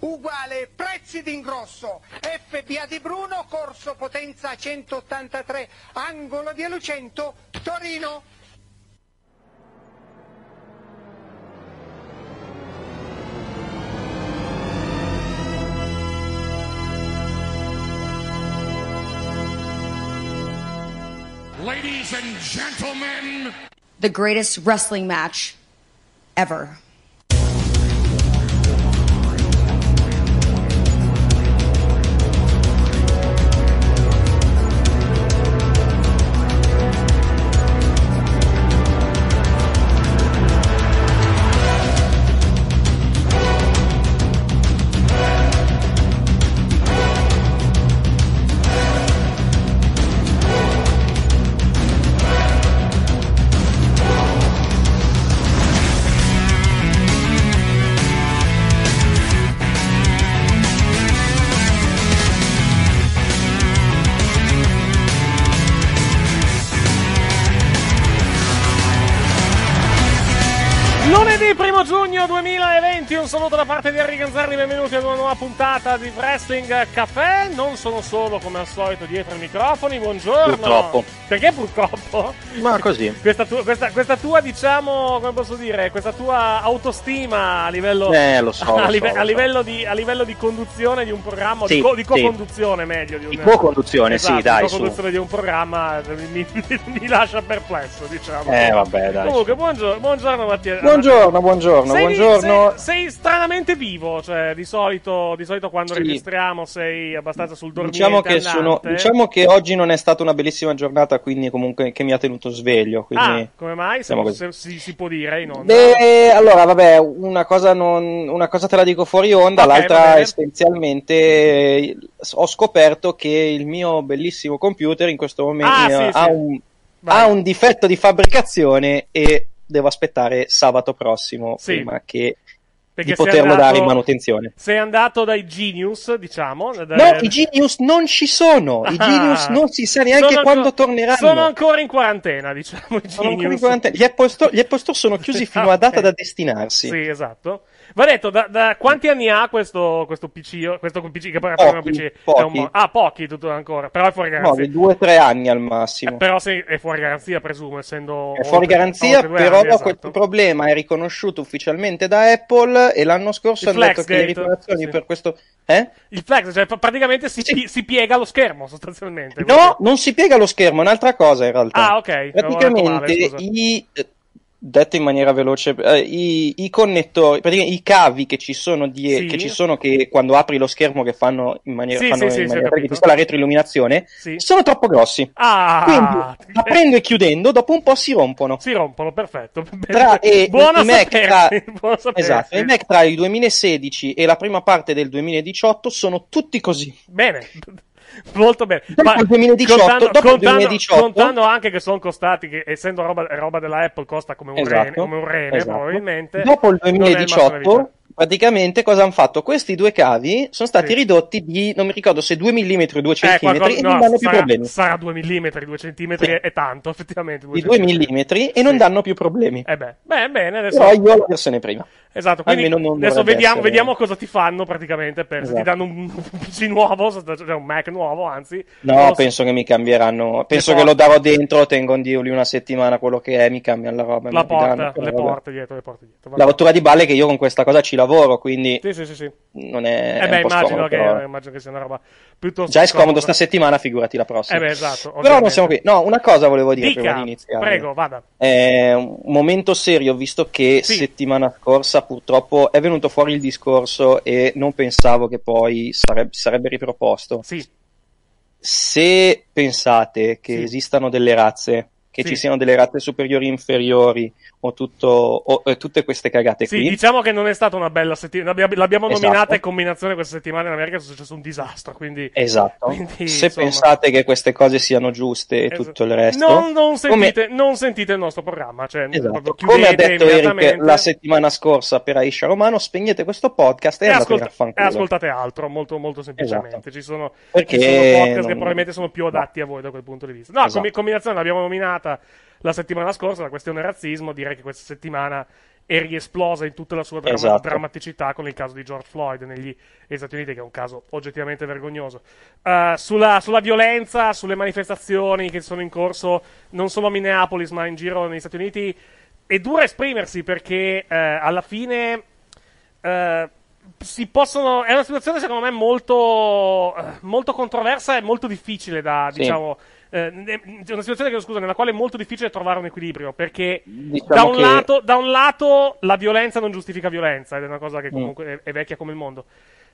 uguale prezzi d'ingrosso, FBA di Bruno, corso potenza 183, angolo di Alucento Torino. Ladies and gentlemen, the greatest wrestling match ever. saluto da parte di Harry Ganzarri, benvenuti ad una nuova puntata di Wrestling Café. Non sono solo, come al solito, dietro i microfoni, buongiorno. Purtroppo. Perché purtroppo? Ma così. Questa tua, questa, questa tua diciamo, come posso dire, questa tua autostima a livello... Eh, lo so, a, lo so, a, livello so. Di, a, livello Di, conduzione di un programma, sì, di, co- di co-conduzione sì. meglio. Di, un, di co-conduzione, esatto, sì, dai. Di co-conduzione su. di un programma eh, mi, mi, mi, lascia perplesso, diciamo. Eh, vabbè, dai. Comunque, buongiorno, buongiorno Mattia. Buongiorno, buongiorno, sei, buongiorno. Sei, sei stranamente vivo. Cioè, di solito, di solito quando sì. registriamo sei abbastanza sul dormire. Diciamo, diciamo che, oggi non è stata una bellissima giornata, quindi comunque che mi ha tenuto sveglio. Ah, come mai? Diciamo se, si, si, può dire in onda. Beh, allora, vabbè, una cosa, non, una cosa te la dico fuori onda, okay, l'altra essenzialmente ho scoperto che il mio bellissimo computer in questo momento ah, eh, sì, ha, sì. Un, ha un difetto di fabbricazione e devo aspettare sabato prossimo sì. prima che perché di poterlo andato, dare in manutenzione. Sei andato dai Genius, diciamo. Dai... No, i Genius non ci sono. I ah. Genius non si sa neanche ancora, quando torneranno. Sono ancora in quarantena, diciamo. I sono Genius. ancora in quarantena. Gli Apple Store, gli Apple Store sono chiusi fino a data da destinarsi. Sì, esatto. Va detto, da, da quanti anni ha questo, questo PC? Questo PC che poi pochi, è PC, pochi. È un, ah, pochi tutto ancora, però è fuori garanzia. No, due o tre anni al massimo. Eh, però se, è fuori garanzia, presumo, essendo... È fuori garanzia, però anni, esatto. questo problema è riconosciuto ufficialmente da Apple e l'anno scorso hanno detto che le riparazioni sì. per questo... Eh? Il flex, cioè praticamente si, sì. si piega lo schermo sostanzialmente. No, quindi. non si piega lo schermo, è un'altra cosa in realtà. Ah, ok. Praticamente male, i detto in maniera veloce, eh, i, i, connettori, praticamente i cavi che ci sono, die- sì. che ci sono che quando apri lo schermo che fanno in maniera, sì, fanno sì, in maniera perché ci sta la retroilluminazione, sono troppo grossi. Ah, Quindi, aprendo eh. e chiudendo, dopo un po' si rompono. Si rompono, perfetto. Tra, e, Buono i Mac esatto, i Mac tra il 2016 e la prima parte del 2018 sono tutti così. Bene. molto bene. Ma 2018, contando, dopo contando, 2018... contando anche che sono costati, che essendo roba, roba della Apple costa come un esatto, rene, come un rene esatto. probabilmente. Dopo il 2018 praticamente cosa hanno fatto? Questi due cavi sono stati sì. ridotti di, non mi ricordo se 2 mm o 2 cm eh, qualcosa, e non no, danno sarà, più problemi. Sarà 2 mm, 2 cm sì. è tanto effettivamente. 2 di 2 mm e sì. non danno più problemi. Eh beh, beh bene, adesso... Però io ho la versione prima. Esatto, quindi adesso vediamo, vediamo, cosa ti fanno praticamente per, esatto. se ti esatto. danno un, un PC nuovo, cioè un Mac nuovo anzi. No, lo... penso che mi cambieranno, penso che lo darò dentro, tengo un dio lì una settimana quello che è, mi cambiano la roba. La porta, danno, le, porte dietro, le porte dietro, La rottura di balle che io con questa cosa ci lavoro lavoro, quindi... Sì, sì, sì. sì. Non è... Eh beh, è immagino, scomodo, che, però... Eh. immagino, che, sia una roba piuttosto... Già è scomodo scomoda. sta settimana, figurati la prossima. Eh beh, esatto. Ovviamente. Però non siamo qui. No, una cosa volevo dire Dica, prima di iniziare. Prego, vada. È eh, un momento serio, visto che sì. settimana scorsa purtroppo è venuto fuori il discorso e non pensavo che poi sareb- sarebbe riproposto. Sì. Se pensate che sì. esistano delle razze che sì. ci siano delle rate superiori e inferiori o, tutto, o eh, tutte queste cagate sì, qui. diciamo che non è stata una bella settimana, l'abbiamo esatto. nominata in combinazione questa settimana in America è successo un disastro, quindi... Esatto, quindi, se insomma... pensate che queste cose siano giuste e esatto. tutto il resto... Non, non, sentite, come... non, sentite, il nostro programma, cioè, esatto. Come ha detto Eric la settimana scorsa per Aisha Romano, spegnete questo podcast e, e ascolt- E ascoltate altro, molto, molto semplicemente. Esatto. Ci sono, Perché... ci sono podcast non... che probabilmente sono più adatti a voi da quel punto di vista. No, esatto. Com- combinazione l'abbiamo nominata trattata la settimana scorsa, la questione razzismo, direi che questa settimana è riesplosa in tutta la sua dram- esatto. drammaticità con il caso di George Floyd negli Stati Uniti, che è un caso oggettivamente vergognoso. Uh, sulla, sulla, violenza, sulle manifestazioni che sono in corso non solo a Minneapolis ma in giro negli Stati Uniti, è dura esprimersi perché uh, alla fine uh, si possono... è una situazione secondo me molto, molto controversa e molto difficile da, sì. diciamo eh, una situazione che, scusa, nella quale è molto difficile trovare un equilibrio, perché diciamo da, un che... lato, da, un lato, la violenza non giustifica violenza, ed è una cosa che mm. comunque mm. è, è vecchia come il mondo.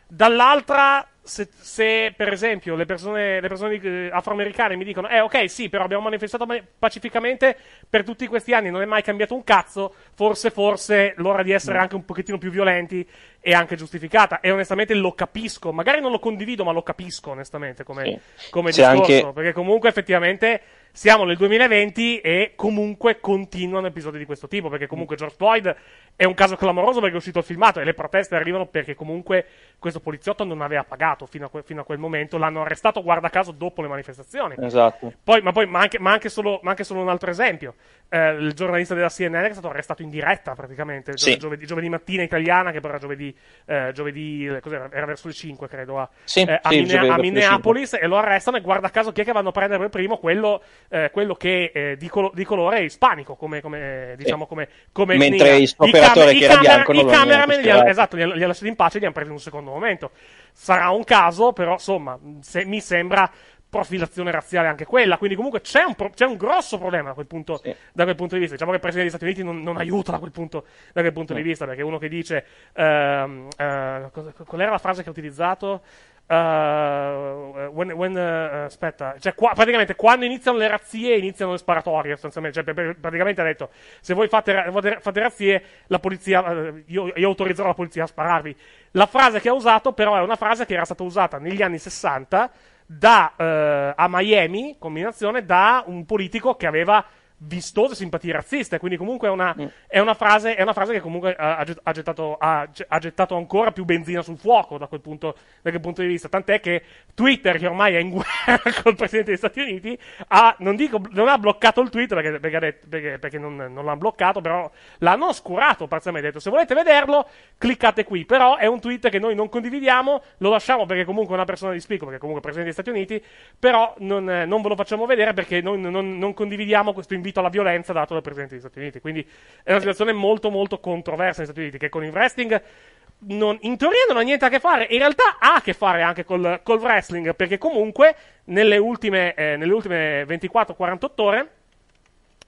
Dall'altra se, se, per esempio le persone, le persone, eh, afroamericane mi dicono, eh ok sì, però abbiamo manifestato pacificamente per tutti questi anni, non è mai cambiato un cazzo, forse forse l'ora di essere mm. anche un pochettino più violenti è anche giustificata e onestamente lo capisco, magari non lo condivido ma lo capisco onestamente come, sì. come discorso, anche... perché comunque effettivamente siamo nel 2020 e comunque continuano episodi di questo tipo, perché comunque mm. George Floyd è un caso clamoroso perché è uscito il filmato e le proteste arrivano perché comunque questo poliziotto non aveva pagato fino a, que- fino a quel momento, l'hanno arrestato guarda caso dopo le manifestazioni. Esatto. Poi, ma, poi, ma, anche, ma, anche solo, ma anche, solo, un altro esempio, eh, il giornalista della CNN è stato arrestato in diretta praticamente, gio- sì. giovedì, giovedì, mattina italiana, che però era giovedì, eh, giovedì era verso le 5 credo, a, sì, eh, a, sì, Minea- a Minneapolis e lo arrestano e guarda caso chi è che vanno a prendere per primo quello eh, quello che eh, di, colo- di, colore è ispanico, come, come, eh, diciamo, come, come mentre il suo operatore cam- che era bianco non lo cameraman gli hanno, esatto, gli hanno, lasciato in pace e gli hanno preso in un secondo momento. Sarà un caso, però insomma, se, mi sembra profilazione razziale anche quella, quindi comunque c'è un, pro- c'è un grosso problema quel punto, sì. da quel punto di vista. Diciamo che il presidente degli Stati Uniti non, non aiuta da quel punto, da quel punto sì. di vista, perché uno che dice... Uh, uh, qual era la frase che ha utilizzato? Uh, when, when, uh, aspetta, cioè, qua, praticamente quando iniziano le razzie iniziano le sparatorie sostanzialmente, cioè, praticamente ha detto se voi fate, fate razzie la polizia, eh, io, io, autorizzerò la polizia a spararvi. La frase che ha usato però è una frase che era stata usata negli anni 60 da, uh, a Miami, combinazione, da un politico che aveva vistose simpatie razziste. Quindi, comunque, è una, mm. è una, frase, è una frase, che comunque ha, ha, gettato, ha, ha, gettato, ancora più benzina sul fuoco da quel, punto, da quel, punto, di vista. Tant'è che Twitter, che ormai è in guerra col presidente degli Stati Uniti, non, dico, non, ha bloccato il tweet perché, perché, perché, perché non, non, l'hanno bloccato, però l'hanno oscurato parzialmente. Ha detto: se volete vederlo, cliccate qui. Però è un tweet che noi non condividiamo, lo lasciamo perché comunque è una persona di spicco, perché comunque è presidente degli Stati Uniti, però non, non ve lo facciamo vedere perché noi non, condividiamo questo invito invito alla violenza dato dal Presidente degli Stati Uniti. Quindi è una situazione molto molto controversa negli Stati Uniti, che con il wrestling non, in teoria non ha niente a che fare, in realtà ha a che fare anche col, col wrestling, perché comunque nelle ultime, eh, nelle ultime 24-48 ore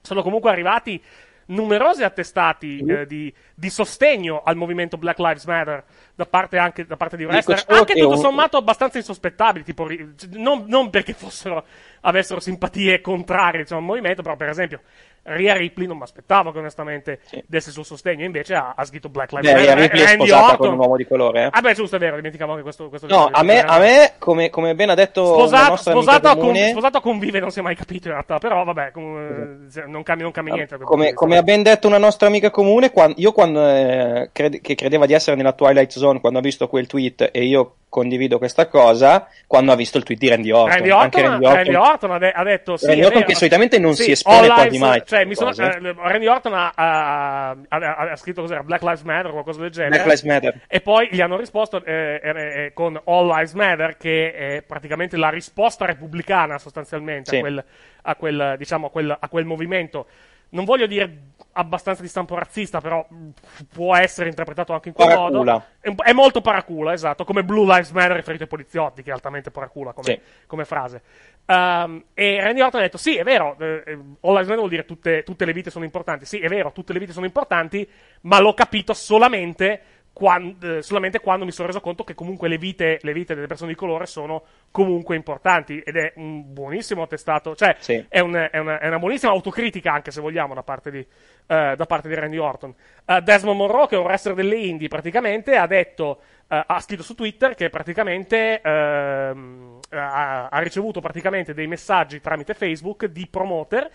sono comunque arrivati numerosi attestati eh, di, di, sostegno al movimento Black Lives Matter da parte, anche, da parte di wrestler, anche tutto sommato abbastanza insospettabili, tipo, cioè, non, non perché fossero, avessero simpatie contrarie diciamo, al movimento, però per esempio Ria Ripley non mi aspettavo che onestamente sì. desse sul sostegno, invece ha, ha scritto Black Lives Matter. Ria Ripley Randy è sposata Orton. con un uomo di colore. Eh. Ah beh, giusto, è vero, dimenticavo anche questo. questo no, a me, a me, come, come ben ha detto Sposato, sposato, convive, non si è mai capito in realtà, però vabbè, com- esatto. non cambia, non cambia ah, niente. Come, come ha ben detto una nostra amica comune, quando, io quando, eh, cred- che credeva di essere nella Twilight Zone, quando ha visto quel tweet e io condivido questa cosa quando ha visto il tweet di Randy Orton. Randy Orton, anche Randy Orton, Randy Orton ha, de- ha, detto sì, Randy Orton che solitamente non sì, si espone quasi mai. Cioè, sono, eh, Randy Orton ha, ha, ha scritto cos'era Black Lives Matter o qualcosa del genere. Black Lives Matter. E poi gli hanno risposto eh, eh, eh con All Lives Matter che è praticamente la risposta repubblicana sostanzialmente sì. a, quel, a, quel, diciamo, a, quel, a quel movimento non voglio dire abbastanza di stampo razzista, però mm, può essere interpretato anche in quel paracula. modo. È, è, molto paracula, esatto, come Blue Lives Matter riferito ai poliziotti, che è altamente paracula come, sì. come frase. Um, e Randy Orton ha detto, sì, è vero, eh, eh, All Lives Matter vuol dire tutte, tutte le vite sono importanti. Sì, è vero, tutte le vite sono importanti, ma l'ho capito solamente quando, eh, solamente quando mi sono reso conto che comunque le vite, le vite, delle persone di colore sono comunque importanti ed è un buonissimo attestato, cioè sì. è, un, è, una, è, una, buonissima autocritica anche se vogliamo da parte di, eh, da parte di Randy Orton. Uh, Desmond Monroe, che è un wrestler delle indie praticamente, ha detto... Uh, ha scritto su Twitter che praticamente uh, ha, ha, ricevuto praticamente dei messaggi tramite Facebook di promoter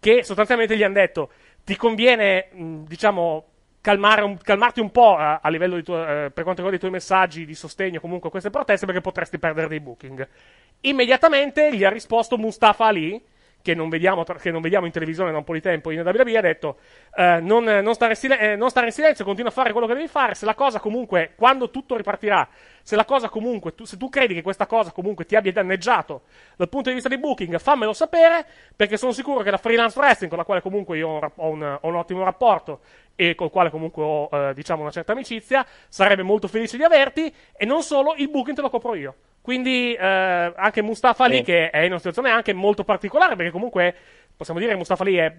che sostanzialmente gli hanno detto ti conviene, diciamo, calmare, calmarti un po' a, a livello tuo, eh, per quanto riguarda i tuoi messaggi di sostegno comunque a queste proteste perché potresti perdere dei booking. Immediatamente gli ha risposto Mustafa Ali che non vediamo, che non vediamo in televisione da un po' di tempo in WWE, ha detto eh, non, eh, non, stare silen- eh, non stare in silenzio, continua a fare quello che devi fare, se la cosa comunque, quando tutto ripartirà, se la cosa comunque, tu, se tu credi che questa cosa comunque ti abbia danneggiato dal punto di vista di booking, fammelo sapere, perché sono sicuro che la freelance wrestling, con la quale comunque io ho un, ho un, ho un ottimo rapporto e col quale comunque ho, eh, diciamo, una certa amicizia, sarebbe molto felice di averti, e non solo, il booking te lo copro io. Quindi eh, anche Mustafa Ali, sì. che è in una situazione anche molto particolare, perché comunque possiamo dire che Mustafa Ali è,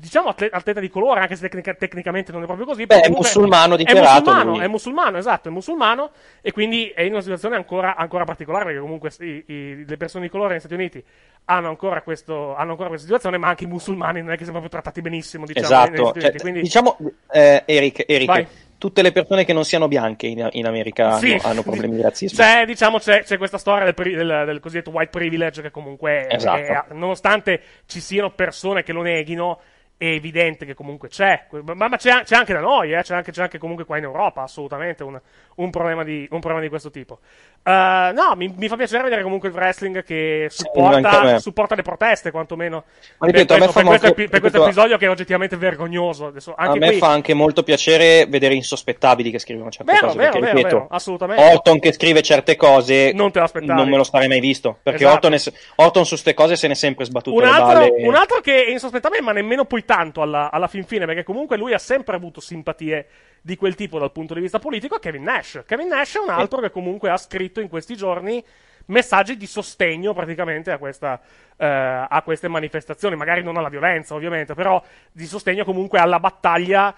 diciamo, atleta di colore, anche se tecnica, tecnicamente non è proprio così. Beh, è musulmano dichiarato. È musulmano, è musulmano, esatto, è musulmano, e quindi è in una situazione ancora, ancora particolare, perché comunque i, i, le persone di colore negli Stati Uniti hanno ancora, questo, hanno ancora, questa situazione, ma anche i musulmani non è che siano proprio trattati benissimo, diciamo. Esatto, cioè, quindi... diciamo, eh, Eric, Eric tutte le persone che non siano bianche in, in America sì. hanno, hanno, problemi di razzismo. C'è, diciamo, c'è, c'è questa storia del, del, del, cosiddetto white privilege che comunque, esatto. è, nonostante ci siano persone che lo neghino, è evidente che comunque c'è, ma, ma c'è, c'è, anche da noi, eh? c'è, anche, c'è, anche, comunque qua in Europa assolutamente un, un, problema, di, un problema, di, questo tipo. Uh, no, mi, mi, fa piacere vedere comunque il wrestling che supporta, sì, supporta le proteste, quantomeno. Ma ripeto, per, questo, per molto, per questo episodio che è oggettivamente vergognoso. Adesso, a me qui... fa anche molto piacere vedere insospettabili che scrivono certe vero, cose. Vero, perché, vero, ripeto, vero, assolutamente. Orton che scrive certe cose non, te non me lo sarei mai visto. Perché esatto. Orton, è, Orton, su queste cose se ne è sempre sbattuto un altro, balle. Un altro che è insospettabile, ma nemmeno poi tanto alla, alla fin fine, perché comunque lui ha sempre avuto simpatie di quel tipo dal punto di vista politico, è Kevin Nash. Kevin Nash è un altro eh. che comunque ha scritto scritto in questi giorni messaggi di sostegno praticamente a, questa, eh, a queste manifestazioni, magari non alla violenza ovviamente, però di sostegno comunque alla battaglia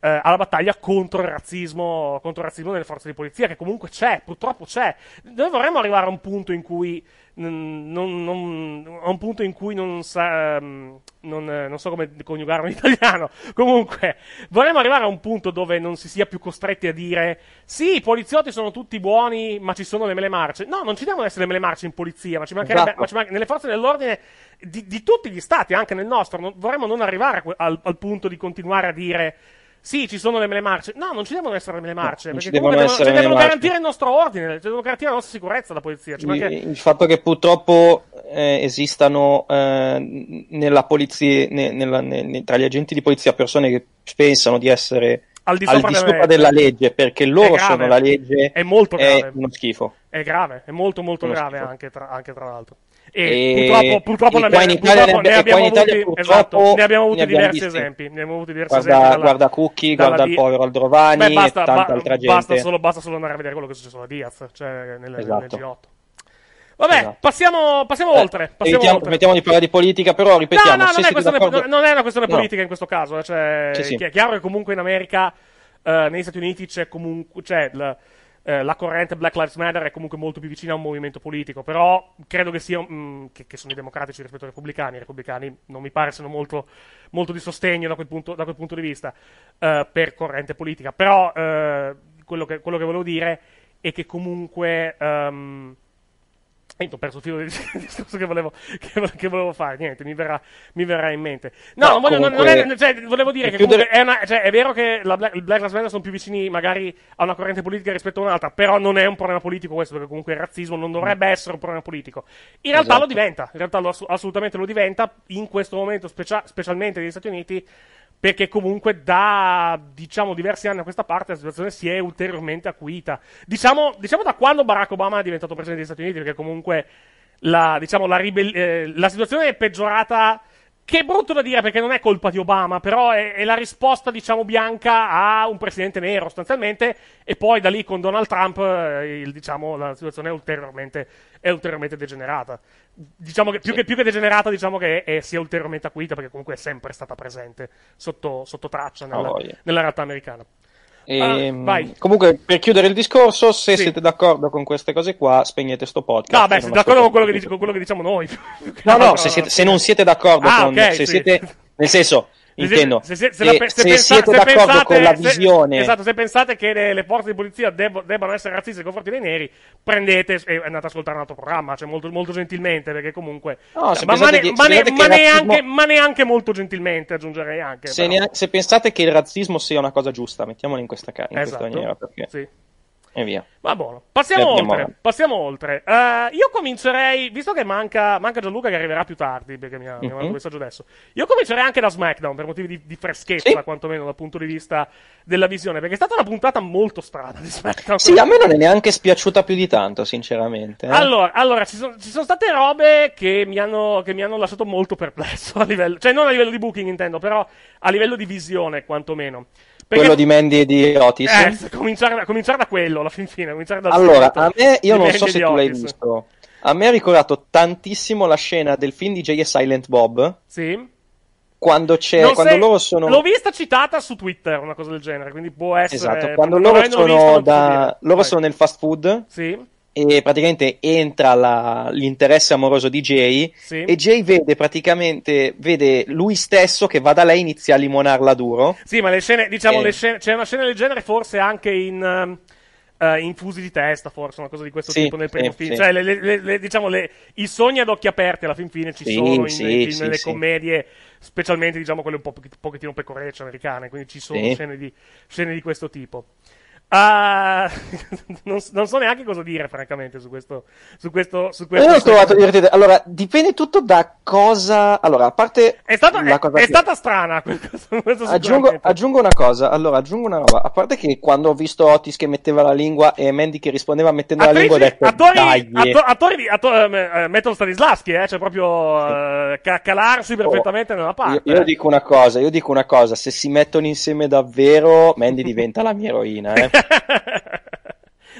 eh, alla battaglia contro il, razzismo, contro il razzismo nelle forze di polizia, che comunque c'è, purtroppo c'è. Noi vorremmo arrivare a un punto in cui non, non, a un punto in cui non, sa, ehm, non, eh, non so come coniugarlo in italiano. Comunque, vorremmo arrivare a un punto dove non si sia più costretti a dire sì, i poliziotti sono tutti buoni, ma ci sono le mele marce. No, non ci devono essere le mele marce in polizia, ma ci mancherebbe, esatto. ma ci mancherebbe nelle forze dell'ordine di, di, tutti gli stati, anche nel nostro. vorremmo non arrivare al, al punto di continuare a dire sì, ci sono le mele marce. No, non ci devono essere le mele marce. No, perché ci devono, devono, cioè, devono marce. garantire il nostro ordine, cioè, devono garantire la nostra sicurezza la polizia. Cioè, perché... il, fatto che purtroppo eh, esistano eh, polizia, ne, nella, ne, tra gli agenti di polizia persone che pensano di essere al di sopra, al di sopra della legge, perché loro sono la legge. È molto grave. È uno schifo. È grave, è molto, molto grave anche tra, anche tra, l'altro. E, e purtroppo, purtroppo, e ne, Italia, esatto, ne, abbiamo avuti, ne abbiamo avuti diversi visti. esempi. Ne abbiamo avuti diversi guarda, esempi. Dalla, guarda Cookie, guarda il povero Aldrovani Beh, basta, e tanta ba- altra gente. Basta solo, basta solo, andare a vedere quello che è successo a Diaz, cioè nel, esatto. nel G8. Vabbè, esatto. passiamo, passiamo eh, oltre. Passiamo evitiamo, oltre. Mettiamo di parlare di politica, però ripetiamo. No, no, non, è d'accordo... non, è una questione no. politica in questo caso. Eh, cioè, sì, sì. È chiaro che comunque in America, eh, negli Stati Uniti, c'è comunque. C'è cioè, l, eh, la corrente Black Lives Matter è comunque molto più vicina a un movimento politico, però credo che, sia, mh, mm, che, che sono i democratici rispetto ai repubblicani. I repubblicani non mi pare siano molto, molto di sostegno da quel punto, da quel punto di vista per corrente politica. Però quello che, quello, che, volevo dire è che comunque. Um, ho perso il filo del discorso che volevo, che, che volevo fare. Niente, mi verrà, mi verrà, in mente. No, no voglio, comunque, non è, cioè, volevo dire che chiudere... è, una, cioè, è, vero che la Black, il Black Lives Matter sono più vicini magari a una corrente politica rispetto a un'altra, però non è un problema politico questo, perché comunque il razzismo non dovrebbe mm. essere un problema politico. In realtà esatto. lo diventa, in realtà lo, assolutamente lo diventa, in questo momento specia- specialmente negli Stati Uniti perché comunque da diciamo, diversi anni a questa parte la situazione si è ulteriormente acuita. Diciamo, diciamo da quando Barack Obama è diventato presidente degli Stati Uniti, perché comunque la, diciamo, la, ribell- eh, la situazione è peggiorata. Che è brutto da dire perché non è colpa di Obama, però è, è la risposta, diciamo, bianca a un presidente nero sostanzialmente. E poi da lì con Donald Trump, eh, il, diciamo, la situazione è ulteriormente, è ulteriormente degenerata diciamo che più, sì. che più, che degenerata, diciamo che è, è, sia ulteriormente acuita, perché comunque è sempre stata presente sotto, sotto traccia nella, oh, yeah. nella realtà americana. E, uh, ah, ehm, comunque, per chiudere il discorso, se sì. siete d'accordo con queste cose qua, spegnete sto podcast. No, beh, siete d'accordo con quello, che, dic- con quello che diciamo noi. no, no, no, se, siete, se non siete d'accordo ah, con... Okay, se sì. siete, nel senso, Intendo, se, se, se, se pensa, siete d'accordo pensate, con la visione... esatto, se pensate che le, le forze di polizia deb- debbano essere razziste nei confronti dei neri, prendete e andate ad ascoltare un altro programma, cioè molto, molto gentilmente, perché comunque... No, ma, ma, ne, di, ma, ne, ma razzismo... neanche, ma neanche molto gentilmente, aggiungerei anche. Se, ne, pensate che il razzismo sia una cosa giusta, mettiamolo in questa, in esatto. questa maniera, perché... Sì. E via. Ma buono. Passiamo oltre. Passiamo oltre. Uh, io comincerei, visto che manca, manca, Gianluca che arriverà più tardi, perché mi ha, mm-hmm. mandato un mhm. messaggio adesso. Io comincerei anche da SmackDown, per motivi di, di freschezza, sì. quantomeno dal punto di vista della visione, perché è stata una puntata molto strana di SmackDown. Sì, a me non è neanche spiaciuta più di tanto, sinceramente. Eh? Allora, allora ci, sono, ci, sono, state robe che mi, hanno, che mi hanno lasciato molto perplesso a livello, cioè non a livello di booking intendo, però a livello di visione quantomeno. Quello di Mandy e di Otis? Eh, cominciare, cominciare da quello, alla fin fine. allora, a me, io non so se tu Otis. l'hai visto, a me ha ricordato tantissimo la scena del film di Jay e Silent Bob. Sì. Quando c'è, non quando sei... loro sono. L'ho vista citata su Twitter, una cosa del genere, quindi può essere. Esatto, quando loro, sono, visto, da... loro sono nel fast food. Sì e praticamente entra la, l'interesse amoroso di Jay sì. e Jay vede praticamente vede lui stesso che va da lei inizia a limonarla duro. Sì, ma le scene, diciamo, e... le scene, c'è una scena del genere forse anche in... Uh, um, eh, infusi di testa, forse una cosa di questo sì, tipo nel primo sì, film. Sì. Cioè, le, le, le, diciamo, i sogni ad occhi aperti alla fin fine ci sono in, film, nelle commedie, specialmente diciamo quelle un po' pochettino pecorecce americane, quindi ci sono scene di, scene di questo tipo. Uh, non, non, so neanche cosa dire, francamente, su questo. Su questo, su questo Io trovato divertente. Allora, dipende tutto da cosa. Allora, a parte. È, stato, è, cosa è che... stata strana. Questo, questo aggiungo, aggiungo, una cosa. Allora, aggiungo una roba. A parte che quando ho visto Otis che metteva la lingua e Mandy che rispondeva mettendo attori, la lingua, ho detto. Attori, atto, attori, attori uh, ehm, ehm, mettono Stanislavski, eh? cioè proprio uh, ca- calarsi oh. perfettamente oh, nella parte. Io, io, eh. dico una cosa, io dico una cosa. Se si mettono insieme davvero, Mandy diventa la mia eroina, eh.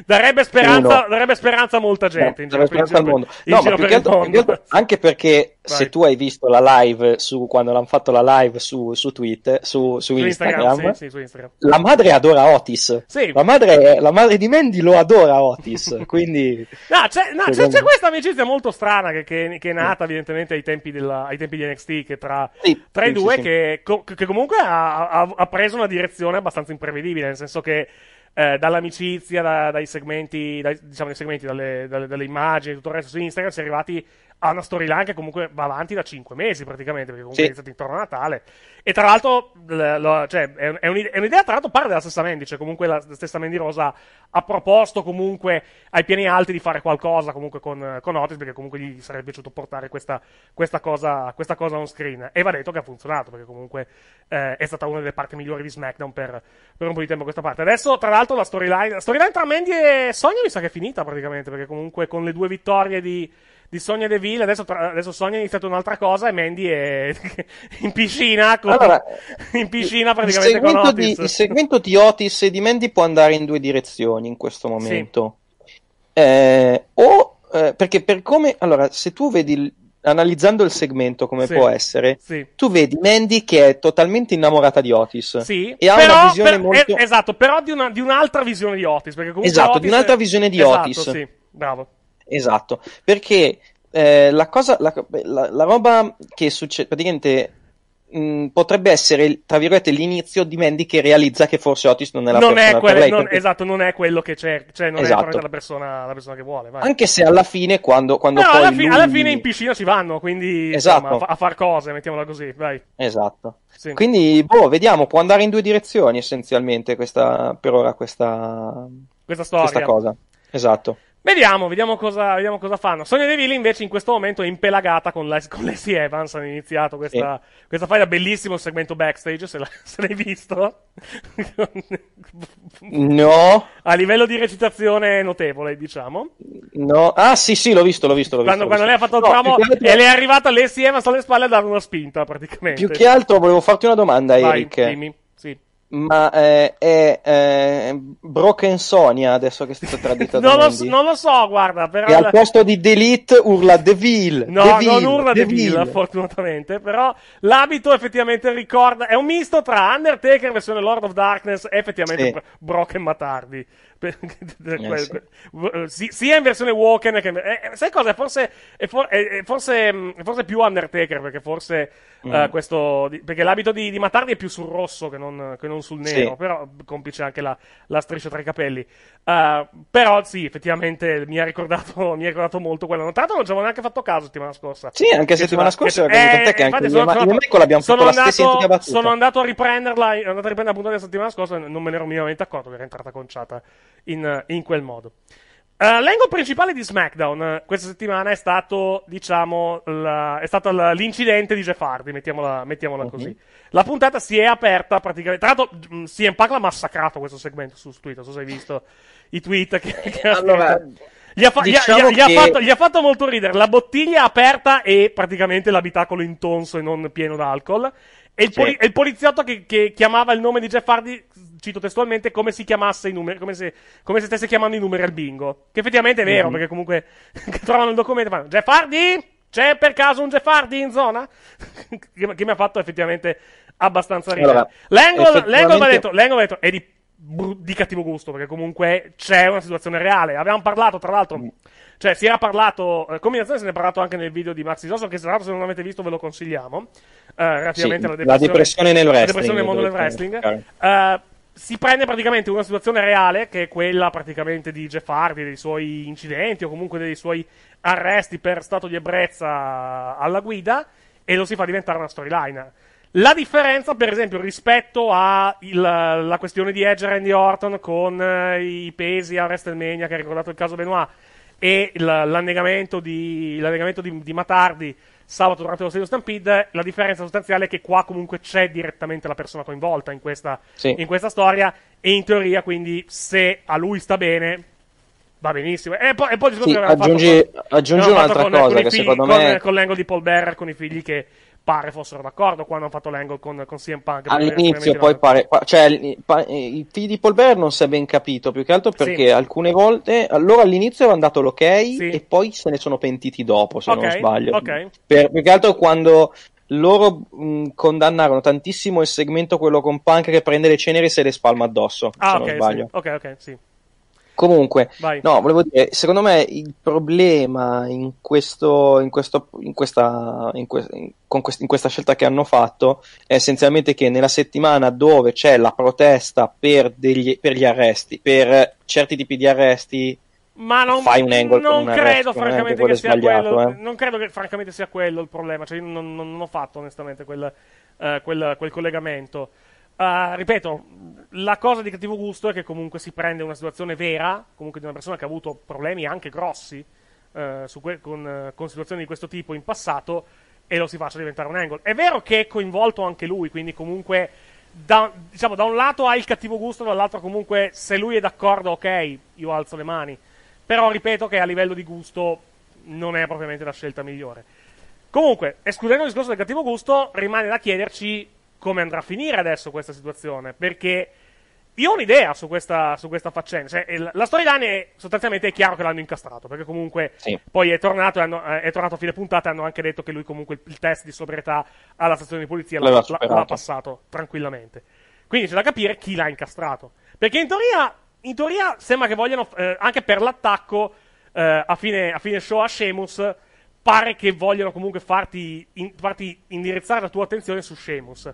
darebbe, speranza, darebbe speranza, a molta gente. No, in giro, speranza in al mondo. No, ma più che altro, più anche perché Vai. se tu hai visto la live su, quando l'hanno fatto la live su, su Twitter, su, su, su Instagram, Instagram, sì, sì, su Instagram, la madre adora Otis. Sì. La, madre, la, madre, di Mandy lo adora Otis. quindi, no, c'è, no, c'è, c'è, questa amicizia molto strana che, che, che è nata mm. evidentemente ai tempi, della, ai tempi, di NXT, che tra, tra i due, che, che, comunque ha, ha, ha preso una direzione abbastanza imprevedibile, nel senso che eh, dall'amicizia, da, dai segmenti, dai, diciamo dai segmenti, dalle, dalle, dalle, immagini, tutto il resto su Instagram, si è arrivati ha una storyline che comunque va avanti da 5 mesi praticamente, perché comunque sì. è iniziato intorno a Natale. E tra l'altro, l- lo, cioè, è, un- è, un'idea, è, un'idea, tra l'altro, pare della stessa Mandy, cioè comunque la stessa Mandy Rosa ha proposto comunque ai piani alti di fare qualcosa comunque con, con Otis, perché comunque gli sarebbe piaciuto portare questa, questa, cosa, questa cosa on screen. E va detto che ha funzionato, perché comunque eh, è stata una delle parti migliori di SmackDown per, per un po' di tempo questa parte. Adesso, tra l'altro, la storyline, la storyline tra Mandy e Sonia mi sa che è finita praticamente, perché comunque con le due vittorie di di Sonia Deville, adesso, adesso Sonia ha iniziato un'altra cosa e Mandy è in piscina, con, allora, in piscina praticamente il con Otis. Di, il segmento di Otis e di Mandy può andare in due direzioni in questo momento. Sì. Eh, o eh, perché per come allora, se tu vedi analizzando il segmento come sì, può essere, sì. tu vedi Mandy che è totalmente innamorata di Otis. Sì, e ha però, una visione per, molto... Eh, esatto, però di, una, di, un'altra visione di Otis. esatto, Otis di un'altra è... visione di esatto, Otis. Sì, bravo. Esatto, perché eh, la, cosa, la, la, la, roba che succede, praticamente mm, potrebbe essere, tra virgolette, l'inizio di Mandy che realizza che forse Otis non è la non persona è quel, lei, non, perché... Esatto, non è quello che c'è, cioè non esatto. è la persona, la persona che vuole. Vai. Anche se alla fine, quando, quando poi alla, fi- lui... alla fine in piscina si vanno, quindi esatto. insomma, a, far cose, mettiamola così, vai. Esatto. Sì. Quindi, boh, vediamo, può andare in due direzioni essenzialmente questa, per ora questa, questa storia. Questa cosa, esatto. Vediamo, vediamo cosa, vediamo cosa fanno. Sonia Deville invece in questo momento è impelagata con, la, con Leslie Evans. Hanno iniziato questa, sì. questa faida. Bellissimo il segmento backstage, se, la, se l'hai visto. no. A livello di recitazione notevole, diciamo. No. Ah sì, sì, l'ho visto, l'ho visto. L'ho quando, visto, quando visto. lei ha fatto il no, tramo altro... e le è arrivata Leslie Evans alle spalle a dare una spinta praticamente. Più che altro volevo farti una domanda, Vai, Eric. Dimmi. Ma eh, è, è, eh, è Broken Sonia adesso che è stato tradito da non, lo so, non lo so, guarda. Però... E al posto di Delete urla Deville. No, Deville, non urla Deville, Deville, fortunatamente. Però l'abito effettivamente ricorda. È un misto tra Undertaker, versione Lord of Darkness, e effettivamente sì. Broken Matardi. Eh, eh, sì. sia in versione Woken che eh, sai cosa? Forse è, for... è, forse, mm, è, forse, più Undertaker perché forse eh, mm. uh, questo perché l'abito di, di, Matardi è più sul rosso che non, che non sul nero sì. però complice anche la, la, striscia tra i capelli uh, però sì effettivamente mi ha ricordato, mi ha ricordato molto quello tra l'altro non ci avevo neanche fatto caso settimana scorsa sì anche settimana che, scorsa che, eh, eh, che anche sono, ma- sono, l'abbiamo sono fatto andato, la sono andato a riprenderla andato a riprendere la puntata della settimana scorsa non me ne ero minimamente accorto che era entrata conciata in, eh, in quel modo. Uh, eh, l'angle principale di SmackDown eh, questa settimana è stato, diciamo, la, è stato la, l'incidente di Jeff Hardy, mettiamola, mettiamola uh così. La puntata si è aperta praticamente. Tra l'altro, mh, CM Punk l'ha massacrato questo segmento su Twitter. Non so se hai visto i tweet che, che allora, gli ha, fa- diciamo gli, ha, che... ha fatto, gli ha fatto molto ridere. La bottiglia aperta e praticamente l'abitacolo intonso e non pieno d'alcol. E il, poli- e il poliziotto che, che, chiamava il nome di Jeff Hardy, cito testualmente, come si chiamasse i numeri, come se, come se stesse chiamando i numeri al bingo. Che effettivamente è vero, mm-hmm. perché comunque trovano il documento e fanno Jeff Hardy? C'è per caso un Jeff Hardy in zona? che, che, mi ha fatto effettivamente abbastanza ridere. Allora, L'angolo effettivamente... mi ha detto, detto è di, di cattivo gusto, perché comunque c'è una situazione reale. Avevamo parlato, tra l'altro... Mm cioè, si era parlato, eh, combinazione se ne è parlato anche nel video di Maxi Sosso, che se non l'avete visto ve lo consigliamo, eh, relativamente sì, alla depressione, la depressione, nel wrestling. la Depressione nel mondo del wrestling. Eh, si prende praticamente una situazione reale, che è quella praticamente di Jeff Hardy, dei suoi incidenti o comunque dei suoi arresti per stato di ebbrezza alla guida, e lo si fa diventare una storyline. La differenza, per esempio, rispetto alla questione di Edge e Randy Orton con eh, i pesi a WrestleMania, che ha ricordato il caso Benoit, e l'annegamento di, l'annegamento di, di Matardi sabato durante lo stadio Stampede, la differenza sostanziale è che qua comunque c'è direttamente la persona coinvolta in questa, sì. in questa storia e in teoria quindi se a lui sta bene va benissimo. E poi, e poi sì, aggiungi, fatto con, aggiungi un'altra con, cosa con che figli, secondo con, me... Con l'angolo di Paul Bearer, con i figli che pare fossero d'accordo quando hanno fatto l'angle con, con CM Punk. All'inizio poi pare, cioè eh, i figli di Paul Bear non si è ben capito, più che altro perché sì. alcune volte, allora all'inizio avevano dato l'ok sì. e poi se ne sono pentiti dopo, se okay. non sbaglio. Okay. Per, più che altro quando loro mh, condannarono tantissimo il segmento quello con Punk che prende le ceneri e se le spalma addosso, ah, se okay, non sbaglio. Sì. Ok, ok, sì. Comunque, Vai. no, volevo dire, secondo me il problema in questo, in questo, in questa, in, que- in, quest- in questa scelta che hanno fatto è essenzialmente che nella settimana dove c'è la protesta per, degli, per gli arresti, per certi tipi di arresti, ma non, fai un angle non un credo arresto, francamente che sia quello. Eh? Non credo che francamente sia quello il problema. Cioè, io non, non, non ho fatto onestamente quel, eh, quel, quel collegamento. Uh, ripeto, la cosa di cattivo gusto è che comunque si prende una situazione vera, comunque di una persona che ha avuto problemi anche grossi uh, que- con, uh, con, situazioni di questo tipo in passato e lo si faccia diventare un angle. È vero che è coinvolto anche lui, quindi comunque da, diciamo, da un lato ha il cattivo gusto, dall'altro comunque se lui è d'accordo ok, io alzo le mani. Però ripeto che a livello di gusto non è propriamente la scelta migliore. Comunque, escludendo il discorso del cattivo gusto, rimane da chiederci come andrà a finire adesso questa situazione, perché io ho un'idea su questa, su questa faccenda. Cioè, la, la storyline sostanzialmente è chiaro che l'hanno incastrato, perché comunque sì. poi è tornato, hanno, eh, è tornato, a fine puntata e hanno anche detto che lui comunque il, il test di sobrietà alla stazione di polizia l'ha, l'ha, l'ha, passato tranquillamente. Quindi c'è da capire chi l'ha incastrato. Perché in teoria, in teoria sembra che vogliano, eh, anche per l'attacco eh, a, fine, a, fine, show a Sheamus, pare che vogliano comunque farti, in, farti indirizzare la tua attenzione su Sheamus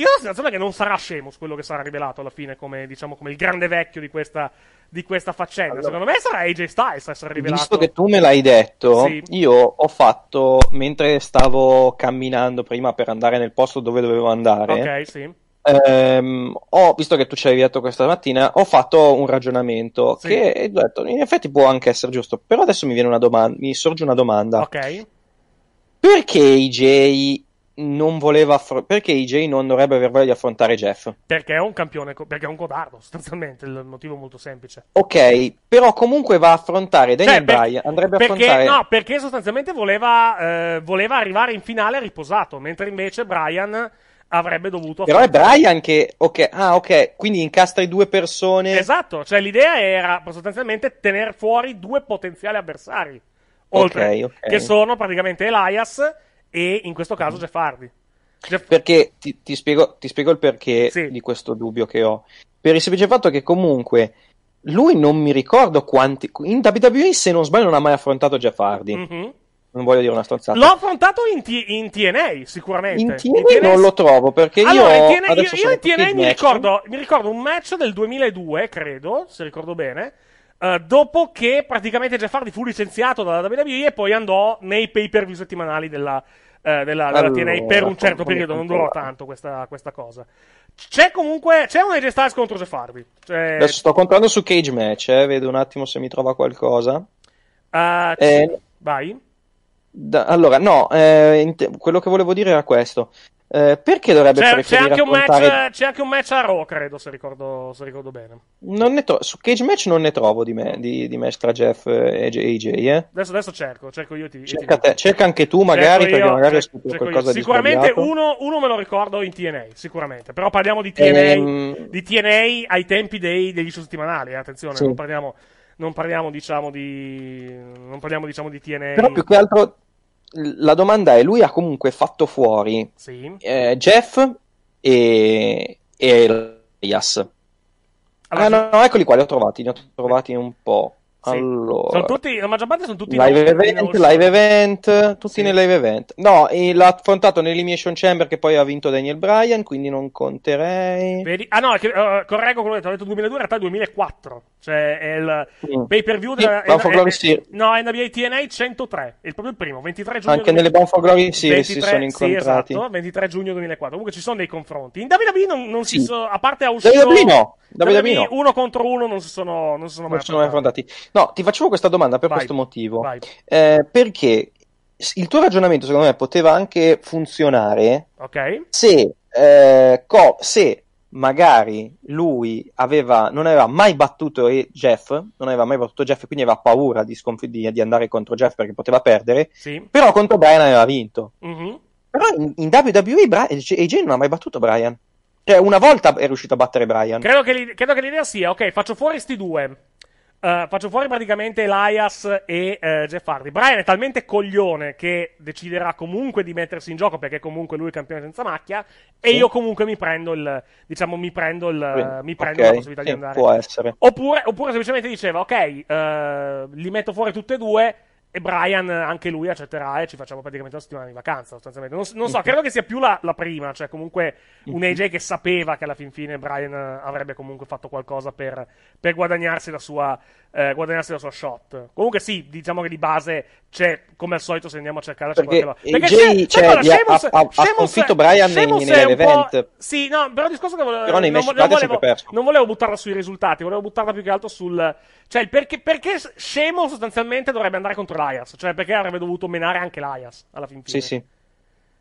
io ho la sensazione che non sarà Sheamus quello che sarà rivelato alla fine come, diciamo, come il grande vecchio di questa, di questa faccenda. Allora, Secondo me sarà AJ Styles a essere rivelato. Visto che tu me l'hai detto, sì. io ho fatto, mentre stavo camminando prima per andare nel posto dove dovevo andare, ok, sì. Ehm, ho, visto che tu ci hai inviato questa mattina, ho fatto un ragionamento sì. che ho detto, in effetti può anche essere giusto, però adesso mi, viene una domanda, mi sorge una domanda. Ok. Perché AJ non voleva affrontare. Perché IJ non dovrebbe aver voglia di affrontare Jeff? Perché è un campione, perché è un codardo, sostanzialmente. Il motivo è molto semplice. Ok, però comunque va a affrontare Daniel cioè, per, Andrebbe perché, a affrontare. No, perché sostanzialmente voleva, eh, voleva arrivare in finale riposato, mentre invece Bryan avrebbe dovuto Però affrontare. è Brian che ok, ah ok, quindi incastri due persone. Esatto, cioè l'idea era sostanzialmente tenere fuori due potenziali avversari. Oltre okay, okay. che sono praticamente Elias e in questo caso Jeff mm. Hardy. Jeff... Perché ti, ti, spiego, ti, spiego, il perché sì. di questo dubbio che ho. Per il semplice fatto che comunque lui non mi ricordo quanti. In WWE, se non sbaglio, non ha mai affrontato Jeff Hardy. Mm-hmm. Non voglio dire una stronzata. L'ho affrontato in, t- in TNA, sicuramente. In TNA, in TNA non lo trovo perché allora, io. In TNA, io, io in TNA mi ricordo, mi ricordo un match del 2002, credo, se ricordo bene eh, dopo che praticamente Jeff Hardy fu licenziato dalla WWE e poi andò nei pay per view settimanali della, uh, della, della allora, TNA per un certo periodo, non durò tanto questa, questa, cosa. C'è comunque c'è un AJ Styles contro Jeff Hardy. C'è... Cioè Adesso sto contando su Cage Match, eh. vedo un attimo se mi trova qualcosa. Uh, eh, vai. Da, allora, no, eh, te- quello che volevo dire era questo. Eh, perché dovrebbe c'è, c'è anche, raccontare... match, c'è anche un match a Raw, credo, se ricordo, se ricordo bene. Tro- su Cage Match non ne trovo di, me, di, di match tra Jeff e AJ. Eh. Adesso, adesso, cerco, cerco io. Ti, cerca, ti te, cerca anche tu, magari, cerco perché io, magari ho qualcosa io. Sicuramente uno, uno me lo ricordo in TNA, sicuramente. Però parliamo di TNA, ehm... di TNA ai tempi dei, degli show settimanali, eh, attenzione, sì. non parliamo non parliamo diciamo di non parliamo diciamo di TNA però più che altro la domanda è, lui ha comunque fatto fuori sì. eh, Jeff e, e Elias. Allora, ah, no, no, eccoli qua, li ho trovati, li ho trovati un po'. Allora, tutti, la maggior parte sono tutti live event, live event, tutti sì. nei live event. No, l'ha affrontato nell'Elimination Chamber che poi ha vinto Daniel Bryan, quindi non conterei. Vedi? Ah no, che, uh, correggo quello che ho detto, 2002 in realtà è 2004, cioè è il sì. pay per view della sì, N- for Glory Series. No, NBA TNA 103, è proprio il primo, 23 giugno. Anche 2004. nelle Bound for Glory Series 23, si sono incontrati. Sì, esatto, 23 giugno 2004. Comunque ci sono dei confronti. In WWE non, non si sono, a parte a uscito... WWE no. WWE, WWE no. uno contro uno non si sono, non si sono non Sono mai affrontati. No, ti facevo questa domanda per vai, questo motivo. Eh, perché il tuo ragionamento, secondo me, poteva anche funzionare okay. se, eh, co- se, magari lui aveva, non aveva mai battuto Jeff, non aveva mai battuto Jeff, quindi aveva paura di, sconf- di, di andare contro Jeff perché poteva perdere, sì. però contro Brian aveva vinto. Mm-hmm. Però in, in WWE Brian, AJ non ha mai battuto Brian. Cioè, una volta è riuscito a battere Brian. Credo che, credo che l'idea sia, ok, faccio fuori sti due Uh, faccio fuori praticamente Elias e uh, Jeff Hardy. Brian è talmente coglione che deciderà comunque di mettersi in gioco perché comunque lui è campione senza macchia sì. e io comunque mi prendo il diciamo mi prendo, il, Quindi, mi prendo okay, la possibilità sì, di andare. Può essere. Oppure, oppure semplicemente diceva ok, uh, li metto fuori tutti e due e Brian eh, anche lui accetterà e ci facciamo praticamente una settimana di vacanza, sostanzialmente. Non, non so, okay. credo che sia più la, la, prima, cioè comunque un AJ che sapeva che alla fin fine Brian eh, avrebbe comunque fatto qualcosa per, per guadagnarsi la sua, eh, guadagnarsi la sua shot. Comunque, sì, diciamo che di base c'è, come al solito, se andiamo a cercare, c'è perché, qualche Perché Jay, c'è, cioè, ha, sconfitto Brian nell'event. Sì, no, però il discorso che volevo, non, non, volevo non volevo buttarla sui risultati, volevo buttarla più che altro sul. Cioè, perché, perché Sheamus sostanzialmente dovrebbe andare contro l'Aias? Cioè, perché avrebbe dovuto menare anche l'Aias alla fin fine? Sì, sì.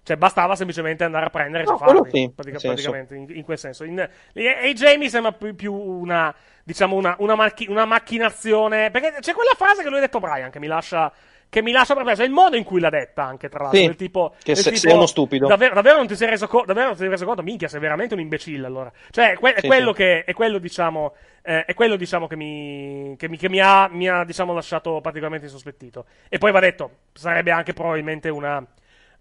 Cioè, bastava semplicemente andare a prendere no, e farli, sì, pratica, praticamente, in, in, quel senso. In, AJ mi sembra più, più una, diciamo, una, una, marchi, una, macchinazione, perché c'è quella frase che lui ha detto Brian, che mi lascia... Che mi lascia perplesso, è il modo in cui l'ha detta anche, tra l'altro. Sì, tipo, che se, tipo, sei uno stupido. Davvero, davvero, non ti sei reso co- davvero non ti sei reso conto? Minchia, sei veramente un imbecille allora. Cioè, que- sì, è, quello che, è quello, diciamo, eh, è quello, diciamo, che mi, che mi, che mi ha, mi ha diciamo, lasciato particolarmente insospettito. E poi va detto, sarebbe anche probabilmente una,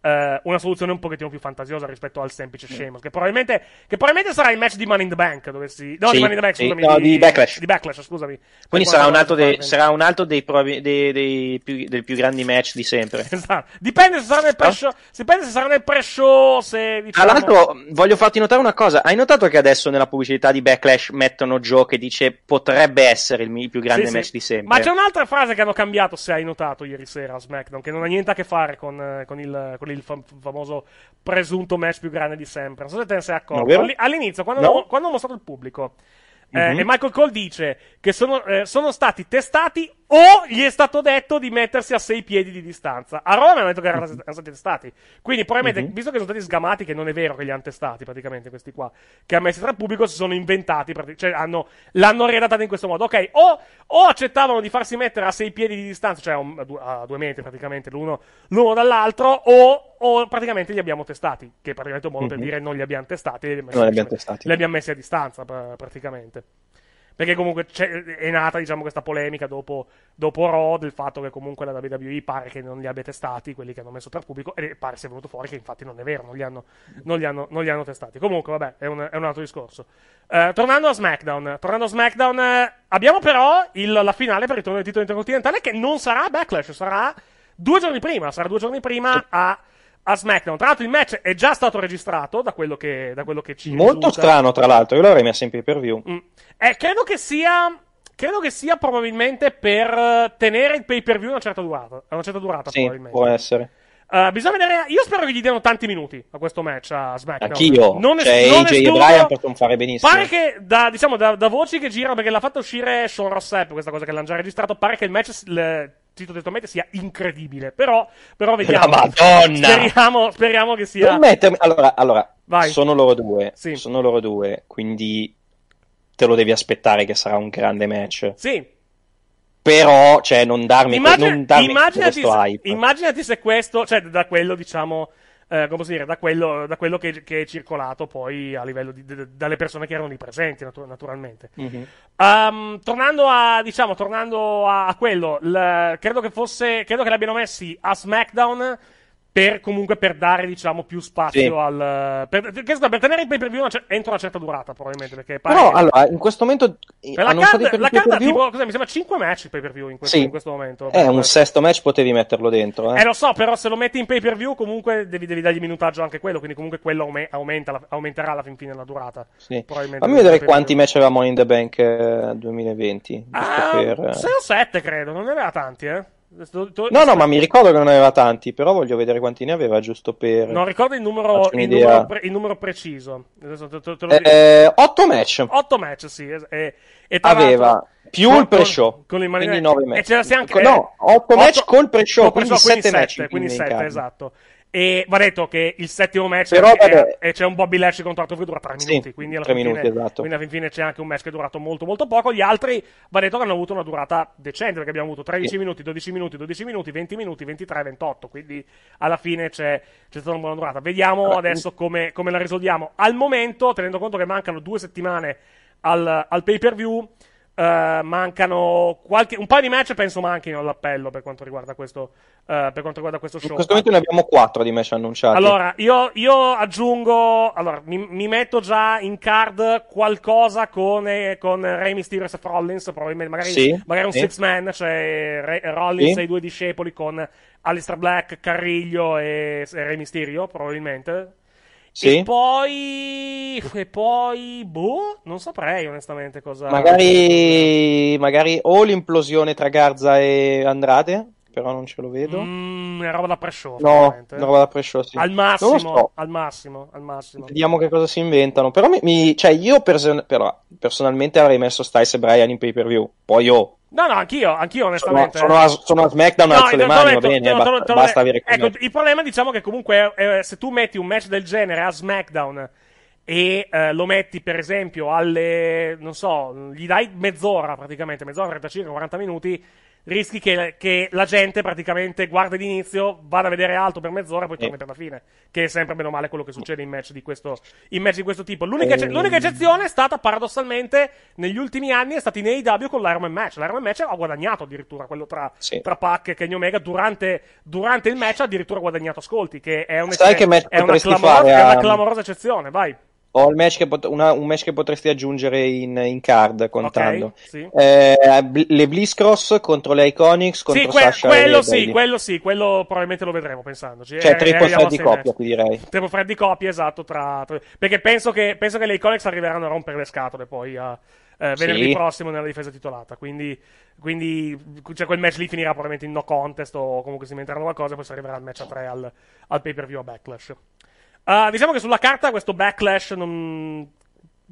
eh, una soluzione un pochettino più fantasiosa rispetto al semplice sì. Sheamus, che probabilmente, che probabilmente sarà il match di Money in the Bank, dovessi... no, sì, di Money in the Bank, scusami, no, di, di, Backlash. Di Backlash, scusami. Quindi sarà un, altro dei, sarà un altro dei, prob- dei, dei, più, dei più grandi match di sempre. esatto. Dipende se sarà nel pre-show, dipende se sarà nel pre-show, se... Diciamo... Tra l'altro, voglio farti notare una cosa, hai notato che adesso nella pubblicità di Backlash mettono Joe che dice potrebbe essere il, il più grande sì, match sì. di sempre. Ma c'è un'altra frase che hanno cambiato, se hai notato, ieri sera a SmackDown, che non ha niente a che fare con, eh, con il... Con lì il fam- famoso presunto match più grande di sempre. Non so se te ne sei accorto. No, All'inizio, quando, no. hanno, quando hanno mostrato il pubblico, mm-hmm. e Michael Cole dice che sono, eh, sono, stati testati o gli è stato detto di mettersi a sei piedi di distanza. A Roma mi hanno detto che erano, mhm. erano stati testati. Quindi, probabilmente, uh-huh. visto che sono stati sgamati, che non è vero che li hanno testati praticamente questi qua, che ha messo tra il pubblico, si sono inventati, cioè hanno, l'hanno redattata in questo modo. Ok, o, o, accettavano di farsi mettere a sei piedi di distanza, cioè a, due, a due metri praticamente l'uno, l'uno dall'altro, o, o, praticamente li abbiamo testati, che è praticamente un modo uh-huh. per mhm. dire non li abbiamo testati, li abbiamo, messi, li abbiamo, testati. Li abbiamo messi a distanza praticamente. Perché comunque c'è, è nata, diciamo, questa polemica dopo, dopo Raw del fatto che comunque la WWE pare che non li abbia testati, quelli che hanno messo per pubblico, e pare sia venuto fuori che infatti non è vero, non li hanno, non li hanno, non li hanno testati. Comunque, vabbè, è un, è un altro discorso. Eh, tornando a SmackDown, tornando a SmackDown eh, abbiamo però il, la finale per il ritorno del titolo intercontinentale che non sarà Backlash, sarà due giorni prima, sarà due giorni prima a a SmackDown. Tra l'altro, il match è già stato registrato, da quello che, da quello che ci Molto risulta. strano, tra l'altro, io l'avrei messo in pay per view. Mm. Eh, credo che sia. Credo che sia probabilmente per eh, tenere il pay per view una certa durata. una certa durata, sì, probabilmente. Può essere. Uh, bisogna vedere. Io spero che gli diano tanti minuti a questo match a SmackDown. Anch'io. Non è, cioè, non AJ e Brian possono fare benissimo. Pare che da, diciamo, da, da voci che girano, perché l'ha fatto uscire Sean Rossep, questa cosa che l'hanno già registrato. Pare che il match. Le, cito testualmente, sia incredibile. Però, però vediamo. Speriamo, speriamo, che sia. Permettami. Allora, allora sono loro due. Sì. Sono loro due, quindi te lo devi aspettare che sarà un grande match. Sì. Però, cioè, non darmi, Immagin- non darmi immaginati, questo hype. Immaginati se questo, cioè, da quello, diciamo eh, come si dire, da quello, da quello che, che, è circolato poi a livello di, de, dalle persone che erano lì presenti, natu- naturalmente. Mm-hmm. Um, tornando a, diciamo, tornando a, a quello, l- credo che fosse, credo che l'abbiano messi a SmackDown per comunque per dare diciamo più spazio sì. al per, per, per tenere il pay per view una, entro una certa durata probabilmente perché pare... no allora in questo momento eh, la card, la card tipo cosa, mi sembra 5 match il pay per view in sì. in questo momento eh un sesto match potevi metterlo dentro eh. eh. lo so però se lo metti in pay per view comunque devi, devi dargli minutaggio anche quello quindi comunque quello aume, aumenta, la, aumenterà alla fin fine la durata sì. probabilmente fammi vedere quanti match avevamo in the bank 2020 eh, ah, per... 6 eh, o 7 credo non ne aveva tanti eh no, no, ma mi ricordo che non aveva tanti, però voglio vedere quanti ne aveva, giusto per... Non ricordo il numero, il numero, pre, il numero preciso. Te, te, te eh, 8 match. 8 match, sì. E, e aveva più il pre-show, con, con quindi 9 match. E c'era anche, no, 8 eh, match col pre-show, col pre quindi, 7 match. Quindi 7, esatto. E va detto che il settimo match Però, è, è, c'è un Bobby Lash contratto che dura tre minuti, sì, quindi, alla 3 minuti fine, esatto. quindi alla fine c'è anche un match che è durato molto molto poco. Gli altri va detto che hanno avuto una durata decente, perché abbiamo avuto 13 sì. minuti, 12 minuti, 12 minuti, 20 minuti, 23, 28, quindi alla fine c'è, c'è stata una buona durata. Vediamo allora, adesso come, come, la risolviamo. Al momento, tenendo conto che mancano due settimane al, al pay per view, Uh, mancano qualche, un paio di match penso manchino all'appello per quanto riguarda questo, uh, per quanto riguarda questo show. In questo momento ne abbiamo quattro di match annunciati. Allora, io, io aggiungo, allora, mi, mi, metto già in card qualcosa con, eh, con Rey Mysterious e Rollins, probabilmente magari, sì, magari un sì. six man, cioè Re, Rollins sì. e i due discepoli con Alistair Black, Carriglio e, e Rey Mysterio, probabilmente. Sì. E poi. E poi. Boh, non saprei onestamente cosa. Magari. Magari o l'implosione tra Garza e Andrade. Però non ce lo vedo. Mm, è roba da pre-show. No, è eh. roba da pre-show. Sì. Al, massimo, so. al massimo. Al massimo. Vediamo che cosa si inventano. Però, mi, mi, cioè, io perso- però, personalmente avrei messo Stice e Brian in pay per view. Poi, oh, No, no, anch'io, anch'io onestamente. Sono, sono, a, sono a SmackDown, no, alzo le mani, va bene, no, basta, basta avere... Ecco, il problema diciamo che comunque eh, eh, se tu metti un match del genere a SmackDown e eh, lo metti per esempio alle, non so, gli dai mezz'ora praticamente, mezz'ora, 35, 40 minuti, rischi che, che, la gente praticamente guarda l'inizio, vada a vedere alto per mezz'ora e poi eh. torni eh. per la fine. Che è sempre meno male quello che succede in match di questo, match di questo tipo. L'unica, eh. l'unica, eccezione è stata, paradossalmente, negli ultimi anni è stata in AEW con l'Iron Man Match. L'Iron Man Match ha guadagnato addirittura quello tra, sì. tra Pac e Kenny Omega. Durante, durante il match ha addirittura guadagnato ascolti, che è, un, Sai che match è, una, clamorosa, fare, è una clamorosa eccezione. Vai. Ho match pot- una, un match che potresti aggiungere in, in card contando. Okay, sì. eh, bl- le Blizzcross contro le Iconics contro sì, que- Sasha quello sì, Bailey. quello sì, quello probabilmente lo vedremo pensandoci. Eh, cioè, eh, triple threat di coppia, qui direi. Triple threat di coppia, esatto, tra, tra... perché penso che, penso che, le Iconics arriveranno a rompere le scatole poi a eh, venerdì sì. prossimo nella difesa titolata. Quindi, quindi cioè quel match lì finirà probabilmente in no contest o comunque si inventeranno qualcosa. e Poi si arriverà al match a 3 al, al pay per view a Backlash. Ah, diciamo che sulla carta questo backlash non,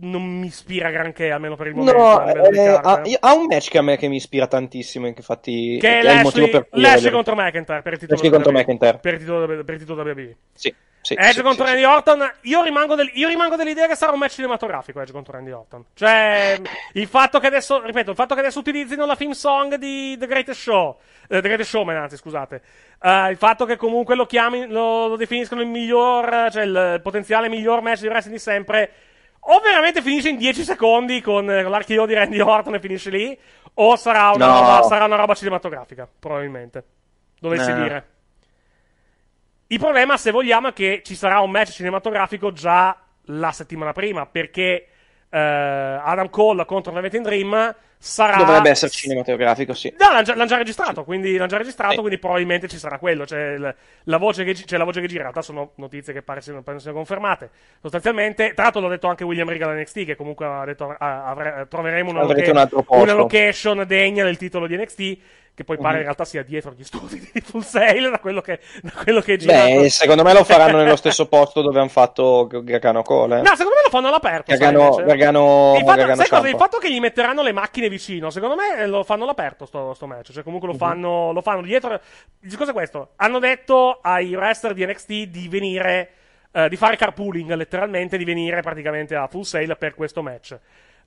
non mi ispira granché, almeno per il momento. No, eh, ha, eh. ha, un match che a me che mi ispira tantissimo, infatti che è, Lashley, il motivo per cui... Lashley contro McIntyre per il titolo, da, contro McIntyre. Per il titolo, per il titolo WB. Sì. Sì, Edge sì, contro sì, Randy Orton, io rimango, del, io rimango, dell'idea che sarà un match cinematografico Edge contro Randy Orton. Cioè, il fatto che adesso, ripeto, il fatto che adesso utilizzino la film song di The Greatest Show, eh, The Greatest Showman, anzi, scusate, uh, il fatto che comunque lo, chiami, lo, lo definiscono il miglior, cioè il, il potenziale miglior match di wrestling di sempre, o veramente finisce in 10 secondi eh, con, l'archivio di Randy Orton e finisce lì, o sarà una, no. roba, sarà una roba cinematografica, probabilmente. Dovessi eh. dire. Il problema, se vogliamo, è che ci sarà un match cinematografico già la settimana prima, perché eh, Adam Cole contro Velvet Dream sarà... Dovrebbe essere cinematografico, sì. No, l'hanno già, l'han già, registrato, quindi, l'han già registrato eh. quindi, probabilmente ci sarà quello. Cioè, l- la voce che, c'è cioè, la voce che gira, in realtà sono notizie che pare siano, pare siano confermate. Sostanzialmente, tra l'altro l'ha detto anche William Regal NXT, che comunque ha detto ah, avre- troveremo una, loca- una location degna del titolo di NXT che poi pare mhm. in realtà sia dietro gli studi di Full Sail da quello che, da quello che gira. Beh, secondo me lo faranno nello stesso posto dove hanno fatto Gargano Cole. Eh. No, secondo me lo fanno all'aperto. Gargano, sai, Gargano, il Gargano sai cosa? Il fatto che gli metteranno le macchine vicino, secondo me eh, lo fanno all'aperto sto, sto match, cioè comunque lo mhm. fanno, uh lo fanno dietro. Il discorso è questo, hanno detto ai wrestler di NXT di venire eh, di fare carpooling letteralmente, di venire praticamente a full Sail per questo match.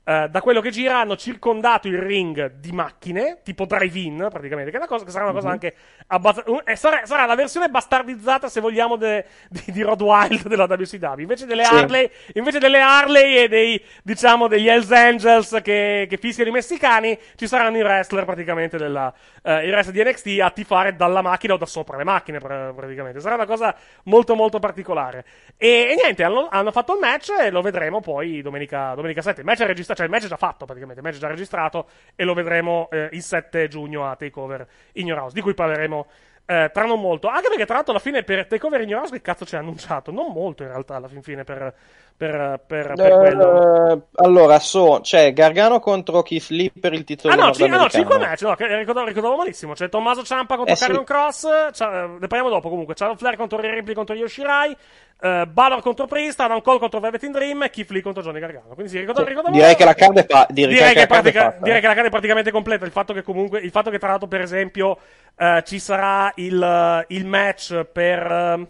Eh, da quello che gira hanno circondato il ring di macchine, tipo drive-in praticamente, che, cosa, che sarà una cosa mm-hmm. anche abbastanza... Eh, sarà, sarà, la versione bastardizzata, se vogliamo, de, de, di, Rod Wild della WCW. Invece delle, sì. Harley, invece delle Harley e dei, diciamo, degli Hells Angels che, che fischiano i messicani, ci saranno i wrestler praticamente della... Uh, eh, il resto di NXT a tifare dalla macchina o da sopra le macchine pra- praticamente. Sarà una cosa molto molto particolare. E, e niente, hanno, hanno, fatto il match e lo vedremo poi domenica, domenica 7. Il match è registrato regista, cioè il match è già fatto praticamente, il match è già registrato e lo vedremo eh, il 7 giugno a Takeover in Your House, di cui parleremo eh, tra non molto, anche perché tra l'altro alla fine per Takeover in Your House che cazzo ci ha annunciato? Non molto in realtà alla fin fine per per, per, per eh, quello. Allora, so, cioè, Gargano contro Keith Lee per il titolo. Ah, no, c- ah, no 5 match. No, cioè, ricordavo, ricordavo, malissimo. C'è cioè, Tommaso Ciampa contro eh, Carrion sì. Cross. Eh, ne parliamo dopo comunque. C'è Flair contro Ripley contro Yoshirai. Uh, Balor contro Priest, Adam Cole contro Velvet in Dream e Keith Lee contro Johnny Gargano. Quindi sì, ricordavo, ricordavo direi, che pa- direi, direi, che pratica- fatta, eh. che la card è praticamente completa. Il fatto che comunque, il fatto che tra l'altro, per esempio, uh, ci sarà il, uh, il match per.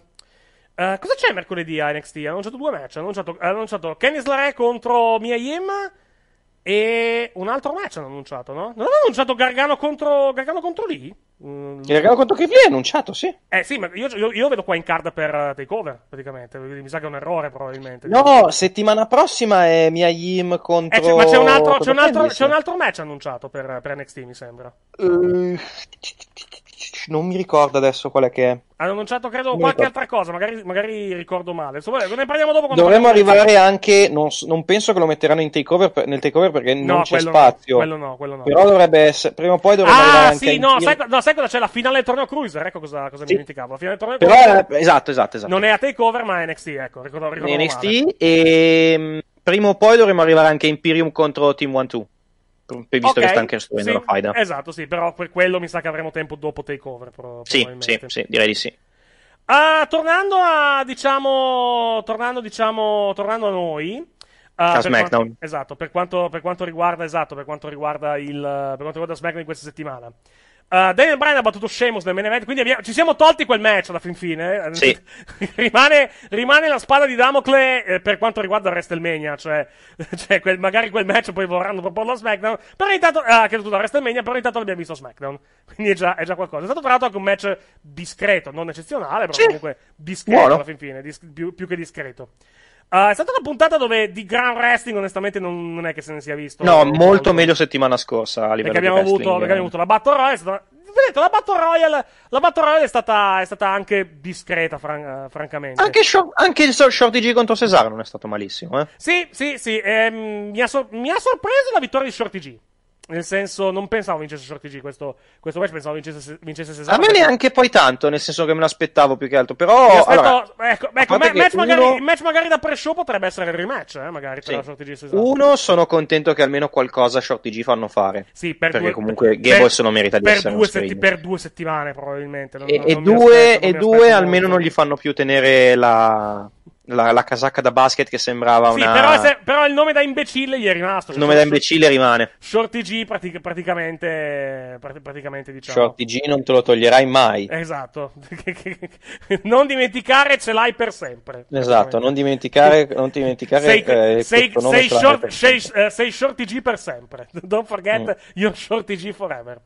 Uh, cosa c'è mercoledì a NXT? Ha annunciato due match. Ha annunciato, hanno lanciato Kenny Slare contro Mia Yim e un altro match hanno annunciato, no? Non hanno annunciato Gargano contro, Gargano contro lì? Mm, Gargano contro Kip vi è annunciato, sì. Eh sì, ma io, io, io vedo qua in card per eh, Takeover, praticamente. Mi sa che è un errore, probabilmente. No, diciamo. settimana prossima è Mia Yim contro... Eh, c'è, ma c'è un, altro, c'è, un altro, c'è un altro match annunciato per, per NXT, mi sembra. Uh non mi ricordo adesso quale che è. Hanno annunciato, credo, non qualche ricordo. altra cosa, magari, magari, ricordo male. Insomma, ne parliamo dopo. Dovremmo arrivare anche. Non, non, penso che lo metteranno in takeover nel takeover perché no, non c'è spazio. No, quello no, quello no. Però dovrebbe essere. Prima o poi dovrebbe ah, arrivare sì, anche. Ah, sì, no, sai, no, sai cosa c'è? La finale del torneo Cruiser. Ecco cosa, cosa sì. mi dimenticavo. La finale del torneo Però, Cruiser. Però, esatto, esatto, esatto. Non è a takeover, ma è NXT, ecco. Ricordo, ricordo NXT male. e. Mm, prima o poi dovremmo arrivare anche Imperium contro Team 1-2 visto okay. che sta anche assumendo sì, la faida. Esatto, sì, però per quello mi sa che avremo tempo dopo takeover. Però, sì, sì, sì, direi di sì. Uh, tornando a, diciamo, tornando, diciamo, tornando a noi. Uh, per SmackDown. Quanto, esatto, per quanto, per quanto riguarda, esatto, per quanto riguarda il, per quanto riguarda SmackDown in questa settimana. Uh, Daniel Bryan ha battuto Sheamus nel main event, quindi abbiamo, ci siamo tolti quel match alla fin fine. Eh. Sì. rimane, rimane, la spada di Damocle eh, per quanto riguarda WrestleMania, cioè, cioè quel, magari quel match poi vorranno proporlo a SmackDown, però intanto, ah, eh, che è tutto da WrestleMania, però intanto l'abbiamo visto a SmackDown, quindi è già, è già qualcosa. È stato tra anche un match discreto, non eccezionale, però sì. comunque discreto Buono. alla fin fine, dis- più, più che discreto. Uh, è stata una puntata dove di gran wrestling, onestamente, non, non è che se ne sia visto. No, cioè, molto meglio settimana scorsa a livello perché abbiamo avuto, perché abbiamo avuto la Battle Royale. È stata, vedete, la Battle Royale, la Battle Royale è, stata, è stata anche discreta, fran- uh, francamente. Anche, shor- anche il so- Shorty G contro Cesaro non è stato malissimo, eh? Sì, sì, sì. Ehm, mi, ha so- mi, ha sorpreso la vittoria di Shorty G. Nel senso, non pensavo vincesse Shorty G questo, questo match, pensavo vincesse, vincesse Cesaro. A me perché... neanche poi tanto, nel senso che me l'aspettavo più che altro. Però. Aspetto, allora, ecco, ecco ma, match uno... magari, il match magari da pre-show potrebbe essere il rematch, eh, magari sì. tra Shorty G e Cesaro. Uno, sono contento che almeno qualcosa Shorty G fanno fare. Sì, per perché due, comunque per, Gable se merita di per essere. Due setti, per due settimane, probabilmente. Non, e, non e due, aspetto, e due almeno non gli fanno più tenere la la, la, casacca da basket che sembrava sì, una... Però, però, il nome da imbecille gli è rimasto. il cioè nome da imbecille short, rimane. Shorty G pratic- praticamente, praticamente diciamo... Shorty G non te lo toglierai mai. Esatto. non dimenticare ce l'hai per sempre. Esatto, non dimenticare... Non dimenticare sei, eh, sei, eh, sei, short, sei, uh, sei, Shorty G per sempre. Don't forget mm. your Shorty G forever.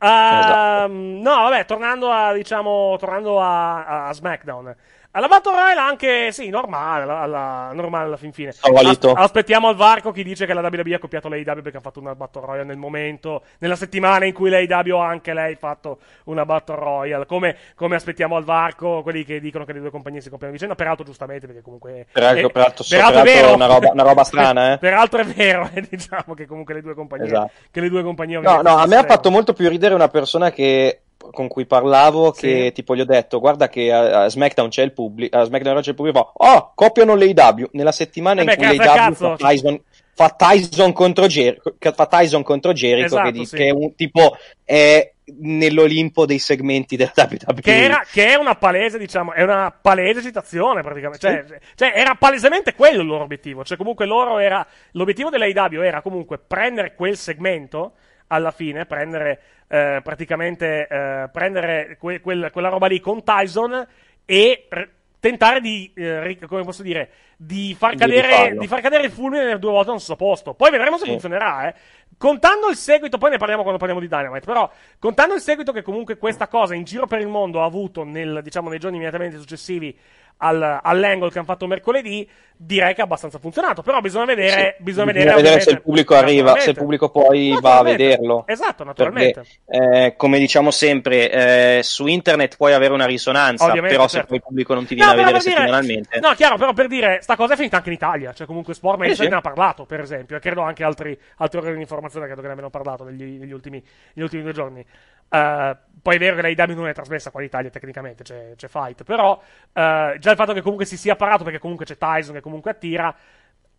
Uh, esatto. Ehm, no, vabbè, tornando a, diciamo, tornando a, a SmackDown. Alla Battle Royale anche, sì, normale, alla, alla, normale alla fin fine. As- aspettiamo al varco chi dice che la WWE ha copiato l'AEW perché ha fatto una Battle Royale nel momento, nella settimana in cui l'AEW anche lei fatto una Battle Royale. Come, come, aspettiamo al varco quelli che dicono che le due compagnie si copiano vicenda, peraltro giustamente perché comunque... Peraltro, eh, è, peraltro, peraltro, peraltro è una roba, una roba strana, eh? peraltro è vero, eh, diciamo che comunque le due compagnie... Esatto. Che le due compagnie... No, no, a me ha fatto molto più ridere una persona che con cui parlavo che tipo gli ho detto guarda che a, a SmackDown c'è il pubblico a SmackDown c'è il pubblico oh copiano l'AW nella settimana Vabbè, eh in cui l'AW fa Tyson, fa Tyson contro Jericho fa Tyson contro Jericho esatto, che, sì. che è un tipo è nell'Olimpo dei segmenti della WWE. Che, era, che è una palese, diciamo, è una palese citazione praticamente. Cioè, sì. cioè era palesemente quello il loro obiettivo. Cioè, comunque, loro era. L'obiettivo dell'AIW era comunque prendere quel segmento alla fine, prendere eh, praticamente eh, prendere que- quel- quella roba lì con Tyson e r- tentare di, eh, come posso dire, di far, cadere, di far cadere il fulmine due volte allo suo posto. Poi vedremo se sì. funzionerà, eh. Contando il seguito, poi ne parliamo quando parliamo di Dynamite, però contando il seguito che comunque questa cosa in giro per il mondo ha avuto nel, diciamo, nei giorni immediatamente successivi al, all'angle che hanno fatto mercoledì, direi che è abbastanza funzionato. Però bisogna vedere, sì, bisogna vedere, vedere se il pubblico arriva, se il pubblico poi va a vederlo. Esatto, naturalmente. Perché, eh, come diciamo sempre, eh, su internet puoi avere una risonanza, Ovviamente, però certo. se poi il pubblico non ti viene no, a vedere settimanalmente. Dire, no, chiaro, però per dire, sta cosa è finita anche in Italia. Cioè, comunque, Sport Management eh sì. ne ha parlato, per esempio, e credo anche altri, altri organi di informazione credo che ne abbiano parlato negli, negli, ultimi, negli ultimi due giorni. Uh, poi è vero che la IW non è trasmessa qua in Italia tecnicamente, c'è, c'è Fight, però uh, già il fatto che comunque si sia parato, perché comunque c'è Tyson che comunque attira,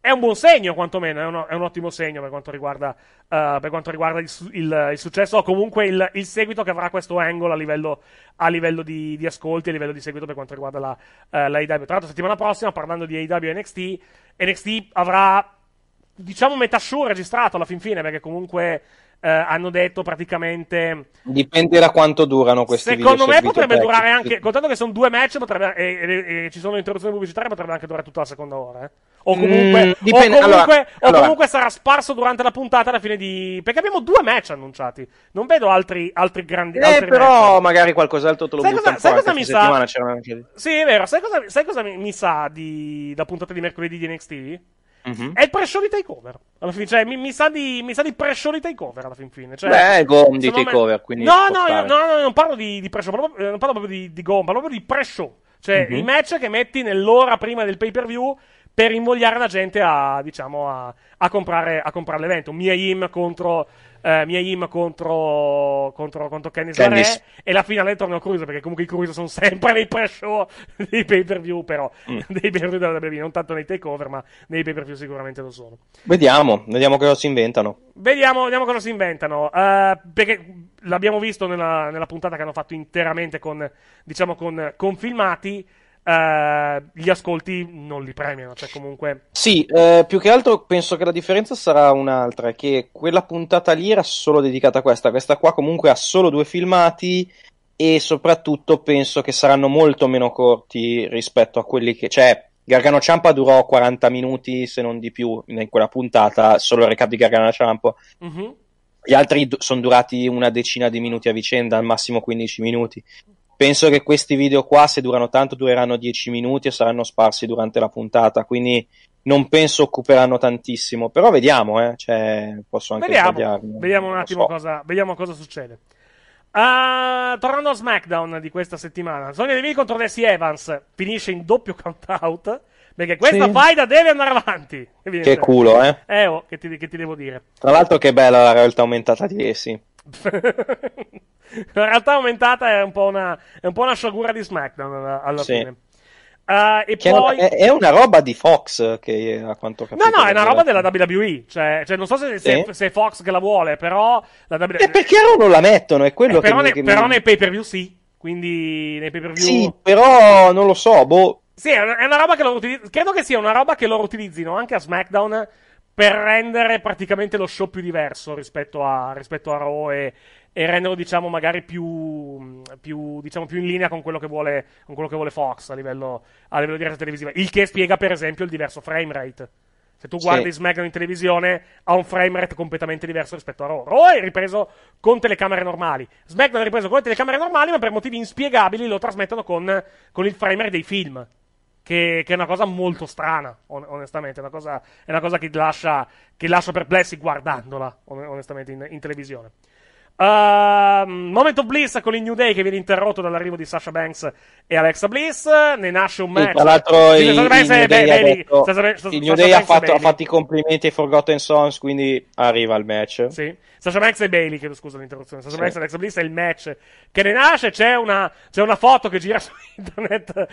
è un buon segno quantomeno, è, uno, è un ottimo segno per quanto riguarda, uh, per quanto riguarda il, il, il, successo o comunque il, il, seguito che avrà questo angle a livello, a livello di, di, ascolti, a livello di seguito per quanto riguarda la, uh, la AW. Tra l'altro settimana prossima, parlando di AW e NXT, NXT avrà diciamo metà show registrato alla fin fine perché comunque eh, hanno detto praticamente. Dipende da quanto durano questi Secondo me potrebbe tecnico. durare anche. Contanto che sono due match potrebbe, e, e, e, ci sono interruzioni pubblicitarie, potrebbe anche durare tutta la seconda ora. Eh. O mm, comunque, mm, dipende, o, comunque, allora, o comunque, sarà sparso durante la puntata alla fine di. Perché abbiamo due match annunciati. Non vedo altri, altri grandi. Eh, altri però match. magari qualcos'altro te lo sai cosa, sai cosa mi sa? Sì, è vero. Sai cosa, sai cosa mi, mi sa di, da puntata di mercoledì di NXT? Mm-hmm. È il pressure di takeover. Alla fine, cioè, mi, mi, sa di, mi sa di pre takeover alla fin fine. Cioè, Beh, GOM di takeover. Me... Quindi no, no, io, no, no, non parlo di, di pre parlo, eh, non parlo proprio di, di GOM, parlo proprio di pressure. Cioè, mm-hmm. i match che metti nell'ora prima del pay per view per invogliare la gente a, diciamo, a, a, comprare, a comprare l'evento. Mia Im contro eh, Miaim contro, contro, contro Kenny Saré e la finale torna a Cruiser perché comunque i Cruiser sono sempre nei pre-show dei pay-per-view però mm. dei pay-per-view della WWE non tanto nei takeover ma nei pay-per-view sicuramente lo sono vediamo vediamo cosa si inventano vediamo, vediamo cosa si inventano uh, perché l'abbiamo visto nella, nella puntata che hanno fatto interamente con diciamo con, con filmati eh, gli ascolti non li premiano. Cioè comunque... Sì, eh, più che altro penso che la differenza sarà un'altra, che quella puntata lì era solo dedicata a questa, questa qua comunque ha solo due filmati e soprattutto penso che saranno molto meno corti rispetto a quelli che... Cioè, Gargano Ciampa durò 40 minuti, se non di più, in quella puntata, solo il recap di Gargano Ciampa. Mm-hmm. Gli altri d- sono durati una decina di minuti a vicenda, al massimo 15 minuti penso che questi video qua, se durano tanto, dureranno 10 minuti e saranno sparsi durante la puntata, quindi non penso occuperanno tantissimo, però vediamo, eh, cioè, posso anche vediamo, sbagliarmi. Eh, vediamo un attimo so. cosa, vediamo cosa succede. Uh, tornando a SmackDown di questa settimana, Sonia Deville contro Desi Evans finisce in doppio countout. Perché questa sì. faida deve andare avanti. Che culo, eh? Eh, oh, che ti, che ti devo dire. Tra l'altro, che bella la realtà aumentata di Essi la realtà aumentata è un po' una, un po una sciagura di SmackDown eh, alla sì. fine. Uh, e poi... È, è, una roba di Fox che a quanto capito. No, no, è una roba della WWE. Cioè, cioè non so se, se, sì. se, è Fox che la vuole, però. La WWE... E eh, perché loro non la mettono? È quello eh, che però, mi, ne, che però mi... nei pay per view sì. Quindi nei pay per view. Sì, però non lo so. Boh. Sì, è una roba che loro utilizzano. Credo che sia una roba che loro utilizzino anche a SmackDown per rendere praticamente lo show più diverso rispetto a, rispetto a Raw e, e renderlo diciamo magari più, più, diciamo, più in linea con quello che vuole, quello che vuole Fox a livello, a livello, di rete televisiva il che spiega per esempio il diverso frame rate se tu guardi sì. SmackDown in televisione ha un frame rate completamente diverso rispetto a Raw Raw è ripreso con telecamere normali SmackDown è ripreso con telecamere normali ma per motivi inspiegabili lo trasmettono con, con il frame rate dei film che, che, è una cosa molto strana, on- onestamente. Una cosa, è una cosa che lascia, che lascia perplessi guardandola, on- onestamente, in, in televisione. Uh, ehm, momento Bliss con il New Day che viene interrotto dall'arrivo di Sasha Banks e Alexa Bliss. Ne nasce un match. E tra l'altro, sì, il, il, New Day, beh, ha, detto, Sasha, Sasha New Day ha, fatto, ha, fatto, i complimenti ai Forgotten Sons. Quindi arriva il match. Sì. Sasha Banks e Bailey, chiedo scusa l'interruzione. Sasha sì. Banks e Alexa Bliss è il match che ne nasce. C'è una, c'è una foto che gira su internet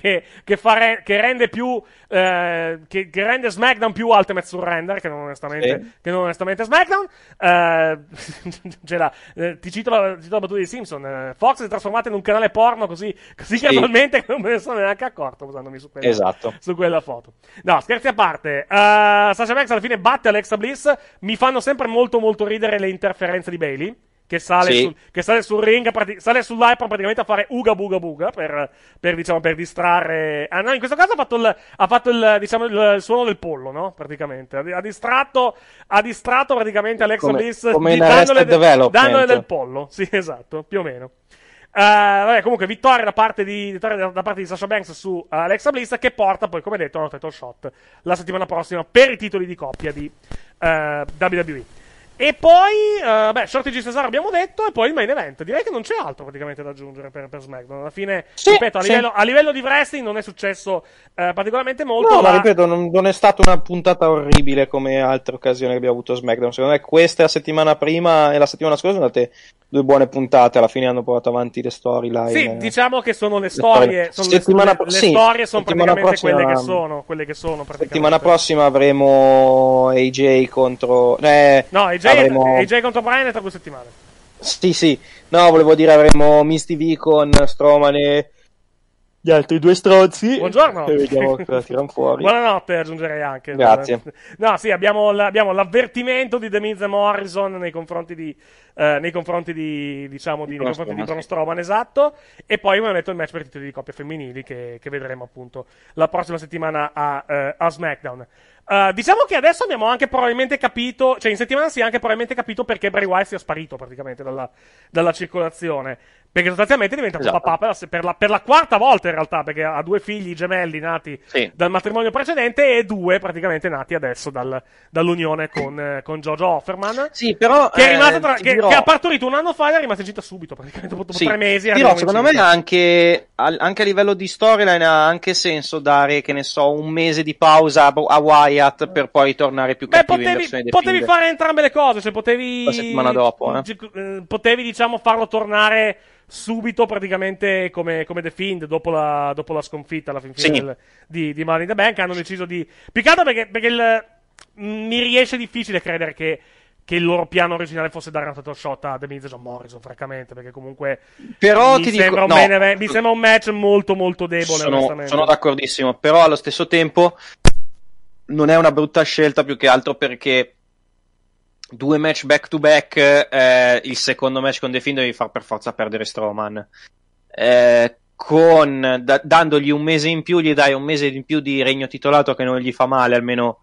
che, che, fa, che rende più, eh, che, che, rende SmackDown più Ultimate Surrender. Che non onestamente, sì. che non onestamente SmackDown. Eh, ce l'ha eh, ti, cito la, ti cito la battuta di Simpson. Eh, Fox si è trasformata in un canale porno così, così sì. casualmente che non me ne sono neanche accorto usandomi su quella, esatto. su quella foto. No, scherzi a parte. Uh, Sasha Banks alla fine batte Alexa Bliss. Mi fanno sempre molto molto ridere le interferenze di Bailey che sale, sì. sul, che sale sul ring, prati- sale sull'iPhone praticamente a fare uga buga buga per, per, diciamo, per distrarre. Ah no, in questo caso ha fatto il, ha fatto il, diciamo, il, il suono del pollo, no? Praticamente. Ha, ha distratto, ha distratto praticamente Alexa Bliss come dandole, dandole del pollo. Sì, esatto, più o meno. Uh, vabbè, comunque vittoria da parte di, vittoria da parte di Sasha Banks su eh, Alexa Bliss che porta poi, come detto, a un title shot la settimana prossima per i titoli di coppia di uh, eh, WWE. E poi, uh, beh, Shorty G Cesaro abbiamo detto, e poi il main event. Direi che non c'è altro praticamente da aggiungere per, per SmackDown. Alla fine, sì, ripeto, a, sì. livello, a, livello, di wrestling non è successo uh, particolarmente molto. No, ma, ma ripeto, non, non, è stata una puntata orribile come altre occasioni che abbiamo avuto SmackDown. Secondo me questa la settimana prima e la settimana scorsa sono state due buone puntate. Alla fine hanno portato avanti le storyline. Sì, diciamo che sono le storie. Le storie. Sono le, le sì, storie sono praticamente prossima, quelle che sono. Quelle che sono settimana prossima avremo AJ contro... Eh, no, AJ avremo... AJ contro Brian è tra due settimane. Sì, sì. No, volevo dire avremo Misty V con Stroman e gli altri due strozzi. Buongiorno. E vediamo cosa tirano fuori. Buonanotte, aggiungerei anche. Grazie. No, sì, abbiamo, l- abbiamo l'avvertimento di Demiz Morrison nei confronti di, eh, nei confronti di, diciamo, di, di, nei confronti di Braun Strowman, esatto. E poi, come ho detto, il match per i titoli di coppie femminili che, che vedremo appunto la prossima settimana a, uh, a SmackDown. Eh, diciamo che adesso abbiamo anche probabilmente capito, cioè in settimana si è anche probabilmente capito perché Bray Wyatt sia sparito praticamente dalla, dalla circolazione. Perché sostanzialmente è diventato esatto. papà per la, per la, quarta volta in realtà, perché ha due figli gemelli nati sì. dal matrimonio precedente e due praticamente nati adesso dal, dall'unione con, eh, con Giorgio Offerman. Sì, però... Che, eh, tra, che, dirò... che, ha partorito un anno fa e è rimasta incinta subito, praticamente dopo sì. tre mesi. Però secondo me anche, anche, a livello di storyline ha anche senso dare, che ne so, un mese di pausa a Wyatt per poi ritornare più Beh, cattivo potevi, potevi fare entrambe le cose, cioè potevi... La settimana dopo, eh. eh potevi, diciamo, farlo tornare subito praticamente come, come The Fiend dopo la, dopo la sconfitta alla fin fine sì. del, di, di Money in the Bank hanno deciso di piccato perché, perché il, mm, mi riesce difficile credere che che il loro piano originale fosse dare un title shot a The Miz e John Morrison, francamente, perché comunque però mi, sembra dico, no, man- mi, sembra un match molto molto debole, sono, sono d'accordissimo, però allo stesso tempo non è una brutta scelta più che altro perché due match back to back, eh, il secondo match con The devi far per forza perdere Strowman. Eh, con, da, dandogli un mese in più, gli dai un mese in più di regno titolato che non gli fa male, almeno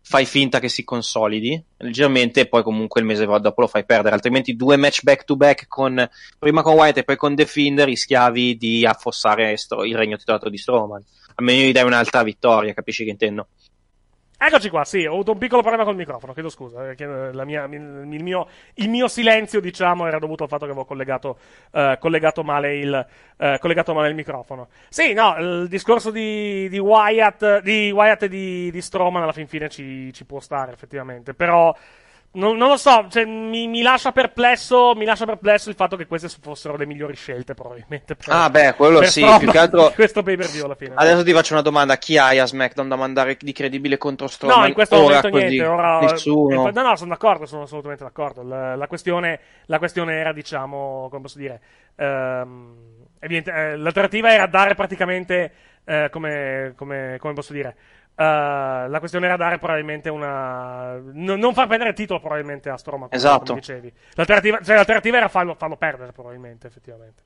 fai finta che si consolidi leggermente e poi comunque il mese dopo lo fai perdere, altrimenti due match back to back con, prima con White e poi con The Fiend rischiavi di affossare il regno titolato di Strowman. Almeno gli dai un'altra vittoria, capisci che intendo? Eccoci qua, sì, ho avuto un piccolo problema col microfono, chiedo scusa, perché eh, eh, mia, il, mio, il, mio, silenzio, diciamo, era dovuto al fatto che avevo collegato, eh, collegato, male, il, eh, collegato male, il, microfono. Sì, no, il discorso di, di Wyatt, di Wyatt e di, di Stroman alla fin fine ci, ci può stare, effettivamente, però non, non lo so, cioè, mi, mi, lascia perplesso, mi lascia perplesso il fatto che queste fossero le migliori scelte, probabilmente. Per, ah, beh, quello sì, più che altro. Questo pay per view alla fine. Adesso ti faccio una domanda: chi hai a SmackDown da mandare di credibile contro Strowman? No, in questo ora momento niente, ora. Nessuno. Eh, no, no, sono d'accordo, sono assolutamente d'accordo. La, la, questione, la questione, era, diciamo, come posso dire. Ehm, evidente, eh, l'alternativa era dare praticamente. Eh, come, come, come posso dire? Uh, la questione era dare probabilmente una. N- non far perdere il titolo probabilmente a Stroma. Esatto. Come dicevi. L'alternativa, cioè, l'alternativa era farlo, farlo, perdere, probabilmente, effettivamente.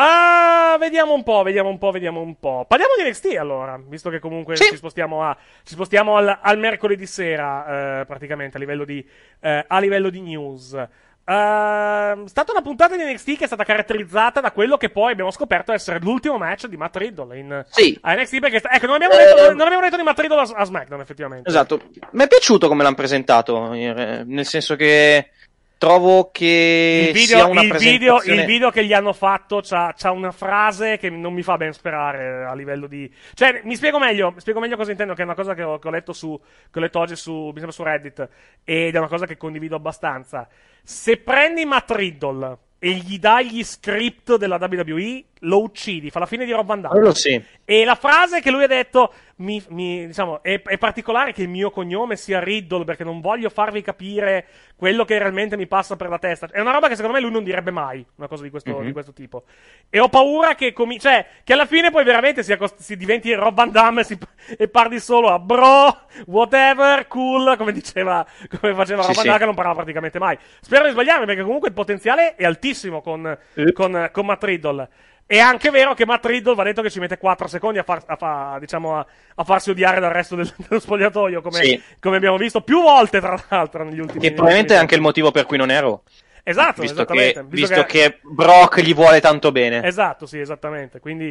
Ah, vediamo un po', vediamo un po', vediamo un po'. Parliamo di NXT allora, visto che comunque sì. ci spostiamo, a, ci spostiamo al, al mercoledì sera, eh, praticamente, a livello di, eh, a livello di news. Uh, è stata una puntata di NXT che è stata caratterizzata da quello che poi abbiamo scoperto essere l'ultimo match di Matt Riddle in, sì. a NXT perché ecco non abbiamo, detto, non, ehm. non abbiamo, detto, di Matt Riddle a, a SmackDown effettivamente esatto mi è piaciuto come l'hanno presentato nel senso che trovo che il video, sia una il video, il video che gli hanno fatto c'ha, c'ha, una frase che non mi fa ben sperare a livello di... Cioè, mi spiego meglio, spiego meglio cosa intendo, che è una cosa che ho, che ho letto, su, che ho letto oggi su, mi sembra su Reddit, ed è una cosa che condivido abbastanza. Se prendi Matt Riddle e gli dai gli script della WWE, lo uccidi, fa la fine di Rob Van Damme. Sì. E la frase che lui ha detto mi, mi, diciamo, è, è, particolare che il mio cognome sia Riddle perché non voglio farvi capire quello che realmente mi passa per la testa. È una roba che secondo me lui non direbbe mai, una cosa di questo, mm-hmm. di mhm. questo tipo. E ho paura che, comi- cioè, che alla fine poi veramente sia cost- si diventi Rob Van Damme e, si- e, parli solo a bro, whatever, cool, come diceva, come faceva sì, Rob Van Damme sì. che non parlava praticamente mai. Spero di sbagliarmi perché comunque il potenziale è altissimo con, uh. con, con Matt Riddle. È anche vero che Matt Riddle va detto che ci mette 4 secondi a, far, a, fa, diciamo, a, a farsi odiare dal resto del, dello spogliatoio, come, sì. come, abbiamo visto più volte, tra l'altro, negli ultimi anni. Che probabilmente è anche il motivo per cui non ero. Esatto, visto che, visto, che... che Brock gli vuole tanto bene. Esatto, sì, esattamente. Quindi.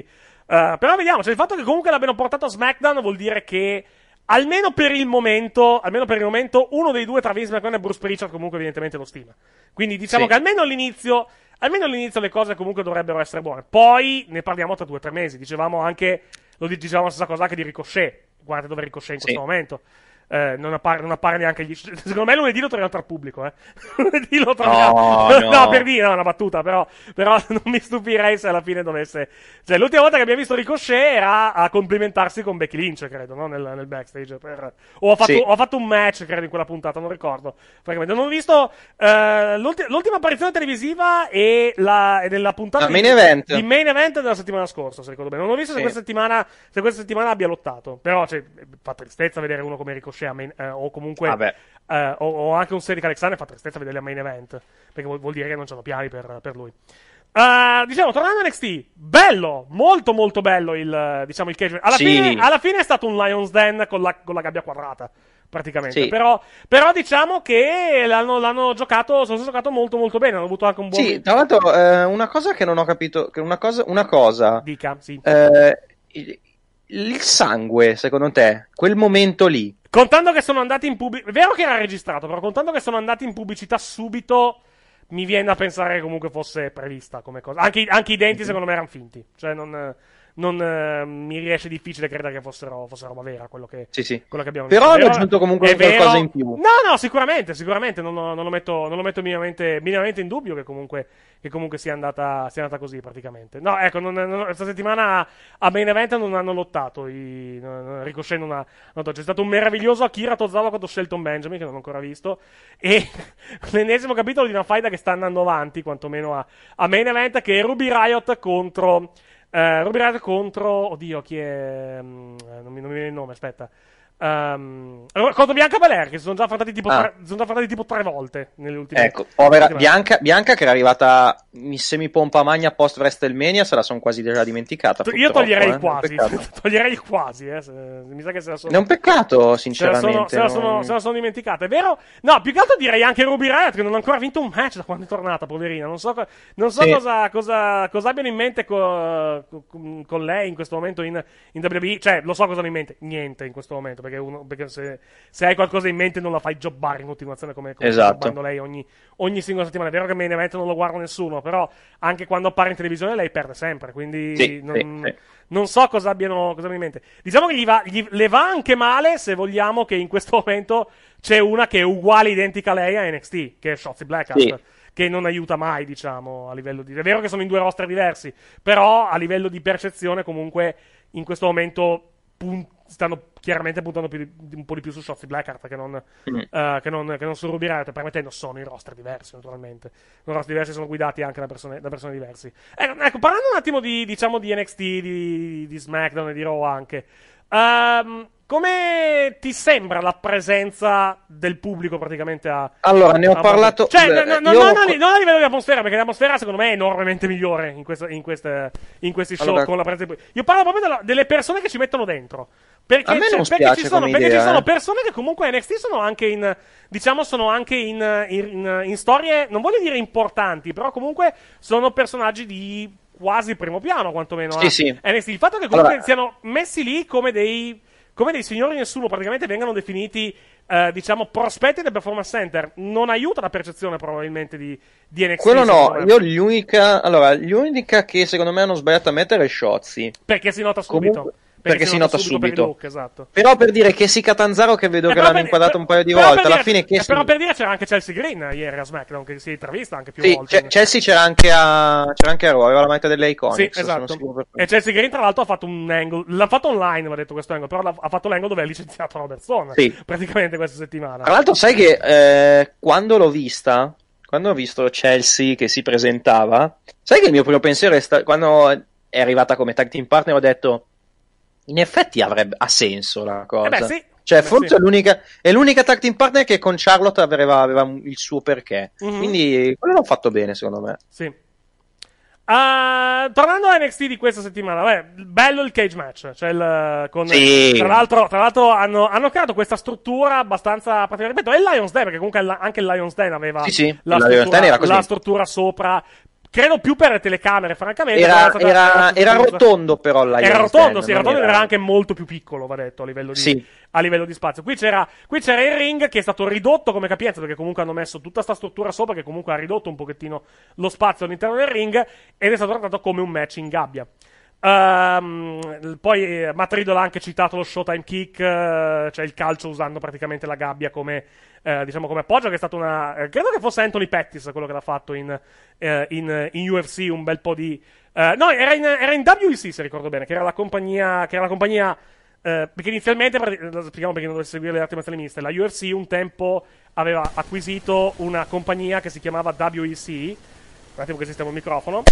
Uh, però vediamo, cioè il fatto che comunque l'abbiano portato a SmackDown vuol dire che almeno per il momento, almeno per il momento uno dei due tra Vince McMahon e Bruce Pritchard comunque evidentemente lo stima. Quindi diciamo sì. che almeno all'inizio almeno all'inizio le cose comunque dovrebbero essere buone. Poi ne parliamo tra due o tre mesi. Dicevamo anche, lo dicevamo la stessa cosa anche di Ricochet. Guardate dove Ricochet in questo momento. Eh, non, appare, non, appare, neanche gli... Secondo me lunedì lo troviamo tra il pubblico. Eh. lunedì lo troviamo. No, no. no per dire, no, una battuta. Però, però non mi stupirei se alla fine dovesse. Cioè, l'ultima volta che abbiamo visto Ricochet era a complimentarsi con Becky Lynch, credo, no? nel, nel backstage. Per... O ha fatto, sì. fatto, un match, credo, in quella puntata, non ricordo. Francamente, non ho visto eh, l'ulti- l'ultima apparizione televisiva e, la, e nella puntata no, ah, di, main di, main event della settimana scorsa. Se ricordo bene, non ho visto sì. se, questa se, questa settimana, abbia lottato. Però cioè, fa tristezza vedere uno come Ricochet Porsche main, eh, o comunque eh, o, o, anche un Seri Alexander fa tristezza vederli a main event perché vuol, vuol dire che non c'hanno piani per, per lui Uh, diciamo, tornando a NXT, bello, molto molto bello il, diciamo, il cage. Alla, sì. fine, alla fine è stato un Lions Den con la, con la gabbia quadrata, praticamente. Sì. Però, però, diciamo che l'hanno, l'hanno giocato, sono giocato molto molto bene, hanno avuto anche un buon... Sì, tra l'altro, eh, una cosa che non ho capito, una cosa... Una cosa Dica, sì. Eh, il, il sangue, secondo te, quel momento lì, Contando che sono andati in pubblicità. È vero che era registrato, però contando che sono andati in pubblicità subito. Mi viene a pensare che comunque fosse prevista come cosa. Anche, anche i denti, mhm. secondo me, erano finti. Cioè, non. non eh, mi riesce difficile credere che fossero, fossero roba vera quello che, sì, sì. Quello che abbiamo Però visto. Però hanno aggiunto comunque qualcosa vero... in più. No, no, sicuramente, sicuramente. Non, non, lo, metto, non lo metto minimamente, minimamente in dubbio che comunque che comunque sia andata, sia andata così praticamente. No, ecco, non, non, questa settimana a Main Event non hanno lottato, i, non, Ricochet non ha lottato. C'è stato un meraviglioso Akira Tozawa quando ho scelto un Benjamin, che non ho ancora visto, e l'ennesimo capitolo di una faida che sta andando avanti, quantomeno a, a Main Event, che è Ruby Riot contro... Eh, Ruby Riot contro... Oddio, chi è... Mm, non mi, non mi viene il nome, aspetta. Um, ehm, ricordo Bianca Belair che sono già affrontati tipo, ah. tre, sono già affrontati tipo tre volte nelle ultime ecco povera Bianca, Bianca, che era arrivata in semipompa magna post WrestleMania se la sono quasi già dimenticata T- io toglierei eh. quasi toglierei quasi eh. se, mi sa che se la sono è un peccato sinceramente se la sono, non... se la sono, sono dimenticata è vero no più che altro direi anche Ruby Riot che non ha ancora vinto un match da quando è tornata poverina non so, non so sì. cosa, cosa, cosa, abbiano in mente co, co, con lei in questo momento in, in WWE cioè lo so cosa hanno in mente niente in questo momento perché, uno, perché se, se, hai qualcosa in mente non la fai jobbare in continuazione come, come esatto. sta lei ogni, ogni, singola settimana. È vero che me ne metto non lo guarda nessuno, però anche quando appare in televisione lei perde sempre, quindi sì, non, sì, sì. non, so cosa abbiano, cosa abbiano, in mente. Diciamo che gli va, gli, le va anche male, se vogliamo, che in questo momento c'è una che è uguale, identica a lei a NXT, che è Shotzi Blackheart che non aiuta mai, diciamo, a livello di... È vero che sono in due roster diversi, però a livello di percezione comunque in questo momento punt- stanno chiaramente puntando più di, un po' di più su Shotzi Blackheart che non, mm. uh, che non, che non su Ruby Riot, permettendo sono i roster diversi naturalmente, i roster diversi sono guidati anche da persone, da persone diverse. Eh, ecco, ecco, parlando un attimo di, diciamo, di NXT, di, di SmackDown e di Raw anche, Um, come ti sembra la presenza del pubblico praticamente a... Allora, ne ho a... parlato... Cioè, Beh, no, no, io... non, a, non a livello di atmosfera, perché l'atmosfera secondo me è enormemente migliore in, questa, in, queste, in questi show allora... con la presenza del pubblico. Io parlo proprio della, delle persone che ci mettono dentro. Perché, cioè, perché, ci, sono, perché idea, ci sono, eh. persone che comunque a NXT sono anche in, diciamo, sono anche in, in, in storie, non voglio dire importanti, però comunque sono personaggi di quasi primo piano, quantomeno. Sì, eh. sì. Eh, NXT. Il fatto che comunque allora... siano messi lì come dei, come dei signori nessuno, praticamente vengano definiti, eh, diciamo, prospetti del performance center, non aiuta la percezione probabilmente di, di NXT. Quello no, io l'unica, allora, l'unica che secondo me hanno sbagliato a mettere è Shotzi. Perché si nota subito. Comunque perché, si nota subito. subito. Per esatto. Però per dire che si Catanzaro che vedo eh, che l'hanno per, inquadrato per, un paio di volte, alla dire, fine Eh, però per dire c'era anche Chelsea Green ieri a SmackDown, che si è intravista anche più sì, volte. C- Chelsea c'era anche a... c'era anche a Raw, aveva la maglietta delle Iconics. Sì, esatto. E Chelsea Green tra l'altro ha fatto un angle, l'ha fatto online, va detto questo angle, però ha fatto l'angle dove ha licenziato Robertson, sì. praticamente questa settimana. Tra l'altro sai che eh, quando l'ho vista, quando ho visto Chelsea che si presentava, sai che il mio primo pensiero è stato, quando è arrivata come tag team partner ho detto in effetti avrebbe, ha senso la cosa. Eh beh, sì. Cioè, forse sì. è, l'unica, è l'unica tag team partner che con Charlotte aveva, aveva il suo perché. Mm-hmm. Quindi quello l'ho fatto bene, secondo me. Sì. Uh, tornando a NXT di questa settimana, beh, bello il cage match. Cioè il, con, sì. Tra l'altro, tra l'altro hanno, hanno, creato questa struttura abbastanza. Ripeto, è il Lions Den, perché comunque anche il Lions Den aveva sì, sì. La, struttura, la, struttura, sopra Credo più per le telecamere, francamente. Era, era, era, era rotondo, però. Era rotondo, stand, sì, rotondo era anche molto più piccolo, va detto, a livello di, sì. a livello di spazio. Qui c'era, qui c'era, il ring che è stato ridotto come capienza, perché comunque hanno messo tutta questa struttura sopra, che comunque ha ridotto un pochettino lo spazio all'interno del ring, ed è stato trattato come un match in gabbia. Um, poi eh, Matt Riddle ha anche citato lo Showtime Kick, eh, cioè il calcio usando praticamente la gabbia come, eh, diciamo come appoggio, che è stata una... Eh, credo che fosse Anthony Pettis quello che l'ha fatto in, eh, in, in UFC un bel po' di... no, era in, era in, WEC se ricordo bene, che era la compagnia... Che era la compagnia perché inizialmente, spieghiamo perché non dovesse seguire le arti marziali miste, la UFC un tempo aveva acquisito una compagnia che si chiamava WEC, un attimo che sistema il microfono,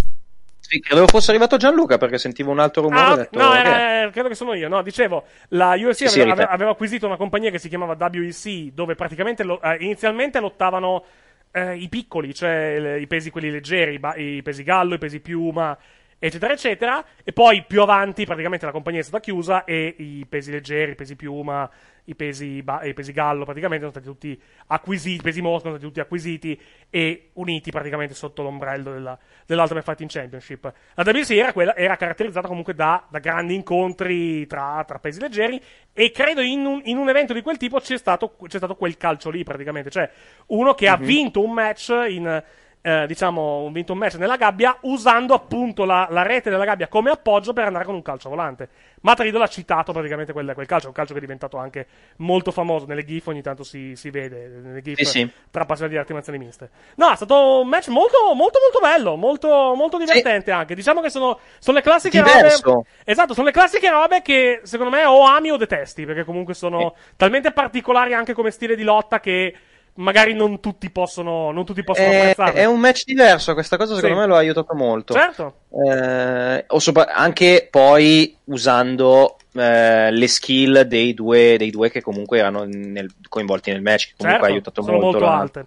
sì, credevo fosse arrivato Gianluca perché sentivo un altro rumore. Ah, detto, no, era, eh, credo che sono io. No, dicevo, la UFC sì, aveva, sì, aveva, acquisito una compagnia che si chiamava WEC, dove praticamente lo, eh, inizialmente lottavano eh, i piccoli, cioè le, i pesi quelli leggeri, ba- i pesi gallo, i pesi piuma, eccetera, eccetera. E poi più avanti, praticamente la compagnia è stata chiusa e i pesi leggeri, i pesi piuma, i pesi, ba- i pesi gallo, praticamente sono stati tutti acquisiti, i pesi mosca sono stati tutti acquisiti e uniti praticamente sotto l'ombrello della, dell'Ultimate Fighting Championship. La WC era, quella, era caratterizzata comunque da, da grandi incontri tra, tra, pesi leggeri e credo in un, in un evento di quel tipo c'è stato, c'è stato, quel calcio lì praticamente, cioè uno che mm-hmm. ha mhm. vinto un match in eh, diciamo, vinto un match nella gabbia usando appunto la, la, rete della gabbia come appoggio per andare con un calcio volante. Matrido l'ha citato praticamente quel, quel calcio, un calcio che è diventato anche molto famoso nelle GIF, ogni tanto si, si vede, nelle GIF sì, sì. tra passione di arti miste. No, è stato un match molto, molto, molto bello, molto, molto divertente sì. anche. Diciamo che sono, sono le classiche Diverso. robe... Esatto, sono le classiche robe che secondo me o ami o detesti, perché comunque sono talmente particolari anche come stile di lotta che magari non tutti possono, non tutti possono è, apprezzarlo. È un match diverso, questa cosa secondo sì. me lo ha aiutato molto. Certo. Eh, sopra- anche poi usando eh, le skill dei due, dei due, che comunque erano nel, coinvolti nel match, che comunque certo, ha aiutato sono molto. Sono molto alte.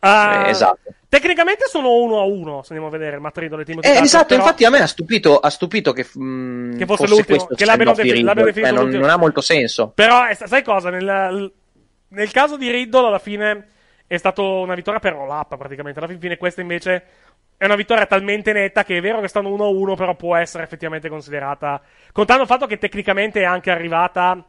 Uh, eh, esatto. Tecnicamente sono uno a uno. Se andiamo a vedere, Matridol e Timothy. Eh, Carter, esatto, però... infatti a me ha stupito, ha stupito che, mh, mm, che fosse, fosse l'ultimo. Che l'abbiano, defi- l'abbiano definito. Eh, non, non, ha molto senso. Però, sai cosa? Nel, nel caso di Riddle, alla fine è stata una vittoria per roll up praticamente. Alla fine, questa invece è una vittoria talmente netta che è vero che stanno 1-1, però può essere effettivamente considerata. Contando il fatto che tecnicamente è anche arrivata.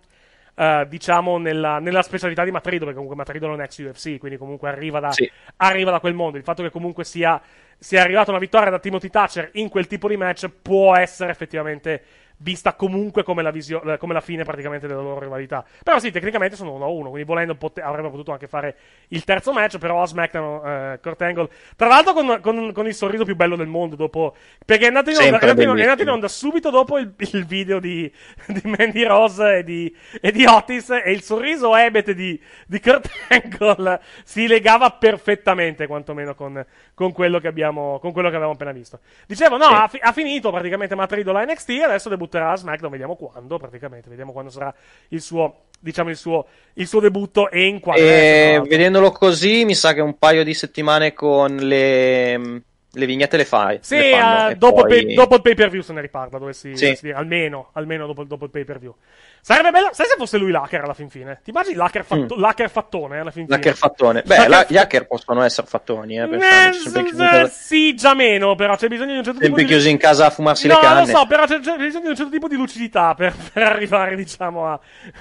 Uh, diciamo nella, nella, specialità di Matrido, perché comunque Matrido non è ex UFC, quindi comunque arriva da, sì. arriva da quel mondo. Il fatto che comunque sia, sia arrivata una vittoria da Timothy Thatcher in quel tipo di match può essere effettivamente vista comunque come la, visio- eh, come la, fine praticamente della loro rivalità. Però sì, tecnicamente sono 1-1, quindi volendo pot- avrebbero potuto anche fare il terzo match, però a SmackDown eh, Kurt Angle, tra l'altro con, con, con, il sorriso più bello del mondo dopo, perché è andato in onda, è andato in onda subito dopo il, il video di, di, Mandy Rose e di, e di, Otis e il sorriso ebete di, di Kurt Angle si legava perfettamente quantomeno con, con quello, che abbiamo, quello che avevamo appena visto. Dicevo, no, sì. ha, fi- ha, finito praticamente Matrido la NXT, adesso debutta debutterà a SmackDown, vediamo quando praticamente, vediamo quando sarà il suo, diciamo, il suo, il suo debutto e in quale... Eh, vedendolo così mi sa che un paio di settimane con le... Le vignette le fai. Sì, le fanno, uh, dopo, poi... pay, dopo, il pay per view se ne riparla, dovessi, sì. dovessi dire, almeno, almeno dopo, dopo il pay per view. Sarebbe bello, sai se fosse lui l'hacker alla fin fine? Ti immagini l'hacker, mm. fatto, mm. l'hacker fattone alla fin fine? L'hacker fattone. Beh, l'hacker... La, gli hacker possono essere fattoni, eh. Pensando, sì, già meno, però c'è bisogno di un certo Sempre tipo chiusi in casa a fumarsi no, le canne. No, lo so, però c'è, c'è, bisogno di un certo tipo di lucidità per, per arrivare, diciamo, a...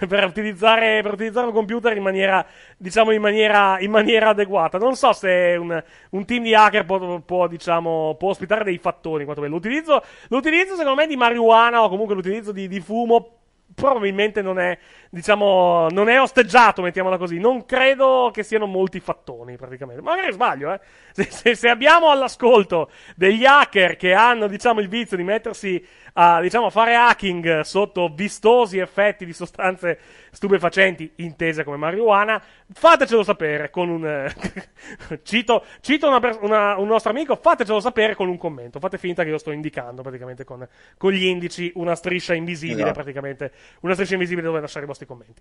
Per utilizzare, per utilizzare un computer in maniera, diciamo, in maniera, in maniera adeguata. Non so se un, un team di hacker può, può, diciamo, può ospitare dei fattoni, quanto meno. L'utilizzo, l'utilizzo, secondo me, di marijuana o comunque l'utilizzo di, di fumo probabilmente non è, diciamo, non è osteggiato, mettiamola così. Non credo che siano molti fattoni, praticamente. Magari sbaglio, eh. Se, se, se abbiamo all'ascolto degli hacker che hanno, diciamo, il vizio di mettersi a diciamo, fare hacking sotto vistosi effetti di sostanze stupefacenti, intese come marijuana, fatecelo sapere con un... Eh, cito, cito una una, un nostro amico, fatecelo sapere con un commento, fate finta che io sto indicando praticamente con, con gli indici una striscia invisibile, esatto. praticamente, una striscia invisibile dove lasciare i vostri commenti.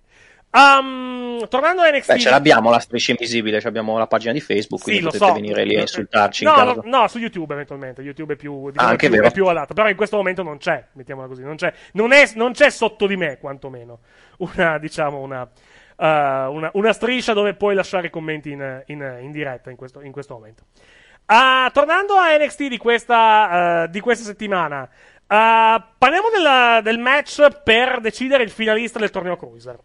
Um, tornando a NXT... Beh, ce l'abbiamo la striscia invisibile, cioè abbiamo la pagina di Facebook, quindi sì, potete so. venire lì a insultarci. No, in no, no, su YouTube eventualmente, YouTube è più, diciamo, ah, più, è più adatto, però in questo momento non c'è c'è, mettiamola così, non c'è, non è, non c'è sotto di me, quantomeno, una, diciamo, una, uh, una, una striscia dove puoi lasciare commenti in, in, in diretta in questo, in questo momento. Uh, tornando a NXT di questa, uh, di questa settimana, eh, parliamo della, del match per decidere il finalista del torneo Cruiser.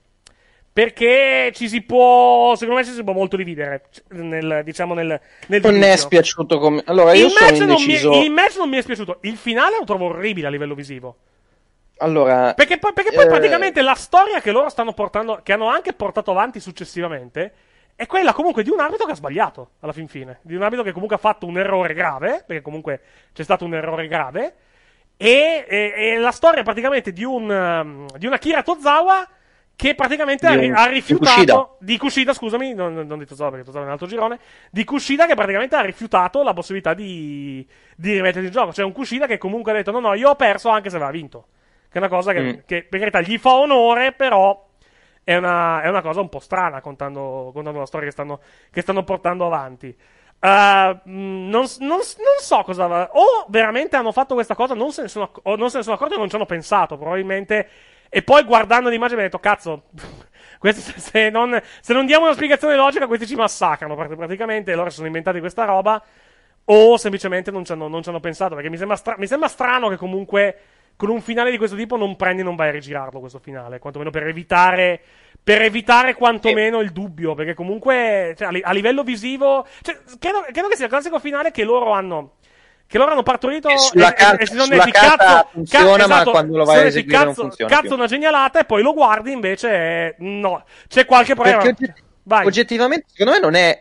Perché ci si può, secondo me, ci si può molto dividere. Nel, diciamo nel, nel non è spiaciuto come. Allora, io il sono indeciso. Mi, il match non mi è spiaciuto. Il finale lo trovo orribile a livello visivo. Allora, perché, poi, perché poi eh... praticamente la storia che loro stanno portando, che hanno anche portato avanti successivamente, è quella comunque di un arbitro che ha sbagliato alla fin fine. Di un arbitro che comunque ha fatto un errore grave, perché comunque c'è stato un errore grave. E, e, e la storia praticamente di un, ehm, di una Kira Tozawa che praticamente di, ha, rifiutato di Kushida, scusami, non, non, di Tozawa perché Tozawa è un altro girone, di Kushida che praticamente ha rifiutato la possibilità di, di rimettersi in gioco, cioè un Kushida che comunque ha detto no no io ho perso anche se aveva vinto, che è una cosa che, mm. che per carità gli fa onore però è una, è una cosa un po' strana contando, contando la storia che stanno, che stanno portando avanti. Uh, non, non, non, so cosa. O veramente hanno fatto questa cosa, non se ne sono, acc- non se ne sono accorto e non ci hanno pensato. Probabilmente e poi guardando l'immagine mi ha detto, cazzo, questo, se, non, se, non, diamo una spiegazione logica, questi ci massacrano praticamente. E loro sono inventati questa roba. O semplicemente non ci hanno, non ci hanno pensato. Perché mi sembra, stra- mi sembra, strano che comunque con un finale di questo tipo non prendi e non vai a rigirarlo questo finale. Quantomeno per evitare. Per evitare quantomeno il dubbio. Perché comunque cioè, a, livello visivo. Cioè, credo, credo che sia il classico finale che loro hanno che loro hanno partorito e, sulla e, e, e non sulla è di cazzo, funziona, cazzo, esatto, ma quando lo vai a eseguire cazzo, non funziona cazzo più. una genialata e poi lo guardi invece no, c'è qualche problema. Perché ogget- oggettivamente secondo me non è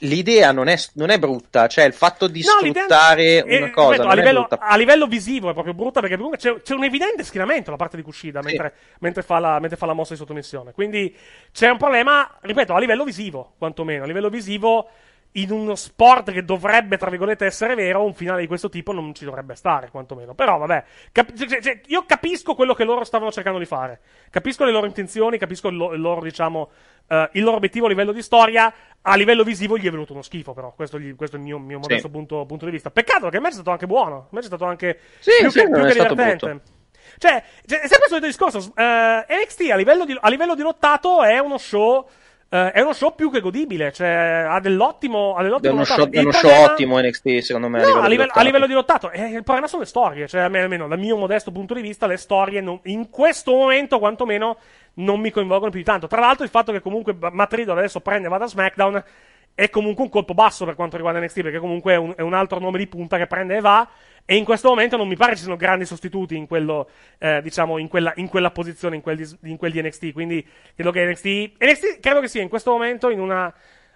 l'idea non è, non è, brutta, cioè il fatto di no, sfruttare è, una cosa. Ripeto, a, livello, a, livello, visivo è proprio brutta perché comunque c'è, c'è un evidente schienamento da parte di Kushida sì. mentre, mentre, mentre, fa la, mossa di sottomissione. Quindi c'è un problema, ripeto, a livello visivo, quantomeno. A livello visivo in uno sport che dovrebbe, tra virgolette, essere vero, un finale di questo tipo non ci dovrebbe stare, quantomeno. Però, vabbè, cap- cioè, cioè, cioè io capisco quello che loro stavano cercando di fare. Capisco le loro intenzioni, capisco il, lo- il loro, diciamo, uh, il loro obiettivo a livello di storia. A livello visivo gli è venuto uno schifo, però. Questo, gli, questo è il mio, mio sì. modesto punto, punto, di vista. Peccato che il match è stato anche buono. Il match è stato anche sì, più, sì, che, più che divertente. Brutto. Cioè, cioè, è sempre il solito discorso. Uh, eh, NXT a livello, di, a livello di lottato è uno show eh, è uno show più che godibile, cioè ha dell'ottimo, ha dell'ottimo è uno, show, è uno problema... show, ottimo NXT secondo me. No, a, livello a, livello, a, livello di lottato, eh, il problema sono le storie, cioè almeno dal mio modesto punto di vista le storie non... in questo momento quantomeno non mi coinvolgono più di tanto. Tra l'altro il fatto che comunque Matrido adesso prende e vada a SmackDown è comunque un colpo basso per quanto riguarda NXT perché comunque è un, è un altro nome di punta che prende e va e in questo momento non mi pare ci siano grandi sostituti in, quello, eh, diciamo, in, quella, in quella, posizione, in quel, di, in quel, di, NXT. Quindi credo che NXT, NXT credo che sia in questo momento in una,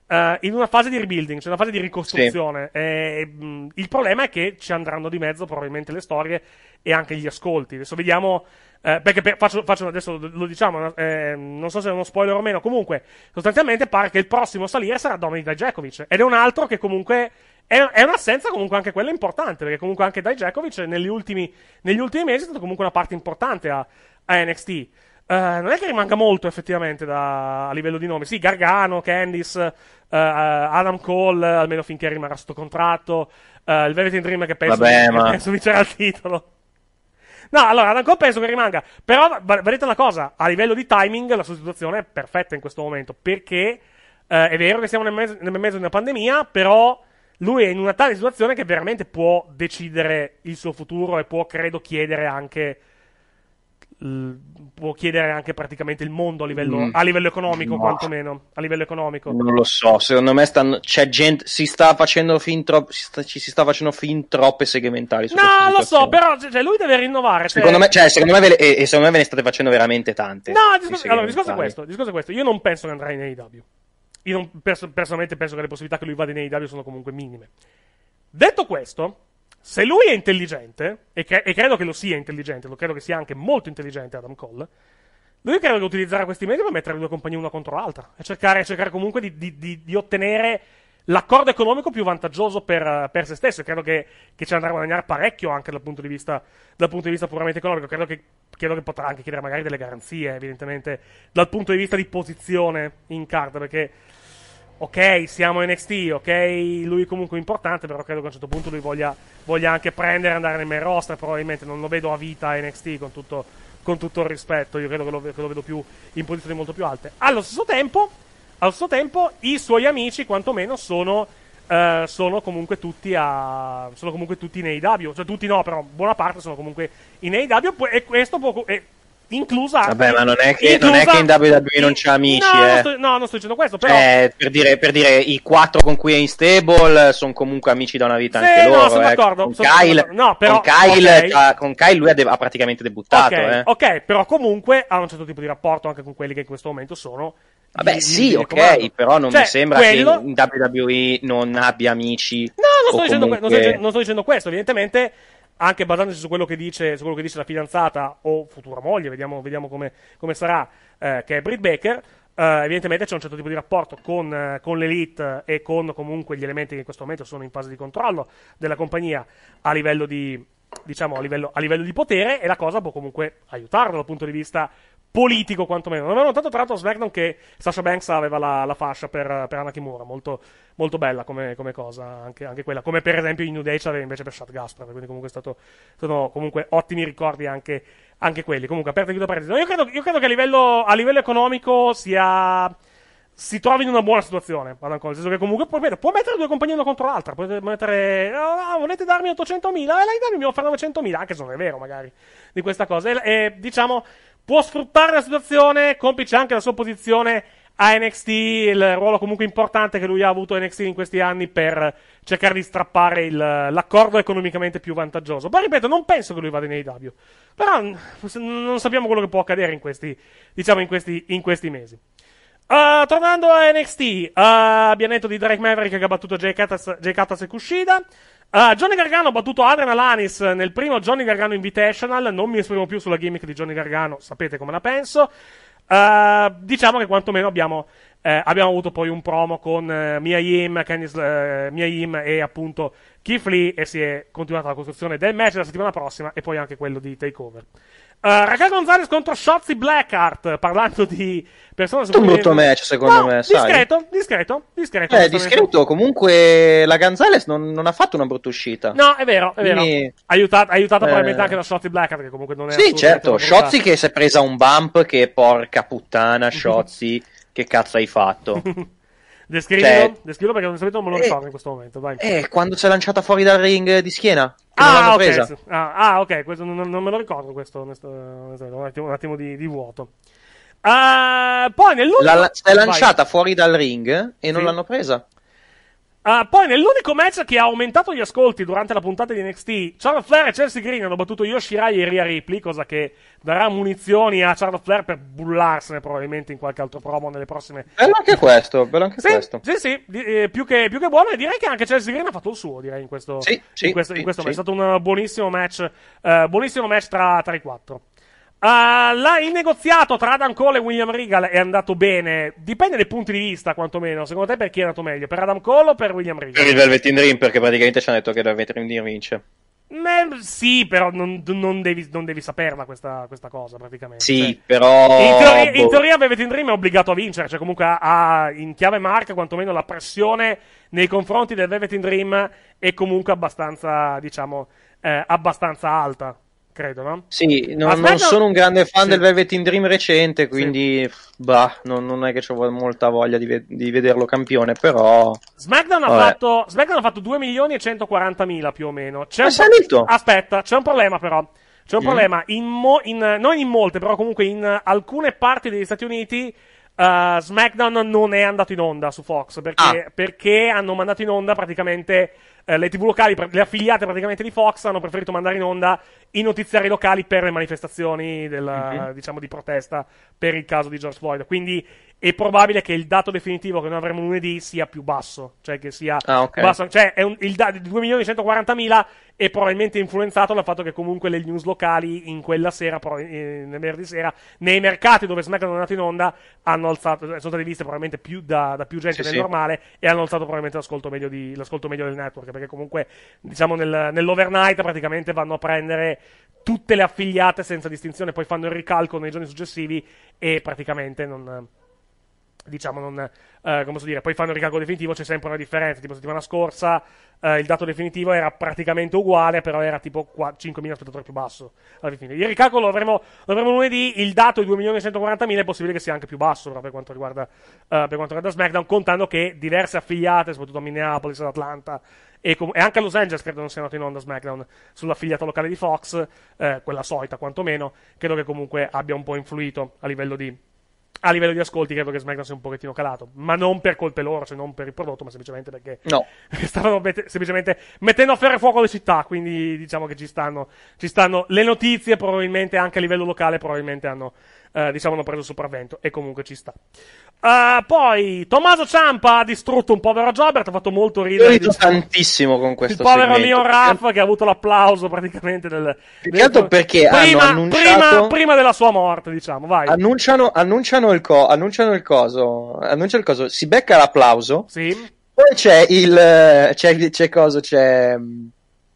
uh, in una fase di rebuilding, cioè una fase di ricostruzione. Sì. E, mh, il problema è che ci andranno di mezzo probabilmente le storie e anche gli ascolti. Adesso vediamo. Eh, perché per, faccio, faccio, adesso lo diciamo, eh, non so se è uno spoiler o meno. Comunque, sostanzialmente pare che il prossimo a salire sarà Dominic Dijakovic. Ed è un altro che comunque è, un'assenza comunque anche quella importante, perché comunque anche Dai Djakovic negli ultimi, negli ultimi mesi è stata comunque una parte importante a, a NXT. Uh, eh, non è che rimanga molto effettivamente da, a livello di nome. Sì, Gargano, Candice, uh, Adam Cole, almeno finché rimarrà sotto contratto. Uh, il Velvet in Dream che penso, Vabbè, che, ma... penso vincerà il titolo. No, allora, Adam Cole penso che rimanga. Però vedete una cosa, a livello di timing la sostituzione è perfetta in questo momento, perché è vero che siamo nel mezzo, nel mezzo di una pandemia, però lui è in una tale situazione che veramente può decidere il suo futuro e può, credo, chiedere anche. L- può chiedere anche praticamente il mondo a livello, mm. a livello economico, no. quantomeno. A livello economico. Non lo so, secondo me stanno, c'è gente, si sta facendo fin troppo, si sta, ci si sta facendo fin troppe segmentali. No, lo so, però cioè, cioè, lui deve rinnovare. Cioè secondo, cioè... Me, cioè, secondo me, ve le, e, e secondo me ve ne state facendo veramente tante. No, discorso, allora, discorso, è questo, discorso è questo. Io non penso che andrai in AEW io non, pers- personalmente penso che le possibilità che lui vada in AEW sono comunque minime. Detto questo, se lui è intelligente, e, cre- e, credo che lo sia intelligente, lo credo che sia anche molto intelligente Adam Cole, lui credo che utilizzerà questi mezzi per mettere le due compagnie una contro l'altra e cercare, cercare comunque di, di, di, di ottenere l'accordo economico più vantaggioso per, per se stesso. Credo che, che ci andrà a guadagnare parecchio anche dal punto di vista, punto di vista puramente economico. Credo che, credo che, potrà anche chiedere magari delle garanzie, evidentemente, dal punto di vista di posizione in carta, perché. Ok, siamo NXT, ok, lui comunque è importante, però credo che a un certo punto lui voglia, voglia anche prendere e andare nel main roster, probabilmente non lo vedo a vita NXT con tutto, con tutto il rispetto, io credo che lo, che lo vedo più in posizioni molto più alte. Allo stesso tempo, al suo tempo, i suoi amici, quantomeno, sono, eh, sono, comunque a, sono, comunque tutti in AW. Cioè, tutti no, però buona parte sono comunque in AW. E questo può. E, inclusa vabbè ma non è, che, non è che, in WWE non c'ha amici no, eh. non sto, no non sto dicendo questo però eh, per, dire, per, dire, i quattro con cui è in stable sono comunque amici da una vita sì, anche no, loro sono eh. d'accordo, con, sono Kyle, d'accordo. No, però, con Kyle, okay. ha, con Kyle lui ha, de- ha praticamente debuttato okay, eh. ok però comunque ha un certo tipo di rapporto anche con quelli che in questo momento sono Vabbè, sì, ok, però non cioè, mi sembra quello... che in WWE non abbia amici. No, non sto, comunque... non, sto dicendo, non sto, dicendo, questo, evidentemente. Anche basandosi su quello che dice, quello che dice la fidanzata o futura moglie, vediamo, vediamo come, come, sarà, eh, che è Britt Baker. Eh, evidentemente c'è un certo tipo di rapporto con, eh, con, l'elite e con comunque gli elementi che in questo momento sono in fase di controllo della compagnia a livello di, diciamo, a livello, a livello di potere. E la cosa può comunque aiutarlo dal punto di vista politico quantomeno. Non avevo notato tra l'altro a SmackDown che Sasha Banks aveva la, la fascia per, per Anakimura, molto, molto bella come, come cosa, anche, anche, quella. Come per esempio in New Day c'aveva invece per Shad Gasper, quindi comunque stato, sono comunque ottimi ricordi anche, anche quelli. Comunque, aperta e chiudo parentesi. No, io, io credo che a livello, a livello economico sia si trovi in una buona situazione. vado ancora, Nel senso che comunque può, può mettere due compagnie una contro l'altra. Potete mettere. Oh, volete darmi 800.000? E eh, lei dammi, mi offre 900.000. Anche se non è vero, magari. Di questa cosa. E, e diciamo può sfruttare la situazione, complice anche la sua posizione a NXT, il ruolo comunque importante che lui ha avuto a NXT in questi anni per cercare di strappare il, l'accordo economicamente più vantaggioso. Ma ripeto, non penso che lui vada in AEW, però non sappiamo quello che può accadere in questi, diciamo, in questi, in questi mesi. Uh, tornando a NXT, uh, ah, abbiamo detto di Drake Maverick che ha battuto Jay Cuttas, Jay Cuttas e Kushida. Uh, Johnny Gargano ha battuto Adrian Alanis nel primo Johnny Gargano Invitational. Non mi esprimo più sulla gimmick di Johnny Gargano, sapete come la penso. Uh, diciamo che quantomeno abbiamo, eh, abbiamo, avuto poi un promo con eh, Mia Yim, Candice, eh, Mia Yim e appunto Keith Lee e si è continuata la costruzione del match della settimana prossima e poi anche quello di Takeover. Uh, Raquel Gonzalez contro Shotzi Blackheart. Parlando di persone super. Un brutto match, secondo no, me. sai. discreto, discreto. Eh, discreto. Comunque, la Gonzalez non, non, ha fatto una brutta uscita. No, è vero, è vero. Quindi... Aiutata, aiutata eh... probabilmente anche da Shotzi Blackheart, che comunque non è. Sì, certo. Shotzi che si è presa un bump. Che porca puttana, Shotzi, che cazzo hai fatto? Descrivilo, cioè, descrivilo perché onestamente non me lo eh, ricordo eh, in questo momento. Vai. Eh, quando si è lanciata fuori dal ring eh, di schiena. Ah ok. Ah, ah, ok, questo non, non, me lo ricordo questo, onestamente. Un attimo, un attimo di, di, vuoto. Uh, poi nell'ultimo... La, si è lanciata Vai. fuori dal ring e non sì. l'hanno presa. Uh, poi nell'unico match che ha aumentato gli ascolti durante la puntata di NXT, Charlotte Flair e Chelsea Green hanno battuto Yoshirai e Ria Ripley, cosa che darà munizioni a Charlotte Flair per bullarsene probabilmente in qualche altro promo nelle prossime... Bello anche questo, bello anche sì, questo. Sì, sì, eh, più, che, più, che, buono e direi che anche Chelsea Green ha fatto il suo, direi, in questo, sì, sì, in questo, sì, in questo match. È stato un buonissimo match, eh, buonissimo match tra, tra i quattro. Uh, ah, là, il negoziato tra Adam Cole e William Regal è andato bene. Dipende dai punti di vista, quantomeno. Secondo te, per chi è andato meglio? Per Adam Cole o per William Regal? Per il Velvet in Dream, perché praticamente ci hanno detto che il Velvet in Dream vince. Beh, sì, però non, non, devi, non devi, saperla questa, questa, cosa praticamente. Sì, cioè, però. In teoria, boh. in teoria Velvet in Dream è obbligato a vincere, cioè comunque ha, ha in chiave marca quantomeno la pressione nei confronti del Velvet in Dream è comunque abbastanza, diciamo, eh, abbastanza alta credo, no? Sì, non, non sono un grande fan sì. del Velvet in Dream recente, quindi sì. bah, non, non, è che ho molta voglia di, ve- di, vederlo campione, però... SmackDown ha, fatto, SmackDown ha fatto 2 milioni e 140 mila più o meno. C'è Ma un pro- Aspetta, c'è un problema però. C'è un mm. problema, in mo- in, non in molte, però comunque in alcune parti degli Stati Uniti... Uh, SmackDown non è andato in onda su Fox perché, ah. perché hanno mandato in onda praticamente eh, le tv locali, le affiliate praticamente di Fox hanno preferito mandare in onda i notiziari locali per le manifestazioni della, mm-hmm. diciamo, di protesta per il caso di George Floyd. Quindi è probabile che il dato definitivo che noi avremo lunedì sia più basso. Cioè, che sia ah, okay. basso. Cioè, è un, il dato da- 2.140.000 è probabilmente influenzato dal fatto che comunque le news locali in quella sera, eh, nel venerdì sera, nei mercati dove SmackDown è andato in onda, hanno alzato, cioè, sono state viste probabilmente più da, da più gente sì, del sì. normale e hanno alzato probabilmente l'ascolto meglio, di, l'ascolto meglio, del network. Perché comunque, diciamo, nel, nell'overnight praticamente vanno a prendere tutte le affiliate senza distinzione, poi fanno il ricalco nei giorni successivi e praticamente non diciamo non eh, come posso dire poi fanno il ricalcolo definitivo c'è sempre una differenza tipo settimana scorsa eh, il dato definitivo era praticamente uguale però era tipo 4, 5.000 spettatori più basso alla fine il ricalcolo lo avremo, lo avremo lunedì il dato è 2.140.000 è possibile che sia anche più basso però per quanto riguarda eh, per quanto riguarda SmackDown contando che diverse affiliate soprattutto a Minneapolis ad Atlanta e, com- e, anche a Los Angeles credo non siano andati in onda SmackDown sull'affiliata locale di Fox eh, quella solita quantomeno credo che comunque abbia un po' influito a livello di a livello di ascolti credo che SmackDown sia un pochettino calato, ma non per colpe loro, cioè non per il prodotto, ma semplicemente perché no. stavano met- semplicemente mettendo a ferro e fuoco le città, quindi diciamo che ci stanno, ci stanno le notizie probabilmente anche a livello locale, probabilmente hanno, eh, diciamo, hanno preso il sopravvento. E comunque ci sta. Uh, poi Tommaso Ciampa ha distrutto un povero Jobert. Ha fatto molto ridere. Io rido tantissimo con questo Il povero segmento. mio Raff che ha avuto l'applauso praticamente del. Più del... altro perché prima, annunciato... prima, prima, della sua morte, diciamo. Vai. Annunciano, annunciano, il, co- annunciano il coso. Annunciano il coso. Si becca l'applauso. Sì. Poi c'è il. C'è, c'è cosa? C'è. Mm,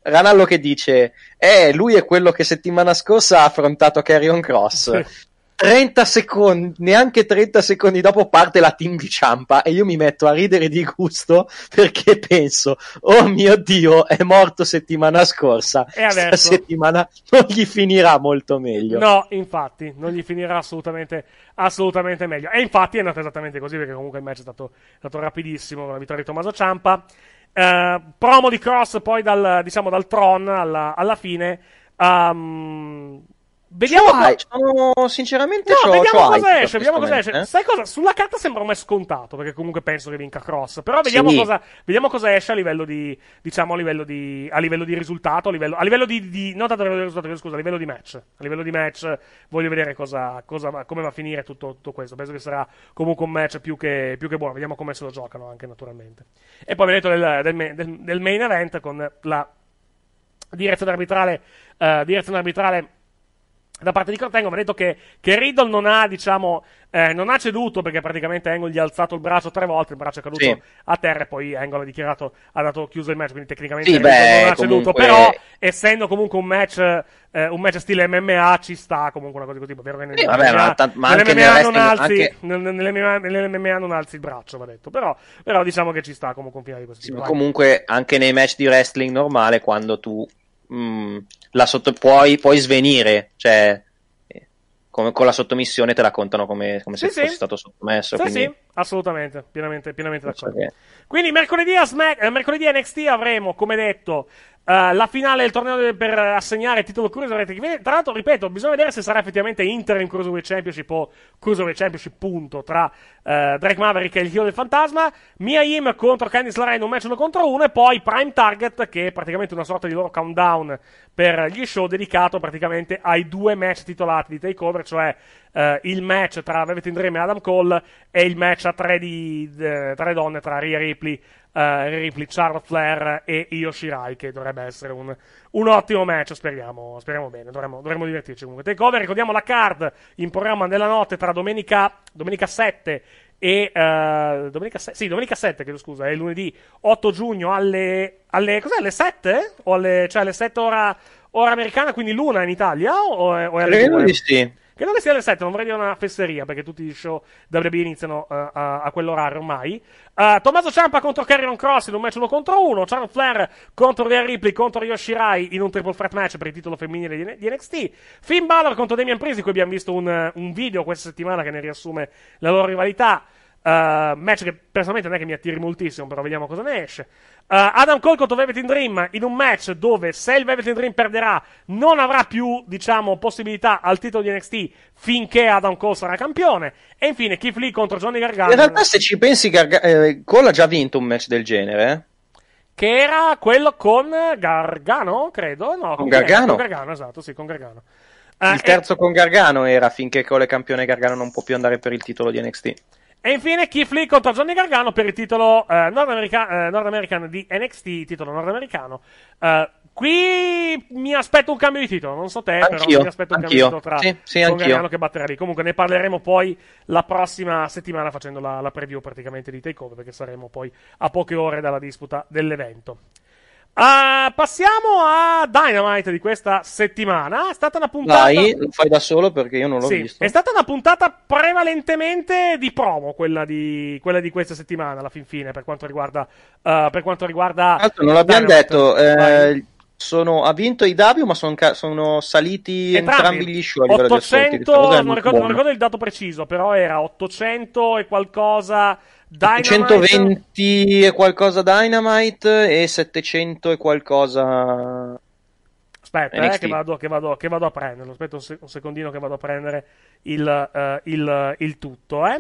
Ranallo che dice: Eh, lui è quello che settimana scorsa ha affrontato Carrion Cross. 30 secondi, neanche 30 secondi dopo parte la team di Ciampa e io mi metto a ridere di gusto perché penso, oh mio Dio, è morto settimana scorsa, questa settimana non gli finirà molto meglio. No, infatti, non gli finirà assolutamente, assolutamente meglio. E infatti è andato esattamente così perché comunque il match è stato, è stato rapidissimo con la vittoria di Tommaso Ciampa. Eh, promo di Cross poi dal, diciamo, dal Tron alla, alla fine. Um, Vediamo, cioè, co- oh, sinceramente no, show, vediamo cosa esce, vediamo cosa esce. Eh? Sai cosa? Sulla carta sembra ormai scontato, perché comunque penso che vinca Cross. Però vediamo, sì. cosa, vediamo cosa esce a livello di, diciamo, a livello di, a livello di risultato, a livello, a livello di, di, no tanto a livello di risultato, scusa, a livello di match. A livello di match voglio vedere cosa, cosa, come va a finire tutto, tutto questo. Penso che sarà comunque un match più che, più che buono. Vediamo come se lo giocano anche, naturalmente. E poi abbiamo detto del, del, del, del main event con la direzione arbitrale, uh, eh, direzione arbitrale da parte di Kurt Angle mi ha detto che, che Riddle non ha, diciamo, eh, non ha ceduto perché praticamente Angle gli ha alzato il braccio tre volte, il braccio è caduto sì. a terra e poi Angle ha dichiarato, ha dato chiuso il match, quindi tecnicamente sì, beh, non ha comunque... ceduto, però essendo comunque un match, eh, un match stile MMA ci sta comunque una cosa di tipo, vero che nel, sì, vabbè, ma, tant- ma nell'MMA, non alzi, anche... nell'MMA, nell'MMA non alzi il braccio, va detto, però, però diciamo che ci sta comunque un finale di questo sì, tipo. Ma comunque anche nei match di wrestling normale quando tu mh, mm, sotto, puoi, puoi, svenire, cioè eh, come, con la sottomissione te la contano come, come se sì, fossi stato sottomesso. Sì, quindi... sì, assolutamente, pienamente, pienamente d'accordo. Quindi mercoledì a, Smack, eh, mercoledì a NXT avremo, come detto, Uh, la finale del torneo per assegnare il titolo Cruiserweight. Tra l'altro, ripeto, bisogna vedere se sarà effettivamente Inter in Cruiserweight Championship o Cruiserweight Championship, punto, tra uh, Drake Maverick e il Hero del Fantasma. Mia Yim contro Candice LeRae in un match uno contro uno e poi Prime Target, che è praticamente una sorta di loro countdown per gli show dedicato praticamente ai due match titolati di Takeover, cioè uh, il match tra Velvet in Dream e Adam Cole e il match a tre, di, tre donne tra Rhea Ripley, eh, Ripley, Charlotte Flair e Io Shirai, che dovrebbe essere un, un ottimo match, speriamo, speriamo bene, dovremmo, dovremmo, divertirci comunque. Takeover, ricordiamo la card in programma della notte tra domenica, domenica 7 e uh, domenica, se- sì, domenica 7, chiedo scusa, è lunedì 8 giugno alle, alle, cos'è, alle 7? O alle, cioè alle 7 ora, ora americana, quindi l'una in Italia? O, o è alle Credo 2? di sì che non è sia alle 7, non vorrei dire una fesseria perché tutti gli show WWE iniziano uh, a, a, quell'orario ormai. Uh, eh, Tommaso Ciampa contro Carrion Cross in un match 1 contro 1. Charles Flair contro Rhea Ripley contro Yoshirai in un triple threat match per il titolo femminile di NXT. Finn Balor contro Damian Priest, di cui abbiamo visto un, un video questa settimana che ne riassume la loro rivalità. Uh, match che personalmente non è che mi attiri moltissimo, però vediamo cosa ne esce. Eh, Adam Cole contro Velvet in Dream in un match dove se il Velvet in Dream perderà non avrà più, diciamo, possibilità al titolo di NXT finché Adam Cole sarà campione. E infine Keith Lee contro Johnny Gargano. In realtà se ci pensi Garga- eh, Cole ha già vinto un match del genere, eh? Che era quello con Gargano, credo, no? Con, Gargano? Con Gargano, esatto, sì, con Gargano. il eh, terzo e... con Gargano era finché Cole è campione Gargano non può più andare per il titolo di NXT. E infine Keith Lee contro Johnny Gargano per il titolo eh, Nord, America, eh, Nord, American di NXT, titolo nordamericano. Eh, qui mi aspetto un cambio di titolo, non so te, anch'io, però mi aspetto un anch'io. cambio di titolo tra sì, sì, con Gargano che batterà lì. Comunque ne parleremo poi la prossima settimana facendo la, la preview praticamente di Takeover perché saremo poi a poche ore dalla disputa dell'evento. Uh, passiamo a Dynamite di questa settimana. È stata una puntata. Dai, lo fai da solo perché io non l'ho sì, visto. È stata una puntata prevalentemente di promo, quella di, quella di questa settimana, alla fin fine, per quanto riguarda. Uh, per quanto riguarda Altro, non l'abbiamo Dynamite. detto. Eh, sono, ha vinto i W, ma son sono saliti entrambi, entrambi gli show. 800, non ricordo, non ricordo il dato preciso, però era 800 e qualcosa Dynamite... 120 e qualcosa Dynamite e 700 e qualcosa. Aspetta, eh, che, vado, che, vado, che, vado, a prenderlo. Aspetta un, se- un, secondino che vado a prendere il, uh, il, eh, il tutto. Eh.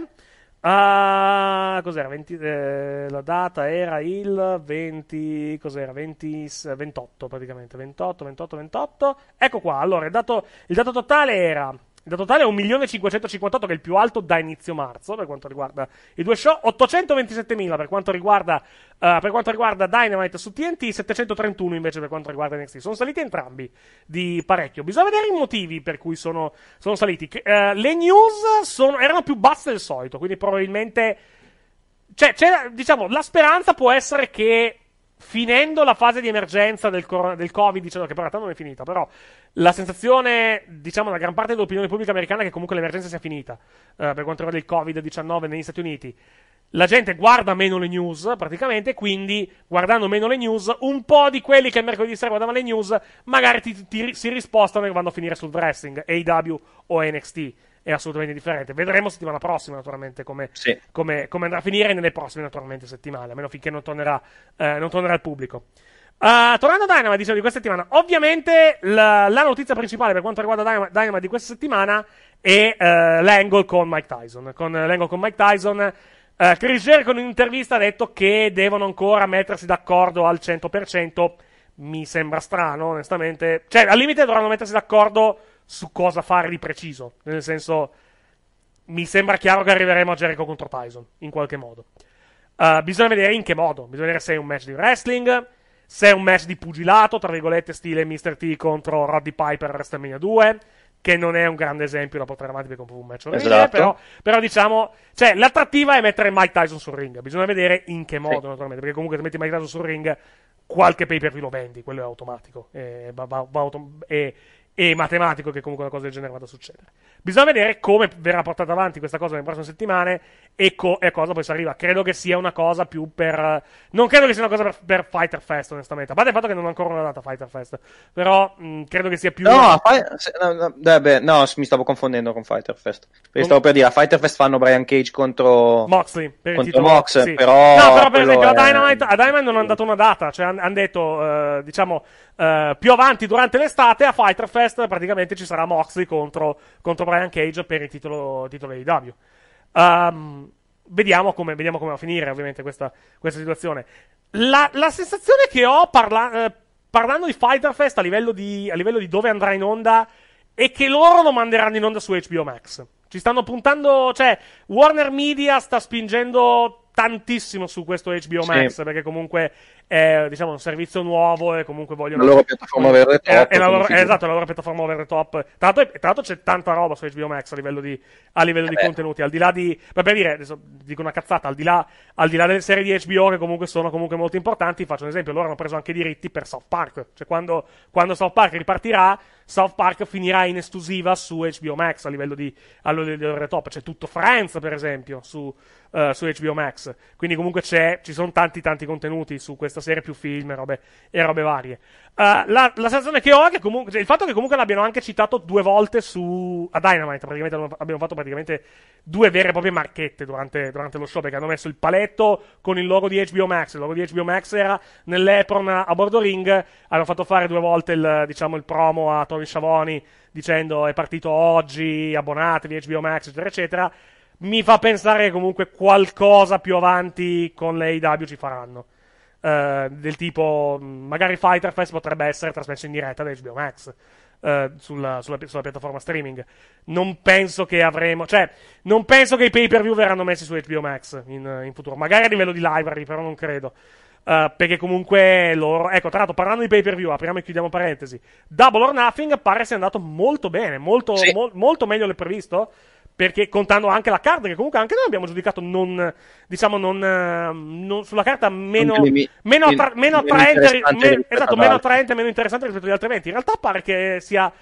Uh, cos'era? 20, eh, la data era il 20, cos'era? 20, 28 eh, praticamente. 28, 28, 28. Ecco qua. Allora, il dato, il dato totale era il totale è 1.558.000, che è il più alto da inizio marzo per quanto riguarda i due show. 827.000 per quanto riguarda, uh, per quanto riguarda Dynamite su TNT, 731 invece per quanto riguarda NXT. Sono saliti entrambi di parecchio. Bisogna vedere i motivi per cui sono, sono saliti. Uh, le news sono, erano più basse del solito, quindi probabilmente... Cioè, diciamo, la speranza può essere che finendo la fase di emergenza del, cor- del Covid, dicendo che per realtà non è finita, però la sensazione, diciamo, da gran parte dell'opinione pubblica americana è che comunque l'emergenza sia finita eh, per quanto riguarda il Covid-19 negli Stati Uniti. La gente guarda meno le news, praticamente, quindi guardando meno le news, un po' di quelli che mercoledì sera guardavano le news, magari ti, ti, si rispostano e vanno a finire sul dressing, AW o NXT è assolutamente indifferente. Vedremo settimana prossima, naturalmente, come, sì. come, come andrà a finire nelle prossime, naturalmente, settimane, almeno finché non tornerà, eh, non tornerà al pubblico. Uh, tornando a Dynama, diciamo, di questa settimana, ovviamente la, la, notizia principale per quanto riguarda Dynama, Dynama di questa settimana è uh, l'angle con Mike Tyson. Con, uh, con Mike Tyson, eh, Chris Jericho con un'intervista ha detto che devono ancora mettersi d'accordo al 100%. Mi sembra strano, onestamente. Cioè, al limite dovranno mettersi d'accordo su cosa fare di preciso. Nel senso, mi sembra chiaro che arriveremo a Jericho contro Tyson, in qualche modo. Uh, bisogna vedere in che modo. Bisogna vedere se è un match di wrestling, se è un match di pugilato, tra virgolette, stile Mr. T contro Roddy Piper a WrestleMania 2 che non è un grande esempio da portare avanti perché è un match orribile, esatto. però, però, diciamo, cioè l'attrattiva è mettere Mike Tyson sul ring, bisogna vedere in che modo sì. naturalmente, perché comunque se metti Mike Tyson sul ring qualche pay per view lo vendi, quello è automatico, e, eh, va, va, va autom- e, e matematico che comunque una cosa del genere vada a succedere. Bisogna vedere come verrà portata avanti questa cosa nelle prossime settimane e, co- e a cosa poi si arriva. Credo che sia una cosa più per. Non credo che sia una cosa per, per Fighter Fest, onestamente. A parte il fatto che non ho ancora una data Fighter Fest, però mh, credo che sia più. No, fai... no, no, beh, beh, no, mi stavo confondendo con Fighter Fest. Con... Stavo per dire, a Fighter Fest fanno Brian Cage contro Moxley. Per contro titolo, Mox, sì. però. No, però per esempio è... a Dynamite, a Dynamite non hanno dato una data, cioè hanno detto, eh, diciamo eh, più avanti durante l'estate a Fighter Fest praticamente ci sarà Moxley contro, contro Brian Cage per il titolo, titolo AEW. Um, ehm, vediamo, come, vediamo come va a finire ovviamente questa, questa situazione. La, la, sensazione che ho parla- eh, parlando di Fighter Fest a livello di, a livello di dove andrà in onda è che loro lo manderanno in onda su HBO Max. Ci stanno puntando, cioè Warner Media sta spingendo tantissimo su questo HBO Max sì. perché comunque è diciamo, un servizio nuovo e comunque vogliono... La eh, esatto, loro piattaforma over the top. È, è la loro, è esatto, la loro piattaforma over the top. Tra l'altro, tra l'altro c'è tanta roba su HBO Max a livello di, a livello eh di contenuti, al di là di... Beh, per dire, adesso dico una cazzata, al di, là, al di là delle serie di HBO che comunque sono comunque molto importanti, faccio un esempio, loro hanno preso anche i diritti per South Park. Cioè quando, quando South Park ripartirà South Park finirà in esclusiva su HBO Max a livello di, a livello top. C'è tutto Friends, per esempio, su, uh, su HBO Max. Quindi comunque ci sono tanti tanti contenuti su questa serie, più film robe, e robe varie. Uh, la, la, sensazione che ho è che comunque, cioè, il fatto che comunque l'abbiano anche citato due volte su, a Dynamite, praticamente abbiamo fatto praticamente due vere e proprie marchette durante, durante lo show, perché hanno messo il paletto con il logo di HBO Max. Il logo di HBO Max era nell'Epron a bordo ring, hanno fatto fare due volte il, diciamo, il promo a Tony Antonio Savoni dicendo è partito oggi, abbonatevi HBO Max, eccetera, eccetera, mi fa pensare che comunque qualcosa più avanti con le ci faranno. Uh, del tipo, mm, magari Fighter Fest potrebbe essere trasmesso in diretta da HBO Max. Uh, sulla, sulla, sulla, piattaforma streaming. Non penso che avremo. Cioè, non penso che i pay per view verranno messi su HBO Max in, in futuro. Magari a livello di library, però non credo. Uh, perché comunque loro. Ecco, tra l'altro, parlando di pay per view, apriamo e chiudiamo parentesi. Double or Nothing pare sia andato molto bene, molto, sì. mo- molto meglio del previsto. Perché contando anche la card, che comunque anche noi abbiamo giudicato non, diciamo, non, ehm, non sulla carta meno, meno, attra- meno, meno attraente, me- esatto, meno attraente, meno interessante rispetto agli altri eventi. In realtà pare che sia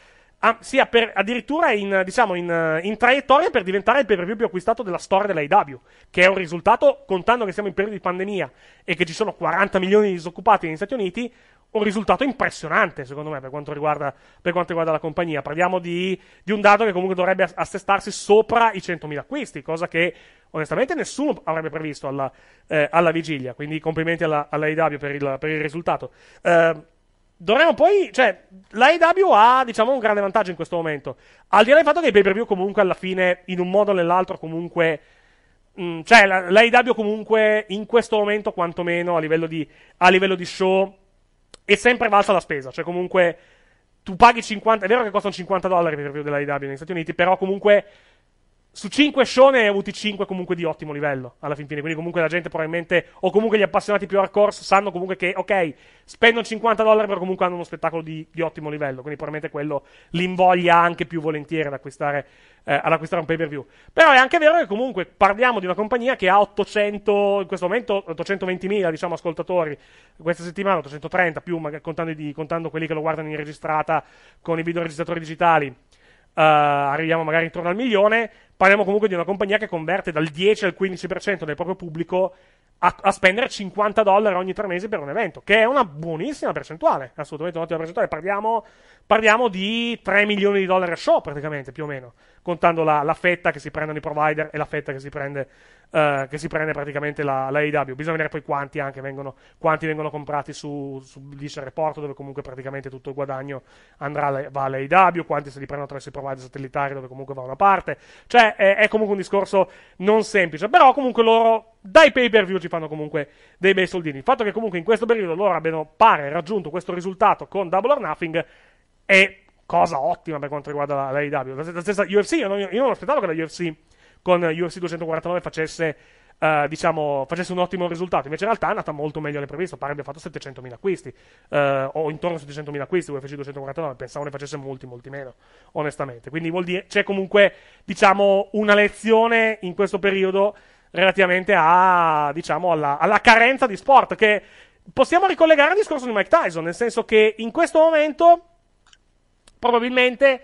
a, ah, sia per, addirittura in, diciamo, in, in, traiettoria per diventare il pay per view più acquistato della storia dell'AEW, che è un risultato, contando che siamo in periodo di pandemia e che ci sono 40 milioni di disoccupati negli Stati Uniti, un risultato impressionante, secondo me, per quanto riguarda, per quanto riguarda la compagnia. Parliamo di, di, un dato che comunque dovrebbe assestarsi sopra i 100.000 acquisti, cosa che onestamente nessuno avrebbe previsto alla, eh, alla vigilia. Quindi complimenti alla, alla per il, per il risultato. Eh, Dovremmo poi, cioè, l'AEW ha, diciamo, un grande vantaggio in questo momento. Al di là del fatto che i pay per view comunque alla fine, in un modo o nell'altro, comunque... Mh, mm, cioè, l'AEW comunque, in questo momento, quantomeno, a livello di, a livello di show, è sempre valsa la spesa. Cioè, comunque, tu paghi 50... È vero che costano 50 dollari i pay per view dell'AEW negli Stati Uniti, però comunque su 5 show ne hai avuti 5 comunque di ottimo livello alla fin fine. Quindi comunque la gente probabilmente, o comunque gli appassionati più hardcore, sanno comunque che, ok, spendono 50 dollari, però comunque hanno uno spettacolo di, di ottimo livello. Quindi probabilmente quello li invoglia anche più volentieri ad acquistare, eh, ad acquistare un pay per view. Però è anche vero che comunque parliamo di una compagnia che ha 800, in questo momento 820.000 diciamo, ascoltatori, questa settimana 830 più, contando, di, contando quelli che lo guardano in registrata con i videoregistratori digitali eh, arriviamo magari intorno al milione, parliamo comunque di una compagnia che converte dal 10 al 15% del proprio pubblico a, a, spendere 50 dollari ogni tre mesi per un evento, che è una buonissima percentuale, assolutamente un'ottima percentuale. Parliamo, parliamo di 3 milioni di dollari a show praticamente, più o meno contando la, la, fetta che si prendono i provider e la fetta che si prende, uh, che si prende praticamente la, la AEW. Bisogna vedere poi quanti anche vengono, quanti vengono comprati su, su Bleacher Report, dove comunque praticamente tutto il guadagno andrà va all'AEW, quanti se li prendono attraverso i provider satellitari, dove comunque va una parte. Cioè, è, è comunque un discorso non semplice, però comunque loro dai pay per view ci fanno comunque dei bei soldini. Il fatto che comunque in questo periodo loro abbiano pare raggiunto questo risultato con Double or Nothing è cosa ottima per quanto riguarda la, la AEW. La, la stessa UFC, io non, io non aspettavo che la UFC con UFC 249 facesse Uh, diciamo, facesse un ottimo risultato. Invece in realtà è andata molto meglio del previsto, pare abbia fatto 700.000 acquisti, uh, o intorno a 700.000 acquisti UFC 249, pensavo ne facesse molti, molti meno, onestamente. Quindi vuol dire, c'è comunque, diciamo, una lezione in questo periodo relativamente a, diciamo, alla, alla carenza di sport, che possiamo ricollegare al discorso di Mike Tyson, nel senso che in questo momento probabilmente,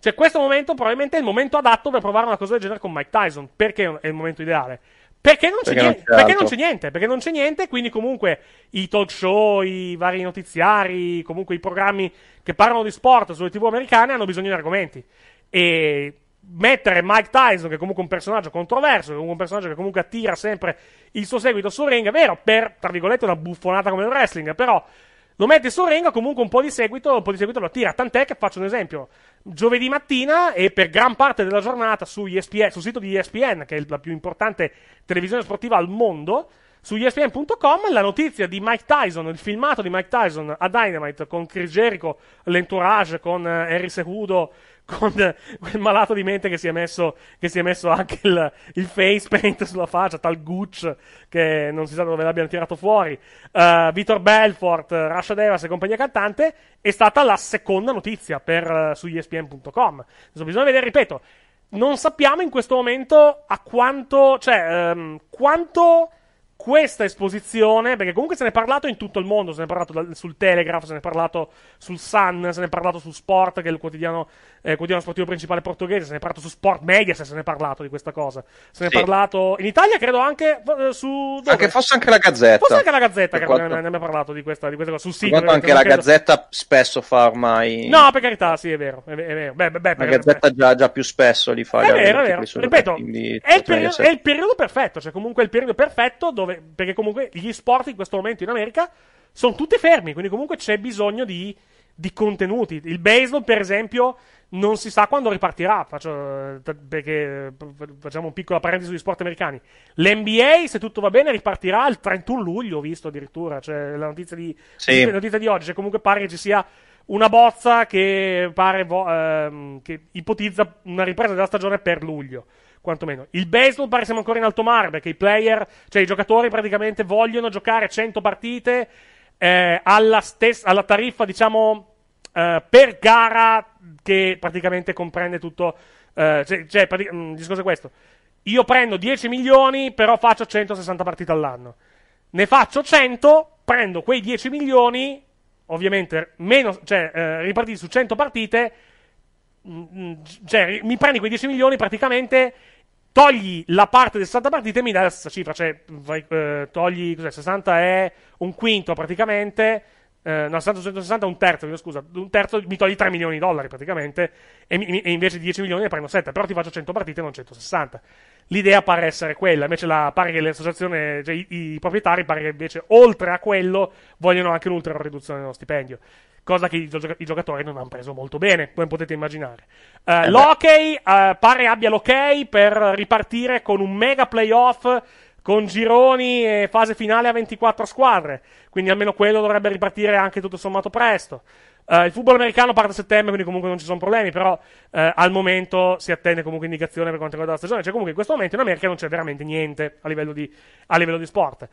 cioè questo momento probabilmente è il momento adatto per provare una cosa del genere con Mike Tyson. Perché è il momento ideale? Perché non, perché, niente, non perché non, c'è, niente, perché non c'è niente, quindi comunque i talk show, i vari notiziari, comunque i programmi che parlano di sport sulle tv americane hanno bisogno di argomenti. E mettere Mike Tyson, che è comunque un personaggio controverso, che è un personaggio che comunque attira sempre il suo seguito sul ring, è vero, per, tra virgolette, una buffonata come il wrestling, però lo mette su Renga, comunque un po' di seguito, un po' di seguito lo attira. Tant'è che faccio un esempio. Giovedì mattina e per gran parte della giornata su ESPN, sul sito di ESPN, che è la più importante televisione sportiva al mondo, su ESPN.com la notizia di Mike Tyson, il filmato di Mike Tyson a Dynamite con Chris Jericho, l'entourage con eh, Harry Sehudo con eh, quel malato di mente che si è messo, che si è messo anche il, il, face paint sulla faccia, tal Gucci che non si sa dove l'abbiano tirato fuori, uh, Vitor Belfort, eh, Rasha Devas e compagnia cantante, è stata la seconda notizia per, uh, su ESPN.com. Adesso bisogna vedere, ripeto, non sappiamo in questo momento a quanto, cioè, um, quanto questa esposizione, perché comunque se ne è parlato in tutto il mondo, se ne è parlato sul Telegraph, se ne è parlato sul Sun, se ne è parlato su Sport, che è il quotidiano, eh, quotidiano sportivo principale portoghese, se ne è parlato su Sport Media, se ne è parlato di questa cosa, se ne sì. parlato in Italia credo anche eh, su... Dove? Anche fosse anche la Gazzetta. Forse anche la Gazzetta, che quanto... ne abbiamo parlato di questa, di questa cosa, sul sito. anche la credo. Gazzetta spesso fa ormai... No, per carità, sì, è vero, è, è vero. Beh, beh, beh, la Gazzetta già, già, più spesso li fa. È vero, è vero, ripeto, è il, periodo, è il periodo perfetto, cioè comunque è il periodo perfetto dove perché comunque gli sport in questo momento in America sono tutti fermi, quindi comunque c'è bisogno di, di contenuti. Il baseball, per esempio, non si sa quando ripartirà, faccio, perché facciamo un piccolo parentesi sugli sport americani. L'NBA, se tutto va bene, ripartirà il 31 luglio, ho visto addirittura, cioè la notizia di, sì. la notizia di oggi, cioè, comunque pare che ci sia una bozza che, pare, ehm, che ipotizza una ripresa della stagione per luglio quantomeno. Il baseball pare siamo ancora in alto mare perché i player, cioè i giocatori praticamente vogliono giocare 100 partite eh, alla, stes- alla tariffa, diciamo, eh, per gara che praticamente comprende tutto. Eh, cioè, cioè pratic- mh, mm, il discorso è questo. Io prendo 10 milioni, però faccio 160 partite all'anno. Ne faccio 100, prendo quei 10 milioni, ovviamente meno, cioè, eh, ripartiti su 100 partite, mh, mm, mm, cioè, mi prendi quei 10 milioni praticamente togli la parte del 60 partite e mi dai la stessa cifra, cioè vai, eh, togli, cos'è, 60 è un quinto praticamente, eh, no, 60, 160 è un terzo, scusa, un terzo mi togli 3 milioni di dollari praticamente e, mi, e invece di 10 milioni ne prendo 7, però ti faccio 100 partite e non 160. L'idea pare essere quella, invece la, pare che l'associazione, cioè i, i proprietari pare che invece oltre a quello vogliono anche un'ulteriore riduzione dello stipendio cosa che i, giocatori non hanno preso molto bene, come potete immaginare. Uh, eh, eh L'Hockey uh, pare abbia l'ok per ripartire con un mega playoff con gironi e fase finale a 24 squadre, quindi almeno quello dovrebbe ripartire anche tutto sommato presto. Uh, il football americano parte a settembre, quindi comunque non ci sono problemi, però uh, al momento si attende comunque indicazione per quanto riguarda la stagione. Cioè comunque in questo momento in America non c'è veramente niente a livello di, a livello di sport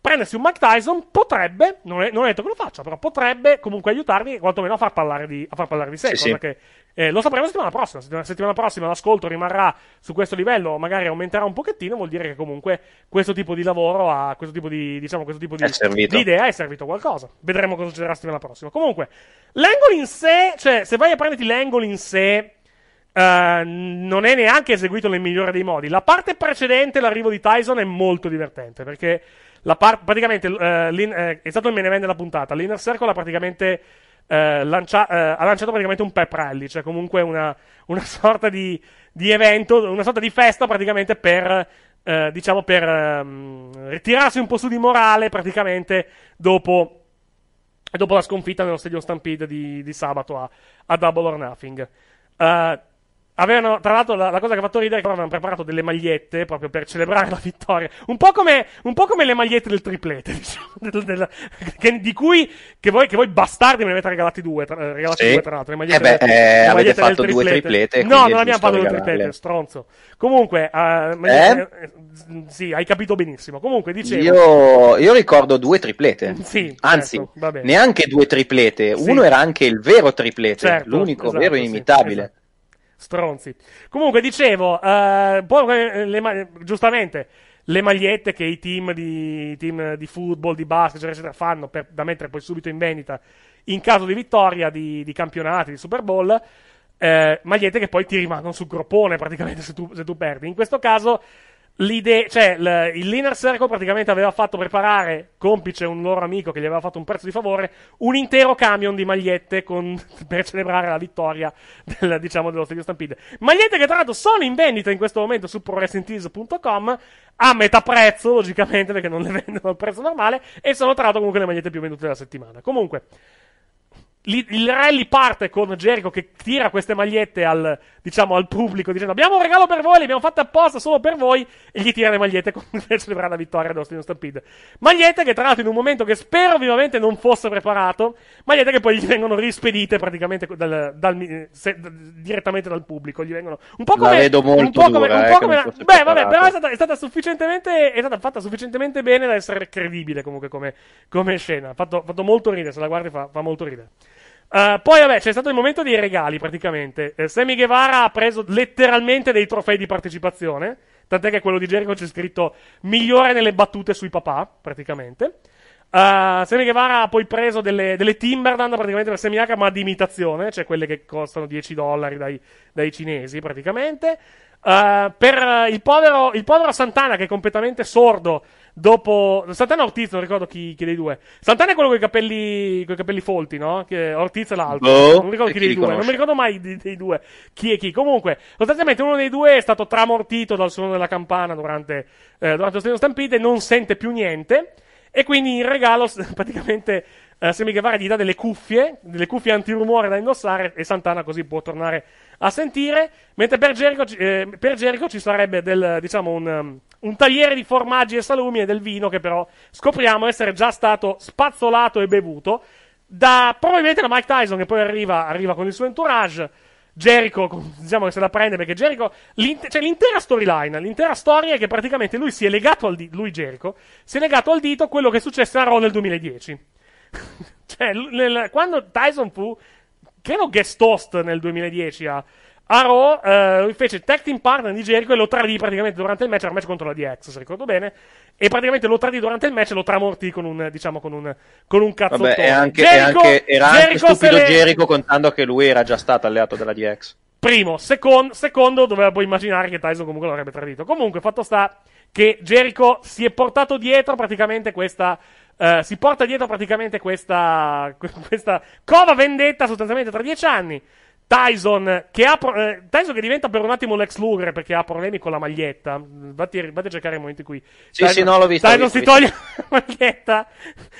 prendersi un Mike Tyson potrebbe, non è, non è, detto che lo faccia, però potrebbe comunque aiutarvi quantomeno a far parlare di, a far parlare di sé, sì, sì. Che, eh, lo sapremo la settimana prossima. La settimana prossima l'ascolto rimarrà su questo livello, magari aumenterà un pochettino, vuol dire che comunque questo tipo di lavoro, ha, questo tipo di, diciamo, questo tipo di, di idea è servito a qualcosa. Vedremo cosa succederà la settimana prossima. Comunque, l'angolo in sé, cioè se vai a prenderti l'angolo in sé... Uh, non è neanche eseguito nel migliore dei modi. La parte precedente, l'arrivo di Tyson, è molto divertente perché par- praticamente eh, l'in- eh, è stato il main event della puntata. L'Inner Circle ha praticamente. Eh, lancia- eh, ha lanciato praticamente un pep rally, cioè comunque una, una sorta di, di, evento, una sorta di festa praticamente per, eh, diciamo per um, ritirarsi un po' su di morale praticamente dopo, dopo la sconfitta nello Stadium Stampede di, di sabato a, a Double or Nothing. Uh, Avevano, tra l'altro, la, la, cosa che ha fatto ridere è che avevano preparato delle magliette proprio per celebrare la vittoria. Un po' come, un po come le magliette del triplete, diciamo, del, del, che, di cui che voi, che voi, bastardi me ne avete regalati due, tra, eh, regalati sì. due, tra l'altro. Le magliette, eh beh, eh, le, le magliette fatto del triplete. due triplete. No, non abbiamo fatto due triplete, stronzo. Comunque, uh, eh? eh sì, hai capito benissimo. Comunque, dicevo. Io, io ricordo due triplete. Sì, Anzi, certo, neanche due triplete. Sì. Uno era anche il vero triplete, certo, l'unico esatto, vero e imitabile. esatto. Stronzi. Comunque, dicevo, eh, poi, eh, le ma- giustamente, le magliette che i team di, team di football, di basket, eccetera, eccetera, fanno per, da mettere poi subito in vendita in caso di vittoria di, di campionati, di Super Bowl, eh, magliette che poi ti rimangono sul groppone praticamente se tu, se tu perdi. In questo caso L'idea, cioè, l- il Linear Circle praticamente aveva fatto preparare, complice un loro amico che gli aveva fatto un prezzo di favore, un intero camion di magliette con- per celebrare la vittoria del, diciamo, dello Stadio Stampede. Magliette che tra l'altro sono in vendita in questo momento su ProWrestlingTees.com a metà prezzo, logicamente, perché non le vendono al prezzo normale, e sono tra l'altro comunque le magliette più vendute della settimana. Comunque, il rally parte con Jericho che tira queste magliette al, diciamo, al, pubblico dicendo abbiamo un regalo per voi, le abbiamo fatte apposta solo per voi e gli tira le magliette con, per celebrare la vittoria dell'Austino Stampede magliette che tra l'altro in un momento che spero vivamente non fosse preparato magliette che poi gli vengono rispedite praticamente dal, dal, se, direttamente dal pubblico gli vengono un po' come la vedo molto un po' come, dura, un eh, po eh, come, come beh vabbè però è stata, è stata, sufficientemente è stata fatta sufficientemente bene da essere credibile comunque come, come scena fatto, fatto molto ridere se la guardi fa, fa molto ridere Uh, poi, vabbè, c'è stato il momento dei regali, praticamente. Eh, Sammy Guevara ha preso letteralmente dei trofei di partecipazione. Tant'è che quello di Jericho c'è scritto migliore nelle battute sui papà, praticamente. Uh, Sammy Guevara ha poi preso delle, delle Timberland, praticamente per Sammy H, ma di imitazione, cioè quelle che costano 10 dollari dai, dai cinesi, praticamente. Uh, per il povero, il povero Santana, che è completamente sordo Dopo Santana Ortiz, non ricordo chi, chi dei due. Santana è quello con i capelli, con i capelli folti, no? Che, Ortiz è l'altro. Oh, non ricordo chi, chi dei due. Non mi ricordo mai dei, dei due. Chi e chi. Comunque, sostanzialmente uno dei due è stato tramortito dal suono della campana durante, eh, durante lo stampede, non sente più niente. E quindi in regalo, praticamente, eh, Sammy Guevara gli dà delle cuffie, delle cuffie antirumore da indossare. E Santana così può tornare a sentire, mentre per Gerico, eh, per Gerico ci sarebbe del, diciamo un, um, un, tagliere di formaggi e salumi e del vino che però scopriamo essere già stato spazzolato e bevuto da probabilmente da Mike Tyson che poi arriva, arriva con il suo entourage. Jericho, diciamo che se la prende perché Jericho, l'int- cioè l'intera storyline, l'intera storia è che praticamente lui si è legato al dito, lui Jericho, si è legato al dito quello che è successo a Raw nel 2010. cioè, nel, quando Tyson fu credo guest host nel 2010 a, a Raw, eh, fece tag team partner di Jericho e lo tradì praticamente durante il match, era un match contro la DX se ricordo bene, e praticamente lo tradì durante il match e lo tramortì con un, diciamo, con un, con un cazzottone. Vabbè, anche, Jericho, anche, era Jericho anche stupido le... Jericho contando che lui era già stato alleato della DX. Primo, second, secondo doveva poi immaginare che Tyson comunque l'avrebbe tradito. Comunque, fatto sta che Jericho si è portato dietro praticamente questa eh, si porta dietro praticamente questa, questa cova vendetta sostanzialmente tra dieci anni. Tyson che, ha, eh, Tyson che diventa per un attimo l'ex Luger perché ha problemi con la maglietta. Vatti, a cercare il momento qui. sì, Tyson, sì, no, l'ho visto, Tyson visto, si visto. toglie la maglietta.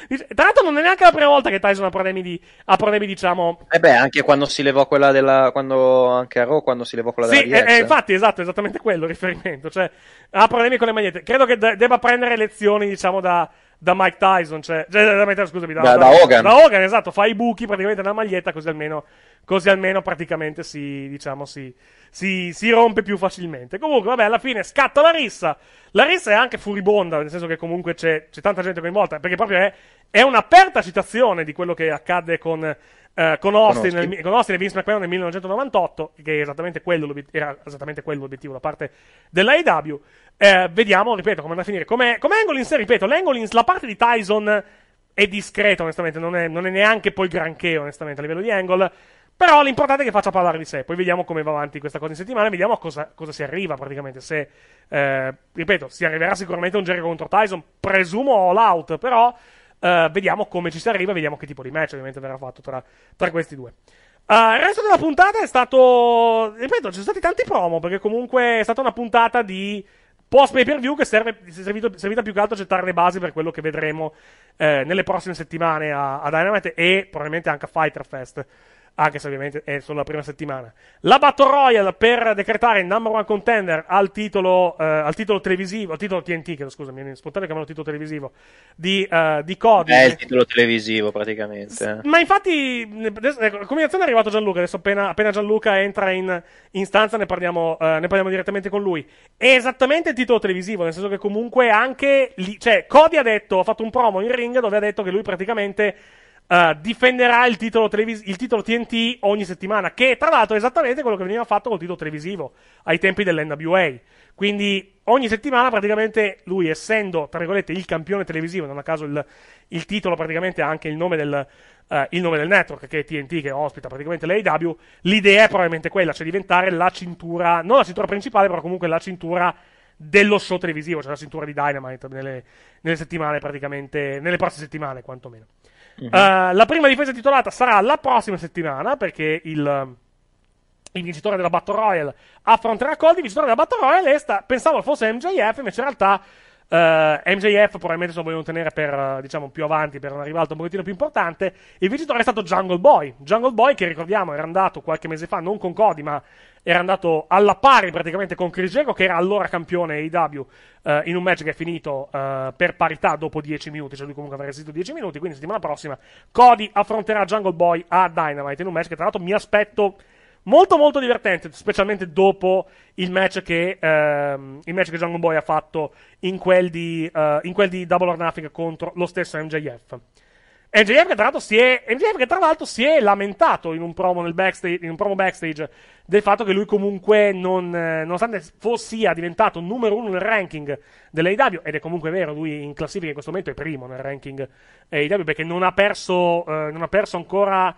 Tra l'altro, non è neanche la prima volta che Tyson ha problemi, di, ha problemi diciamo. E eh beh, anche quando si levò quella della. Quando, anche a Raw, quando si levò quella sì, della. Sì, eh, eh, infatti, esatto, esattamente quello il riferimento. Cioè, ha problemi con le magliette. Credo che de- debba prendere lezioni, diciamo, da da Mike Tyson, cioè, cioè, da, Mike Tyson, scusami, da, da, da, Hogan. Da Hogan, esatto, fa i buchi praticamente nella maglietta, così almeno, così almeno praticamente si, diciamo, si, si, si, rompe più facilmente. Comunque, vabbè, alla fine scatta la rissa. La rissa è anche furibonda, nel senso che comunque c'è, c'è tanta gente coinvolta, perché proprio è, è un'aperta citazione di quello che accadde con... Eh, con, Austin, con, Austin. Nel, con, Austin, e Vince McMahon nel 1998, che era esattamente quello, era esattamente quello l'obiettivo da parte dell'AEW. Eh, vediamo, ripeto, come andrà a finire. Come, come Engolin, se ripeto, l'Engolins, la parte di Tyson è discreta, onestamente, non è, non è, neanche poi granché, onestamente, a livello di angle. Però l'importante è che faccia parlare di sé. Poi vediamo come va avanti questa cosa in settimana, vediamo a cosa, cosa si arriva praticamente. Se, eh, ripeto, si arriverà sicuramente un Jerry contro Tyson, presumo all out, però eh, vediamo come ci si arriva, vediamo che tipo di match ovviamente verrà fatto tra, tra questi due. Uh, il resto della puntata è stato. Ripeto, ci sono stati tanti promo, perché comunque è stata una puntata di post pay per view che serve, servito, servita più che altro a gettare le basi per quello che vedremo eh, nelle prossime settimane a, a Dynamite e probabilmente anche a Fighter Fest anche se ovviamente è solo la prima settimana. La Battle Royale per decretare il number one contender al titolo, eh, al titolo televisivo, al titolo TNT, che scusami, è spontaneo chiamarlo titolo televisivo, di, uh, di Cody. È il titolo televisivo praticamente. S- ma infatti, ecco, la combinazione è arrivato Gianluca, adesso appena, appena Gianluca entra in, in stanza ne parliamo, uh, ne parliamo, direttamente con lui. È esattamente il titolo televisivo, nel senso che comunque anche lì, cioè Cody ha detto, ha fatto un promo in ring dove ha detto che lui praticamente eh, difenderà il titolo, televis- il titolo, TNT ogni settimana, che tra l'altro è esattamente quello che veniva fatto col titolo televisivo ai tempi dell'NWA. Quindi ogni settimana praticamente lui, essendo tra virgolette il campione televisivo, non a caso il, il titolo praticamente ha anche il nome, del, uh, il nome, del, network che è TNT, che ospita praticamente l'AEW, l'idea è probabilmente quella, cioè diventare la cintura, non la cintura principale, però comunque la cintura dello show televisivo, cioè la cintura di Dynamite nelle, nelle settimane praticamente, nelle prossime settimane quantomeno. Mhm. Eh, la prima difesa titolata sarà la prossima settimana perché il, il vincitore della Battle Royale affronterà Cody. Il vincitore della Battle Royale sta, pensavo fosse MJF, invece in realtà uh, eh, MJF probabilmente se lo vogliono tenere per, eh, diciamo, più avanti, per una rivalta un pochettino più importante. Il vincitore è stato Jungle Boy. Jungle Boy che ricordiamo era andato qualche mese fa, non con Cody, ma era andato alla pari praticamente con Chris Jericho, che era allora campione AEW, eh, in un match che è finito eh, per parità dopo 10 minuti, cioè lui comunque avrà resistito 10 minuti, quindi settimana prossima Cody affronterà Jungle Boy a Dynamite, in un match che tra l'altro mi aspetto molto molto divertente, specialmente dopo il match che, ehm, il match che Jungle Boy ha fatto in quel di, eh, in quel di Double or Nothing contro lo stesso MJF. MJF che, tra si è, MJF che tra l'altro si è, lamentato in un promo, nel backstage, in un promo backstage, del fatto che lui comunque non, eh, nonostante fosse diventato numero uno nel ranking dell'AEW, ed è comunque vero, lui in classifica in questo momento è primo nel ranking AEW perché non ha perso, eh, non ha perso ancora...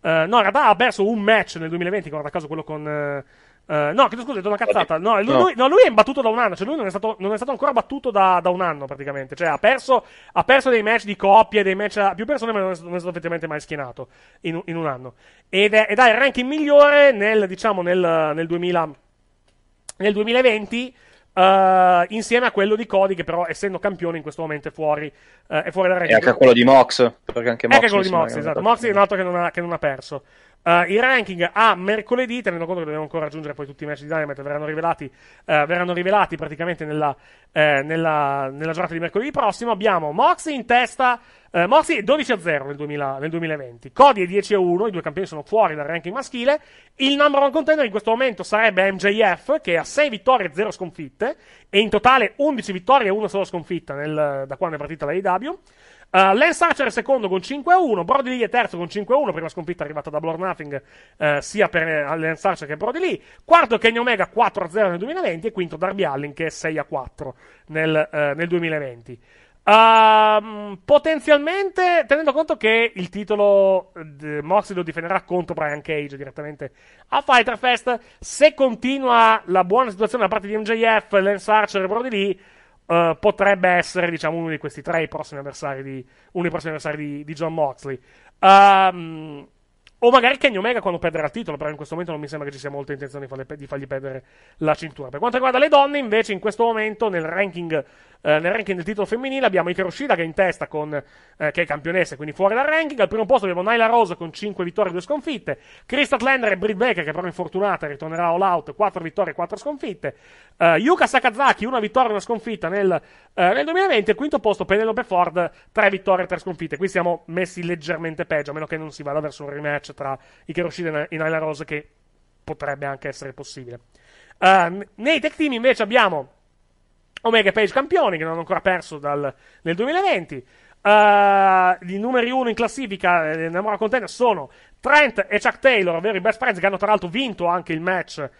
Eh, no, in realtà ha perso un match nel 2020, guarda caso quello con... Eh, eh, no, chiedo scusa, ho detto una cazzata. No lui, no. Lui, no lui, è imbattuto da un anno, cioè lui non è stato, non è stato ancora battuto da, da, un anno praticamente. Cioè ha perso, ha perso dei match di coppie, dei match a più persone, ma non è stato, non è stato effettivamente mai schienato in, in un anno. Ed, è, ed ha il ranking migliore nel, diciamo, nel, nel, 2000, nel 2020. Uh, eh, insieme a quello di Cody, che però, essendo campione, in questo momento è fuori, uh, è fuori dal ranking. E anche quello di Mox. Perché anche Mox, anche quello di Mox, esatto. Mox è un altro che non ha, che non ha perso. Uh, I ranking a mercoledì, tenendo conto che dobbiamo ancora aggiungere poi tutti i match di Dynamite, verranno rivelati, uh, verranno rivelati praticamente nella, eh, nella, nella, giornata di mercoledì prossimo. Abbiamo Moxie in testa, eh, Moxie 12 a 0 nel, 2000, nel 2020, Cody è 10 a 1, i due campioni sono fuori dal ranking maschile. Il number one contender in questo momento sarebbe MJF, che ha 6 vittorie e 0 sconfitte, e in totale 11 vittorie e 1 solo sconfitta nel, da quando è partita la AEW. Uh, Lance Archer è secondo con 5-1, Brody Lee è terzo con 5-1, prima sconfitta arrivata da Blur Nothing uh, sia per eh, Lance Archer che Brody Lee, quarto Kenny Omega 4-0 nel 2020 e quinto Darby Allin che è 6-4 nel, uh, nel 2020. Uh, ehm, potenzialmente, tenendo conto che il titolo eh, Moxley lo difenderà contro Brian Cage direttamente a Fighter Fest, se continua la buona situazione da parte di MJF, Lance Archer e Brody Lee, Uh, potrebbe essere diciamo, uno di questi tre i prossimi avversari di, uno dei prossimi avversari di, di John Moxley. Um, o magari Kenny Omega quando perderà il titolo, però in questo momento non mi sembra che ci sia molta intenzione di, farle, di fargli perdere la cintura. Per quanto riguarda le donne, invece, in questo momento nel ranking, eh, nel ranking del titolo femminile abbiamo Ikero Shida che è in testa, con, eh, che è campionessa, quindi fuori dal ranking. Al primo posto abbiamo Nyla Rose con 5 vittorie e 2 sconfitte. Krista Tlander e Britt Baker, che però è infortunata, ritornerà all out, 4 vittorie e 4 sconfitte. Eh, Yuka Sakazaki, una vittoria e una sconfitta nel, eh, nel 2020. E quinto posto Penelope Ford, 3 vittorie e 3 sconfitte. Qui siamo messi leggermente peggio, a meno che non si vada verso un rematch match tra Ikeroshida e Nyla Rose che potrebbe anche essere possibile. Uh, nei tech team invece abbiamo Omega Page campioni che non hanno ancora perso dal, nel 2020. Uh, ehm, I numeri 1 in classifica eh, nel Namora Contender sono Trent e Chuck Taylor, ovvero i best friends che hanno tra l'altro vinto anche il match uh,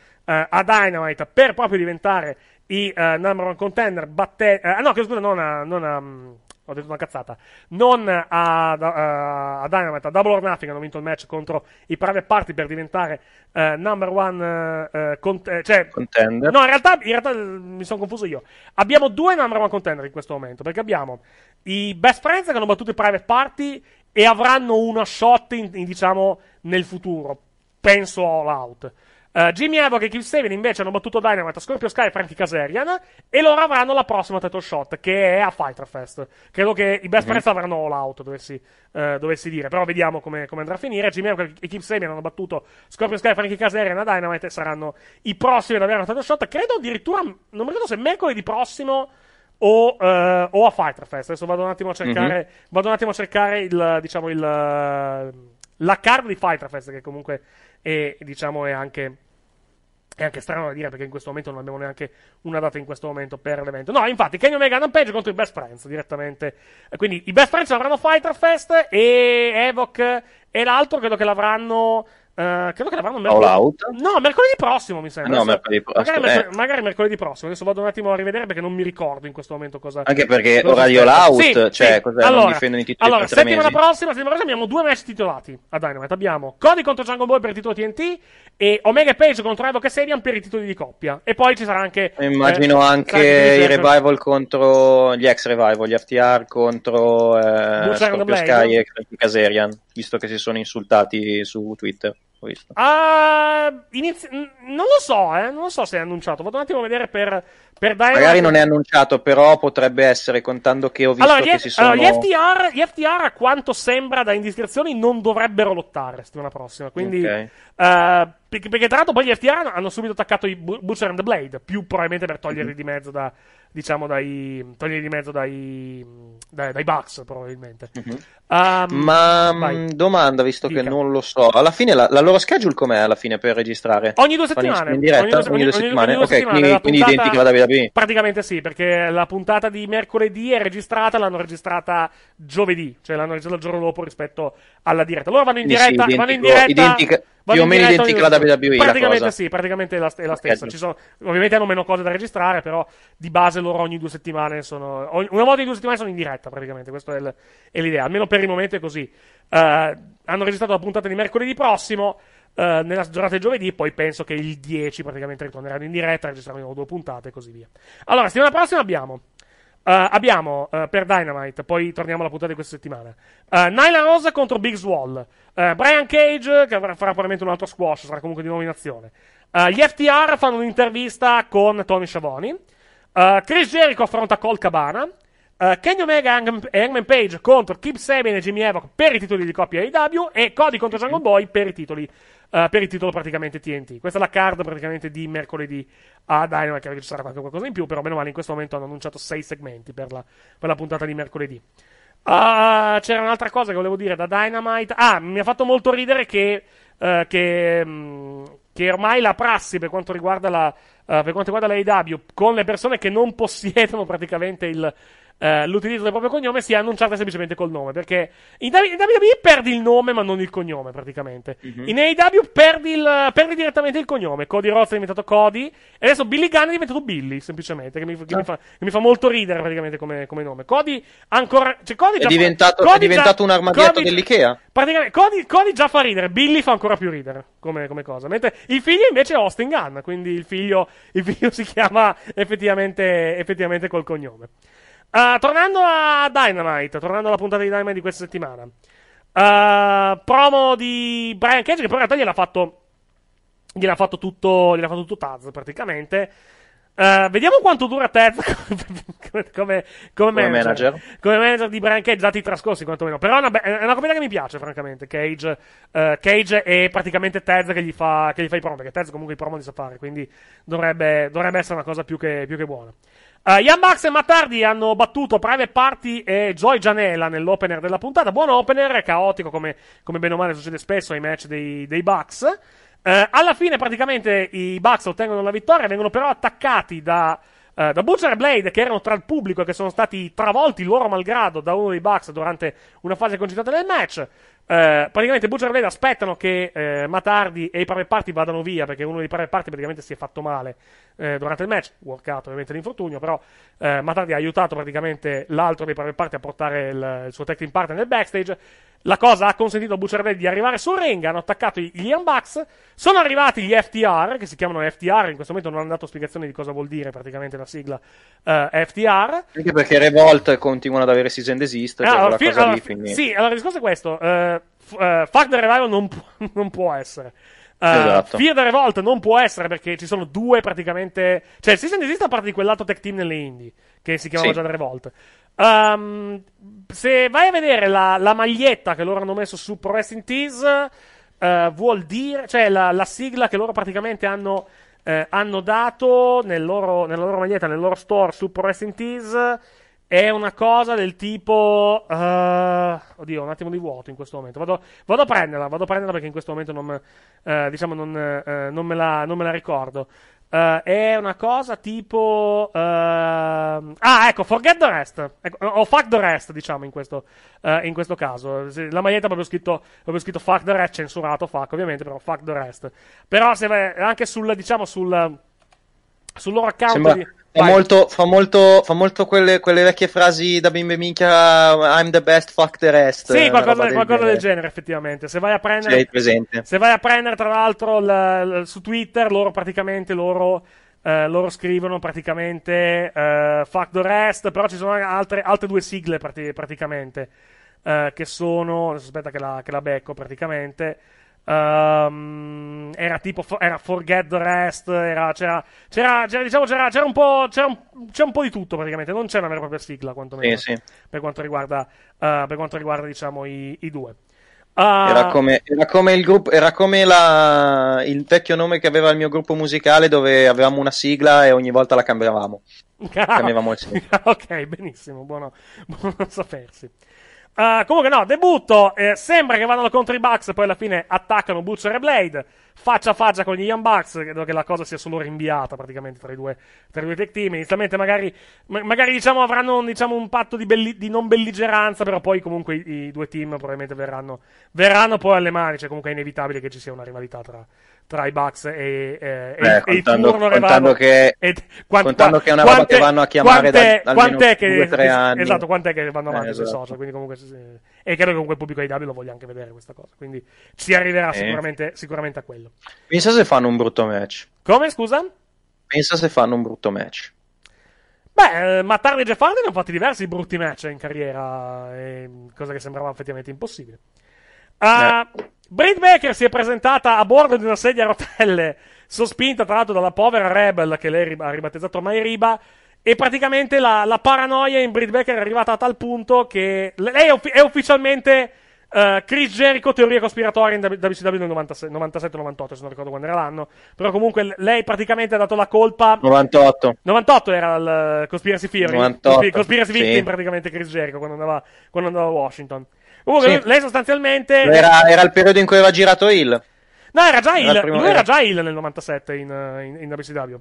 a Dynamite per proprio diventare i uh, number one contender batte- uh, no che scusa non a, non a mm, ho detto una cazzata. Non a, a, eh, a Dynamite, a Double or Nothing hanno vinto il match contro i Private Party per diventare uh, number one uh, eh, cont- cioè, contender. No, in realtà, in realtà mi sono confuso io. Abbiamo due number one contender in questo momento perché abbiamo i Best Friends che hanno battuto i Private Party e avranno una shot in, in, diciamo nel futuro. Penso all out. Uh, Jimmy Havoc e Kill Steven invece hanno battuto Dynamite, Scorpio Sky e Frankie Caserian. E loro avranno la prossima title shot, che è a Fighter Fest. Credo che i best mm-hmm. friends avranno all out, dovessi, uh, dovessi dire. Però vediamo come, come, andrà a finire. Jimmy Havoc e Kill Steven hanno battuto Scorpio Sky e Frankie Caserian a Dynamite. E Saranno i prossimi ad avere una title shot. Credo addirittura, non mi ricordo se mercoledì prossimo. O, uh, o a Fighter Fest. Adesso vado un attimo a mhm. cercare, mm-hmm. vado un attimo a cercare il, diciamo, il, la card di Fighter Fest, che comunque è, diciamo, è anche è anche strano da dire perché in questo momento non abbiamo neanche una data in questo momento per l'evento. No, infatti, Kenny Omega Adam Page contro i Best Friends direttamente. Quindi i Best Friends l'avranno Fighter Fest e Evoc e l'altro credo che l'avranno eh, credo che eravamo mercoledì. No, mercoledì prossimo mi sembra. Ah, no, mercoledì prossimo. Magari, mercol- eh. magari, mercoledì prossimo. Adesso vado un attimo a rivedere perché non mi ricordo in questo momento cosa. Anche perché cosa Radio Loud, sì, cioè, sì. cos'è? Allora, non difendono i titoli. Allora, settimana prossima, settimana prossima abbiamo due match titolati a Dynamite. Abbiamo Cody contro Jungle Boy per il titolo TNT e Omega Page contro Evo Cassadian per i titoli di coppia. E poi ci sarà anche. Immagino eh, anche i revival contro gli ex revival, gli FTR contro eh, Scorpio Sky e Caserian, visto che si sono insultati su Twitter. Uh, inizio... Non lo so, eh? non lo so se è annunciato. Vado un attimo a vedere per, per Dynamite. Magari non è annunciato, però potrebbe essere, contando che ho visto allora, che F- si sono... Allora, gli FTR, gli FTR, a quanto sembra da indiscrezioni, non dovrebbero lottare settimana prossima. Quindi, okay. uh, eh, perché, perché, tra l'altro poi gli FTR hanno subito attaccato i Butcher and the Blade, più probabilmente per toglierli mm-hmm. di mezzo da, diciamo, dai, togliere di mezzo dai, dai, dai bugs, probabilmente. Mm-hmm. Um, Ma mm, vai. domanda, visto Dica. che non lo so, alla fine la, la, loro schedule com'è alla fine per registrare? Ogni due settimane. In diretta? Ogni, due settimane? Ogni, due ok, settimane quindi, identica da WWE. Praticamente sì, perché la puntata di mercoledì è registrata, l'hanno registrata giovedì, cioè l'hanno registrata il giorno dopo rispetto alla diretta. Loro vanno in quindi diretta, sì, identico, vanno in diretta... Identica Vado più o meno identica alla WWE. Praticamente sì, praticamente è la, è la stessa. Sono, ovviamente hanno meno cose da registrare, però di base loro ogni due settimane sono. Ogni, una volta in due settimane sono in diretta, praticamente. Questa è, è l'idea. Almeno per il momento è così. Uh, hanno registrato la puntata di mercoledì prossimo. Uh, nella giornata di giovedì, poi penso che il 10 praticamente ritorneranno in diretta, registreranno due puntate e così via. Allora, settimana prossima abbiamo Uh, abbiamo uh, per Dynamite, poi torniamo alla puntata di questa settimana. Uh, Nyla Rosa contro Big Swall. Brian Cage, che avrà, farà probabilmente un altro squash, sarà comunque di nominazione. in gli FTR fanno un'intervista con Tony Schiavoni. Chris Jericho affronta Col Cabana. Uh, Kenny Omega e Hangman Page contro Kip Sabian e Jimmy Havoc per i titoli di coppia AEW e Cody contro Jungle Boy per i titoli uh, per il titolo praticamente TNT questa è la card praticamente di mercoledì a Dynamite che ci sarà qualche qualcosa in più però meno male in questo momento hanno annunciato 6 segmenti per la, per la, puntata di mercoledì uh, c'era un'altra cosa che volevo dire da Dynamite ah mi ha fatto molto ridere che Uh, che, mh, mm, che, ormai la prassi per quanto riguarda la uh, per quanto riguarda l'AEW con le persone che non possiedono praticamente il, eh, l'utilizzo del proprio cognome sia annunciata semplicemente col nome. Perché in WWE perdi il nome, ma non il cognome, praticamente. Mm-hmm. In AEW perdi, il, perdi direttamente il cognome. Cody Rhodes è diventato Cody. E adesso Billy Gunn è diventato Billy, semplicemente. Che mi, che ah. mi, fa, che mi fa, molto ridere, praticamente, come, come nome. Cody ancora. Cioè Cody è già, diventato, Cody è diventato già, un armadietto Cody, dell'Ikea. Praticamente, Cody, Cody, già fa ridere. Billy fa ancora più ridere come, come cosa. Mentre il figlio invece è Austin Gunn. Quindi il figlio, il figlio si chiama effettivamente, effettivamente col cognome. Uh, tornando a Dynamite, tornando alla puntata di Dynamite di questa settimana. Uh, promo di Brian Cage, che poi in realtà gliel'ha fatto, gliel'ha fatto tutto, gliel'ha fatto tutto Taz praticamente. Uh, vediamo quanto dura Taz come, come, come, manager, manager. come, manager, di Brian Cage, dati i trascorsi quantomeno. Però è una, è una che mi piace, francamente. Cage, uh, Cage è praticamente Taz che gli, fa, che gli fa i promo, perché Taz comunque i promo li sa fare, quindi dovrebbe, dovrebbe essere una cosa più che, più che buona. Uh, eh, Ian Max e Mattardi hanno battuto Private Party e Joy Janela nell'opener della puntata. Buon opener, caotico come, come bene o male succede spesso ai match dei, dei Bucks. Uh, alla fine praticamente i Bucks ottengono la vittoria, vengono però attaccati da, uh, da Butcher e Blade che erano tra il pubblico e che sono stati travolti loro malgrado da uno dei Bucks durante una fase concitata del match. Eh, praticamente Butcher e Blade aspettano che eh, Matardi e i private party vadano via perché uno dei private party praticamente si è fatto male eh, durante il match, workout ovviamente l'infortunio, però eh, Matardi ha aiutato praticamente l'altro dei private a portare il, il suo tech team partner nel backstage la cosa ha consentito a Bucciardelli di arrivare su Renga, hanno attaccato gli Unbucks, sono arrivati gli FTR, che si chiamano FTR, in questo momento non hanno dato spiegazioni di cosa vuol dire praticamente la sigla uh, eh, FTR. Anche perché Revolt continuano ad avere season desist, ah, cioè allora, fi- allora, fi- Sì, allora il discorso è questo, uh, f- uh, Fuck the Revival non, pu- non può essere. Uh, esatto. Fear the Revolt non può essere perché ci sono due praticamente. Cioè, il Season Desist a parte di quell'altro tech team nelle indie che si chiamava sì. già The Revolt. Um, se vai a vedere la, la, maglietta che loro hanno messo su Pro Wrestling Tees, uh, vuol dire, cioè la, la, sigla che loro praticamente hanno, eh, hanno dato nel loro, nella loro maglietta, nel loro store su Pro Wrestling Tees, è una cosa del tipo. Uh, oddio, un attimo di vuoto in questo momento. Vado, vado, a prenderla, vado a prenderla perché in questo momento non, uh, diciamo non, non, me, la, non me la ricordo. Uh, è una cosa tipo. Uh... Ah, ecco, forget the rest. Ecco, o fuck the rest, diciamo, in questo, uh, in questo caso. La maglietta ha proprio scritto, proprio scritto fuck the rest, censurato fuck, ovviamente, però fuck the rest. Però se anche sul, diciamo, sul sul loro account. Sembra... Di... Fa molto, fa molto, fa molto quelle, quelle, vecchie frasi da bimbe minchia I'm the best, fuck the rest. Sì, qualcosa, del, qualcosa genere. del, genere effettivamente. Se vai a prendere, se vai a prendere tra l'altro l, l, su Twitter, loro praticamente loro, eh, loro scrivono praticamente eh, fuck the rest, però ci sono altre, altre due sigle prati, praticamente eh, che sono, aspetta che la, che la becco praticamente. Um, era tipo era Forget the Rest, era, c'era, c'era, c'era, diciamo, c'era, c'era un po', c'era un, c'è un po' di tutto praticamente, non c'è una vera e propria sigla quantomeno, eh, sì. per quanto riguarda, uh, per quanto riguarda diciamo, i, i due. Uh... Era, ah, come, era, come, il gruppo, era come la, il vecchio nome che aveva il mio gruppo musicale dove avevamo una sigla e ogni volta la cambiavamo. cambiavamo il sigla. ok, benissimo, buono, buono sapersi. Uh, comunque no, debutto, eh, sembra che vadano contro i Bucks, poi alla fine attaccano Butcher e Blade, faccia a faccia con gli Young Bucks, credo che la cosa sia solo rinviata praticamente tra i due, tra i due tech team, inizialmente magari, ma- magari diciamo, avranno un, diciamo, un patto di, belli- di, non belligeranza, però poi comunque i, i due team probabilmente verranno, verranno, poi alle mani, cioè comunque è inevitabile che ci sia una rivalità tra, tra i Bucks e, e, Beh, e, contando, e contando, che, e, quanti, contando che una quant'è, roba vanno a chiamare quant'è, da quant'è che, due, tre anni esatto quant'è che vanno avanti eh, sui esatto. social quindi comunque, e credo che comunque il pubblico di lo voglia anche vedere questa cosa quindi si arriverà eh. sicuramente, sicuramente a quello pensa se fanno un brutto match come scusa? pensa se fanno un brutto match Beh, eh, Matarri e Jeff Hardy hanno fatto diversi brutti match in carriera, ehm, cosa che sembrava effettivamente impossibile. Uh, Britt Baker si è presentata a bordo di una sedia a rotelle, sospinta tra l'altro dalla povera Rebel, che lei ha ribattezzato ormai Riba. E praticamente la, la paranoia in Britt Baker è arrivata a tal punto che lei è, uf- è ufficialmente uh, Chris Jericho, teoria cospiratoria in WCW nel 97-98, se non ricordo quando era l'anno. Però comunque lei praticamente ha dato la colpa. 98. 98 era il eh, Conspiracy Theory. 98. Conspiracy sì. Victim praticamente Chris Jericho quando andava, quando andava a Washington. Comunque, sì. lei sostanzialmente. Era, era, il periodo in cui aveva girato Hill. No, era già Hill. Lui era, già Hill nel 97 eh, in, in, in WCW.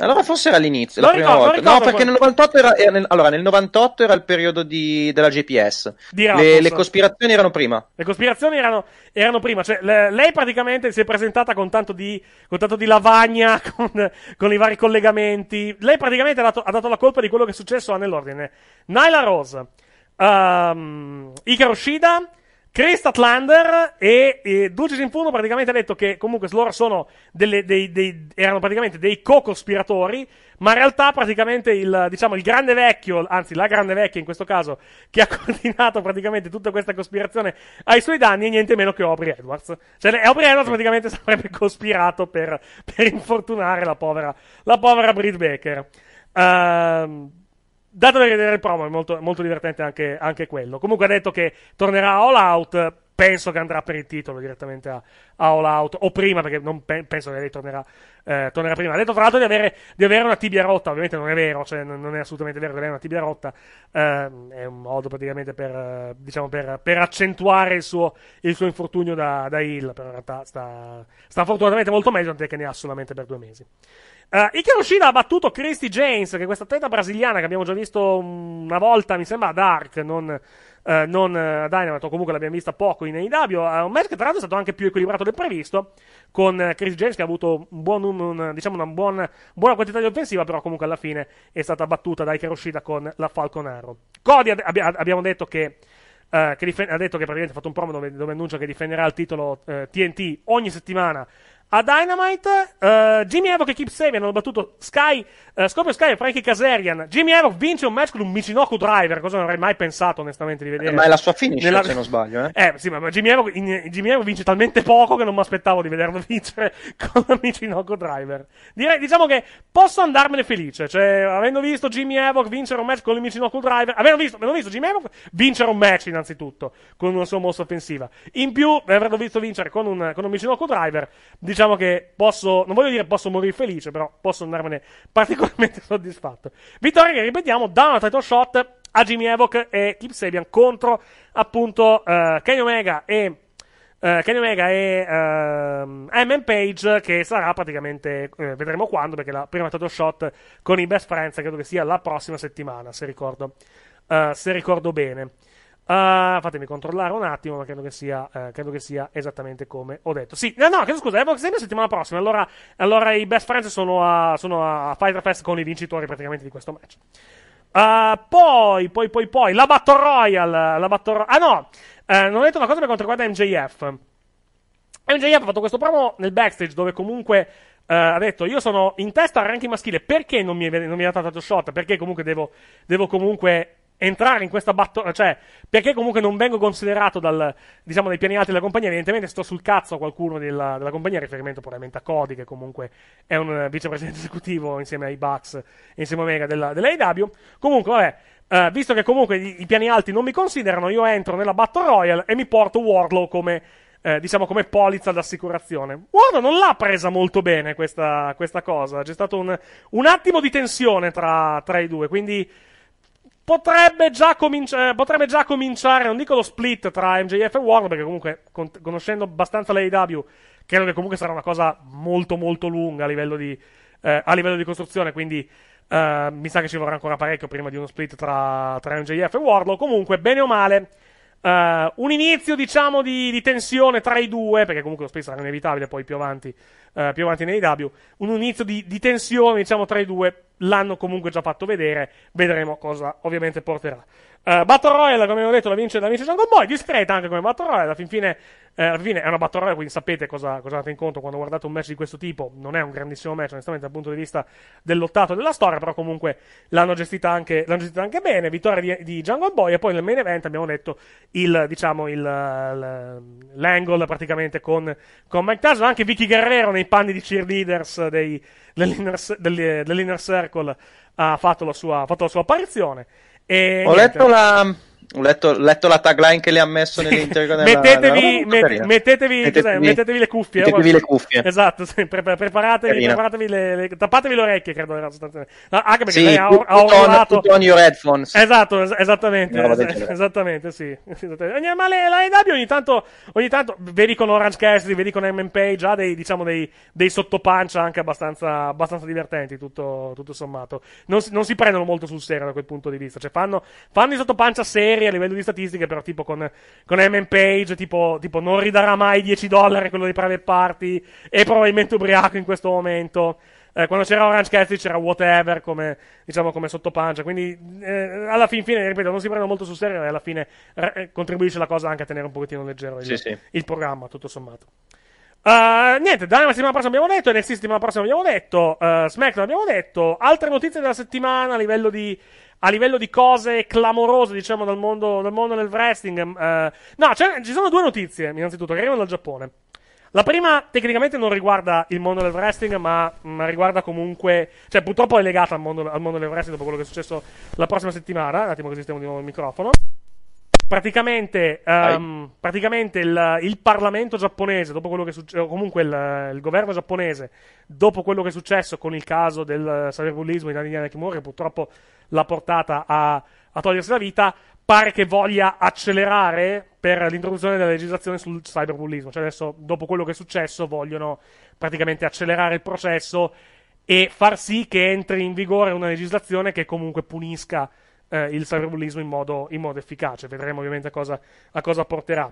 Allora forse era all'inizio, non la ricordo, prima Ricordo, No, perché nel 98 era, era nel, allora, nel 98 era il periodo di, della GPS. Di le, le cospirazioni erano prima. Le cospirazioni erano, erano prima. Cioè, le, lei praticamente si è presentata con tanto di, con tanto di lavagna, con, con, i vari collegamenti. Lei praticamente ha dato, ha dato la colpa di quello che è successo nell'ordine. Nyla Rose um, ehm, Icaro Shida, Chris Tatlander e, e Dulcis in Fundo praticamente ha detto che comunque loro sono delle, dei, dei, erano praticamente dei co-cospiratori, ma in realtà praticamente il, diciamo, il grande vecchio, anzi la grande vecchia in questo caso, che ha coordinato praticamente tutta questa cospirazione ai suoi danni è niente meno che Aubrey Edwards. Cioè Aubrey Edwards praticamente sarebbe cospirato per, per infortunare la povera, la povera Britt Baker. Ehm... Uh, dato da vedere il promo, è molto, molto divertente anche, anche, quello. Comunque ha detto che tornerà a All Out. Penso che andrà per il titolo direttamente a, a All Out, o prima, perché non pe- penso che lei tornerà, eh, tornerà prima. Ha detto tra l'altro di avere, di avere, una tibia rotta, ovviamente non è vero, cioè non è assolutamente vero che lei ha una tibia rotta. Eh, è un modo praticamente per, diciamo, per, per accentuare il suo, il suo, infortunio da, da Hill, però in realtà sta, sta fortunatamente molto meglio, tant'è che ne ha solamente per due mesi. Uh, eh, Ikero ha battuto Christy James, che è questa atleta brasiliana che abbiamo già visto mm, una volta, mi sembra, a Dark, non, uh, non eh, a Dynamite, o comunque l'abbiamo vista poco in AEW. Uh, un match che tra l'altro è stato anche più equilibrato del previsto, con Christy James che ha avuto un buon, un, diciamo una buona, buona quantità di offensiva, però comunque alla fine è stata battuta da Ikero con la Falcon Arrow. Cody ad- ab- abbiamo detto che... Uh, che difen- ha detto che praticamente ha fatto un promo dove, dove annuncia che difenderà il titolo uh, TNT ogni settimana a Dynamite. Uh, Jimmy Havoc e Kip Sabian hanno battuto Sky, uh, Scorpio Sky e Frankie Casarian. Jimmy Havoc vince un match con un Michinoku Driver, cosa non avrei mai pensato onestamente di vedere. Eh, ma è la sua finish Nella... se non sbaglio. Eh, eh sì, ma, ma Jimmy, Havoc, in, Jimmy Havoc, vince talmente poco che non mi aspettavo di vederlo vincere con un Michinoku Driver. Direi, diciamo che posso andarmene felice, cioè avendo visto Jimmy Havoc vincere un match con il Michinoku Driver, avendo visto, avendo visto Jimmy Havoc vincere un match innanzitutto con una sua mossa offensiva. In più, averlo visto vincere con un, con un Michinoku Driver, diciamo diciamo che posso, non voglio dire posso morire felice, però posso andarmene particolarmente soddisfatto. Vittoria che ripetiamo da una title shot a Jimmy Evok e Kip Sabian contro appunto uh, Kenny Omega e uh, Kenny Omega e uh, Adam Page che sarà praticamente uh, vedremo quando perché la prima title shot con i Best Friends credo che sia la prossima settimana se ricordo, uh, se ricordo bene Uh, fatemi controllare un attimo, ma credo che, sia, uh, credo che sia esattamente come ho detto. Sì, no, eh, no, chiedo scusa, Evox Game settimana prossima. Allora, allora, i best friends sono a, sono a Fighter Fest con i vincitori praticamente di questo match. Uh, poi, poi, poi, poi, la Battle Royale. La Battle Ro- ah no, non ho detto una cosa per quanto riguarda MJF. MJF ha fatto questo promo nel backstage dove comunque Uh, ha detto io sono in testa al ranking maschile perché non mi, non mi ha dato shot perché comunque devo, devo comunque entrare in questa battuta, cioè, perché comunque non vengo considerato dal, diciamo, dai piani alti della compagnia, evidentemente sto sul cazzo a qualcuno della, della compagnia, riferimento probabilmente a Cody, che comunque è un eh, vicepresidente esecutivo insieme ai Bucks, insieme a Omega della, dell'AEW, comunque, vabbè, Uh, visto che comunque i, i, piani alti non mi considerano, io entro nella Battle Royale e mi porto Warlow come, eh, diciamo, come polizza d'assicurazione. Warlow non l'ha presa molto bene questa, questa cosa. C'è stato un, un attimo di tensione tra, tra i due, quindi Potrebbe già, cominci- eh, potrebbe già, cominciare, non dico lo split tra MJF e Warner, perché comunque, con- conoscendo abbastanza l'AEW, credo che comunque sarà una cosa molto molto lunga a livello di, eh, a livello di costruzione, quindi eh, mi sa che ci vorrà ancora parecchio prima di uno split tra, tra MJF e Warlock. Comunque, bene o male, eh, un inizio, diciamo, di-, di, tensione tra i due, perché comunque lo split sarà inevitabile poi più avanti eh, più avanti nei W, un inizio di, di tensione diciamo tra i due l'hanno comunque già fatto vedere, vedremo cosa ovviamente porterà. Uh, Battle Royale, come abbiamo detto, la vince, la vince Jungle Boy, discreta anche come Battle Royale, alla fin fine, eh, alla fine è una Battle Royale, quindi sapete cosa, cosa andate conto quando guardate un match di questo tipo, non è un grandissimo match, onestamente, dal punto di vista dell'ottato della storia, però comunque l'hanno gestita anche, l'hanno gestita anche bene, vittoria di, di Jungle Boy, e poi nel main event abbiamo detto il, diciamo, il, l'angle praticamente con, con Mike Tyson, anche Vicky Guerrero nei, panni di cheerleaders dei, dell'inner, dell'inner, circle ha fatto la sua, fatto la sua apparizione. E Ho niente. letto la ho letto, letto, la tagline che le ha messo nell'interno della, mettetevi, nella met, mettetevi, mettetevi, mettetevi, le cuffie. Eh, mettetevi le cuffie. Esatto, sì, pre- preparatevi, preparatevi le, le, tappatevi le orecchie, credo era sostanzialmente. No, ah, anche perché sì, lei ha, put, ha urlato... Put on your headphones. Esatto, es- esattamente, es- esattamente, sì. Esattamente. Ma le, la NW ogni tanto, ogni tanto, vedi con Orange Cassidy, vedi con MMP, già dei, diciamo, dei, dei sottopancia anche abbastanza, abbastanza divertenti, tutto, tutto sommato. Non si, non si, prendono molto sul serio da quel punto di vista. Cioè, fanno, fanno i sottopancia seri seri a livello di statistiche, però tipo con, con M. Page, tipo, tipo, non ridarà mai 10 dollari quello di Private Party, è probabilmente ubriaco in questo momento. Eh, quando c'era Orange Cassidy c'era whatever come, diciamo, come sottopancia, quindi eh, alla fin fine, ripeto, non si prendono molto sul serio e alla fine eh, eh, contribuisce la cosa anche a tenere un pochettino leggero il, sì, sì. il programma, tutto sommato. Uh, niente, la settimana prossima abbiamo detto, NXT settimana prossima abbiamo detto, uh, SmackDown abbiamo detto, altre notizie della settimana a livello di a livello di cose clamorose, diciamo, dal mondo, dal mondo del wrestling. Ehm, eh, no, cioè, ci sono due notizie, innanzitutto, che arrivano dal Giappone. La prima tecnicamente non riguarda il mondo del wrestling, ma, ma mm, riguarda comunque. Cioè, purtroppo è legata al mondo, al mondo del wrestling dopo quello che è successo la prossima settimana. Un attimo, che stiamo di nuovo il microfono. Praticamente, um, praticamente il, il, Parlamento giapponese, dopo quello che succe- comunque il, il, governo giapponese, dopo quello che è successo con il caso del cyberbullismo di Daniela Kimura, che purtroppo l'ha portata a, a togliersi la vita, pare che voglia accelerare per l'introduzione della legislazione sul cyberbullismo. Cioè adesso, dopo quello che è successo, vogliono praticamente accelerare il processo e far sì che entri in vigore una legislazione che comunque punisca eh, il cyberbullismo in modo, in modo, efficace. Vedremo ovviamente a cosa, a cosa porterà.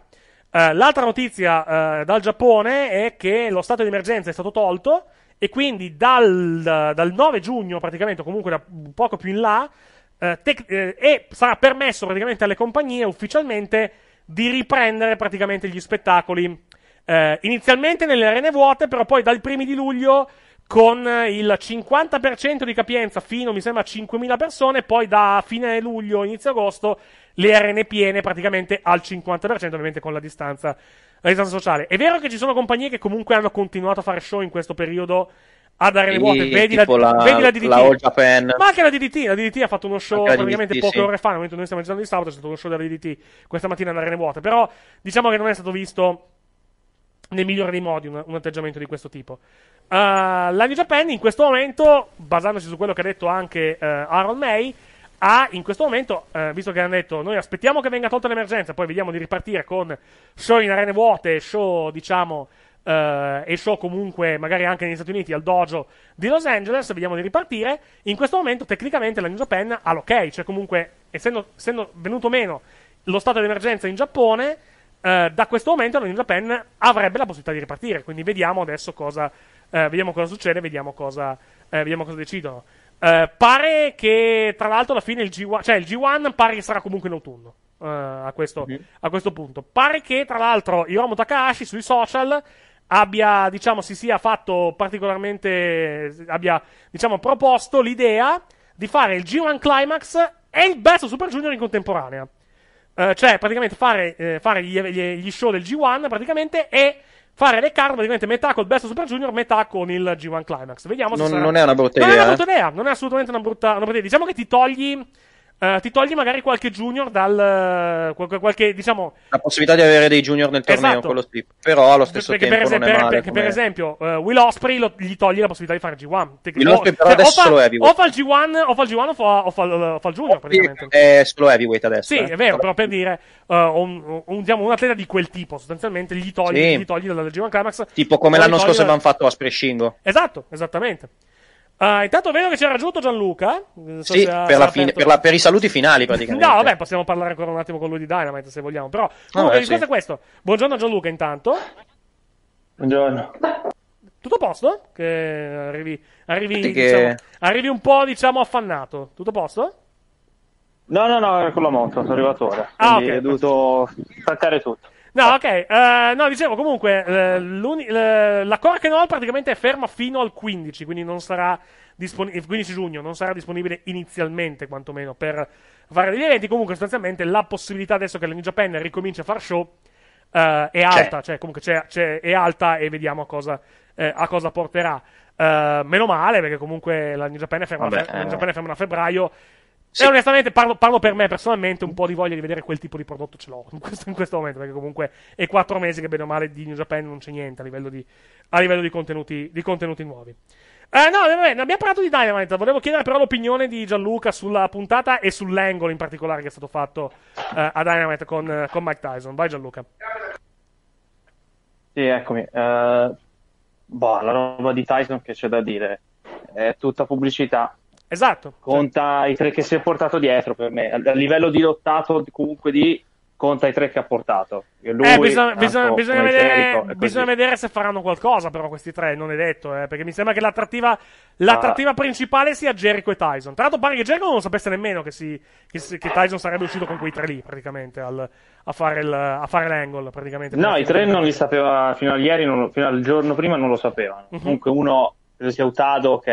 Eh, l'altra notizia eh, dal Giappone è che lo stato di emergenza è stato tolto e quindi dal, dal 9 giugno, praticamente, comunque da poco più in là, eh, tec- eh, e sarà permesso praticamente alle compagnie ufficialmente di riprendere praticamente gli spettacoli. Eh, inizialmente nelle arene vuote, però poi dal primi di luglio con il 50% di capienza fino, mi sembra, a 5.000 persone, poi da fine luglio, inizio agosto, le arene piene praticamente al 50%, ovviamente con la distanza, la distanza sociale. È vero che ci sono compagnie che comunque hanno continuato a fare show in questo periodo a dare le vuote, vedi la, la, vedi la All Japan. ma anche la DDT, la DDT ha fatto uno show praticamente DDT, poche sì. ore fa, nel momento in cui noi stiamo mangiando di sabato, c'è stato uno show della DDT questa mattina ad arene vuote, però diciamo che non è stato visto nel migliore dei modi un, un atteggiamento di questo tipo. Uh, la New Japan in questo momento, basandosi su quello che ha detto anche uh, eh, Aaron May, ha in questo momento, uh, visto che hanno detto noi aspettiamo che venga tolta l'emergenza, poi vediamo di ripartire con show in arene vuote, show diciamo Uh, e show comunque magari anche negli Stati Uniti al dojo di Los Angeles, vediamo di ripartire. In questo momento tecnicamente la New Japan ha l'ok, cioè comunque essendo, essendo venuto meno lo stato di emergenza in Giappone, eh, da questo momento la New Japan avrebbe la possibilità di ripartire. Quindi vediamo adesso cosa, eh, vediamo cosa succede, vediamo cosa, eh, vediamo cosa decidono. Eh, pare che, tra l'altro, alla fine il G1, cioè il G1 pare che sarà comunque in autunno. Eh, a questo, mm a, questo, punto, pare che, tra l'altro, Hiromu Takahashi sui social abbia, diciamo, si sia fatto particolarmente, abbia, diciamo, proposto l'idea di fare il G1 Climax e il Best Super Junior in contemporanea. Eh, cioè, praticamente fare, eh, fare gli, gli, show del G1 praticamente e fare le card praticamente metà col Best Super Junior, metà con il G1 Climax. Vediamo non, se sarà... non è una brutta idea. Non è una eh. brutta idea, non è assolutamente una brutta, una brutta idea. Diciamo che ti togli Uh, ti togli magari qualche junior dal eh, qualche, diciamo la possibilità di avere dei junior nel torneo esatto. sì. però allo stesso perché tempo per esempio, non è male perché come... per esempio uh, Will Osprey lo, gli togli la possibilità di fare G1 Will Osprey però cioè, adesso fa, lo heavyweight o fa il G1 o fa il G1 o fa, o fa, o fa il junior praticamente è solo heavyweight adesso sì eh. è vero però per dire uh, un, un, diciamo, un, atleta di quel tipo sostanzialmente gli togli, sì. gli togli dal G1 Climax tipo come l'anno scorso da... avevano fatto Osprey Shingo esatto esattamente Ah, intanto vedo che ci ha raggiunto Gianluca. So sì, ha, per, la fine, per, la, per, i saluti finali praticamente. no, vabbè, possiamo parlare ancora un attimo con lui di Dynamite se vogliamo. Però, ah, comunque, ah, sì. è questo. Buongiorno Gianluca intanto. Buongiorno. Tutto a posto? Che arrivi, arrivi, che... Diciamo, arrivi un po', diciamo, affannato. Tutto a posto? No, no, no, era con la moto, sono arrivato ora. Ah, ok. Ho dovuto staccare tutto. No, ok. Uh, no, dicevo comunque, uh, la Corkenol praticamente è ferma fino al 15, quindi non sarà disponibile, 15 giugno, non sarà disponibile inizialmente quantomeno per fare degli eventi. Comunque, sostanzialmente, la possibilità adesso che la New Japan ricomincia a far show uh, è alta, c'è. cioè comunque c'è, c'è, è alta e vediamo a cosa, eh, a cosa porterà. Uh, meno male, perché comunque la New Japan è ferma, Vabbè, fe- eh. Japan è ferma a febbraio sì. E onestamente parlo, parlo, per me personalmente, un po' di voglia di vedere quel tipo di prodotto ce l'ho in questo, in questo momento, perché comunque è quattro mesi che bene o male di New Japan non c'è niente a livello di, a livello di, contenuti, di contenuti nuovi. Eh, no, vabbè, ne abbiamo parlato di Dynamite. Volevo chiedere però l'opinione di Gianluca sulla puntata e sull'angolo in particolare che è stato fatto eh, a Dynamite con, eh, con, Mike Tyson. Vai, Gianluca. Sì, eccomi. Uh, boh, la roba di Tyson che c'è da dire è tutta pubblicità. Esatto. Conta i tre che si è portato dietro per me. A livello di lottato, comunque di conta i tre che ha portato. Lui, eh, bisogna, tanto, bisogna, bisogna, vedere, bisogna, vedere, se faranno qualcosa, però, questi tre, non è detto, eh, perché mi sembra che l'attrattiva, l'attrattiva ah. principale sia Jericho e Tyson. Tra l'altro, pare che Jericho non sapesse nemmeno che, si, che, che, Tyson sarebbe uscito con quei tre lì, praticamente, al, a, fare il, a, fare l'angle, praticamente. No, i tre non li sapeva fino a ieri, non, fino al giorno prima non lo sapevano. Mhm. Comunque, uno credo sia Risultato che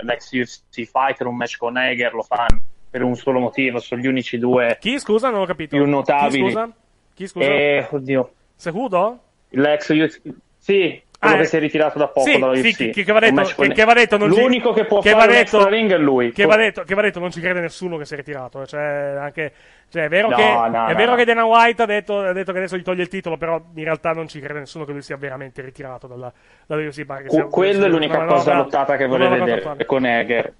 l'ex UFC Fighter un match con Eger lo fanno per un solo motivo, sono gli unici due Chi scusa, non ho capito. più notabili. Chi scusa? Chi scusa? Eh, oddio. Segudo? L'ex UFC Sì, quello ah, che eh. si è ritirato da poco sì, dalla UFC. Sì, che, che, va detto, che, che va detto non L'unico ci, che può che fare detto, ring è lui. Che va, detto, che va detto, non ci crede nessuno che si è ritirato. Cioè, anche, cioè, è vero, no, che, no, è vero no. che Dana White ha detto, ha detto, che adesso gli toglie il titolo, però in realtà non ci crede nessuno che lui sia veramente ritirato dalla, dalla UFC. Sia, quello è l'unica cosa lottata che vorrei vedere con Eger.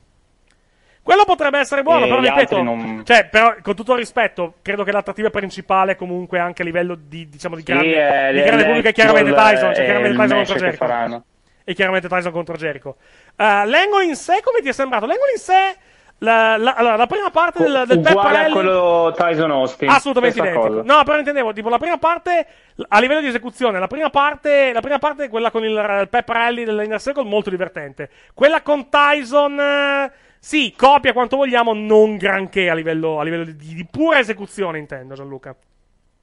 Quello potrebbe essere buono, e però ripeto, non... cioè, però, con tutto il rispetto, credo che l'attrattiva principale comunque anche a livello di, diciamo, di grande, sì, eh, di grande pubblico è chiaramente Tyson, cioè chiaramente Tyson contro Jericho. E chiaramente Tyson contro Jericho. Uh, L'angolo in sé, come ti è sembrato? L'angolo in sé... La, la, allora, la prima parte del, del Uguale a quello Tyson Austin assolutamente identico. Cosa. No, però intendevo, tipo, la prima parte a livello di esecuzione, la prima parte, la prima parte quella con il, il Pep Rally dell'Inner Circle, molto divertente. Quella con Tyson. Sì, copia quanto vogliamo, non granché a livello, a livello di, di, pura esecuzione, intendo Gianluca.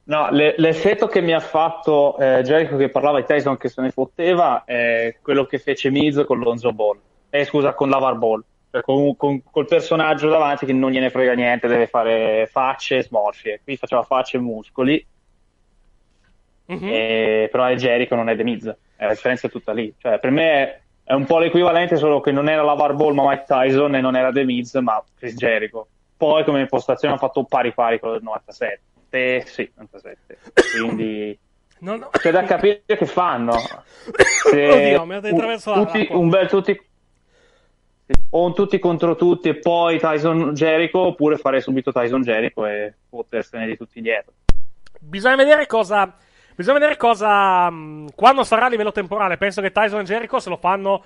No, le, l'effetto che mi ha fatto eh, Jericho che parlava di Tyson che se ne fotteva è quello che fece Miz con Lonzo Ball. Eh, scusa, con Lavar Ball. Cioè con, con, col personaggio davanti che non gliene frega niente, deve fare facce e smorfie. Qui faceva facce e muscoli. Mm-hmm. E, eh, però è Jericho, non è The Miz. La differenza è tutta lì. Cioè, per me è un po' l'equivalente, solo che non era Lavar Ball ma Mike Tyson e non era The Miz ma Chris Jericho. Poi come impostazione ha fatto pari pari con il 97. Eh, sì, 97. Quindi no, no. c'è da capire che fanno. Se Oddio, mi ha detto un, tutti, un bel tutti o un tutti contro tutti e poi Tyson Jericho oppure fare subito Tyson Jericho e potersene di tutti dietro. Bisogna vedere cosa Bisogna vedere cosa. Mm, quando sarà a livello temporale. Penso che Tyson e Jericho se lo fanno.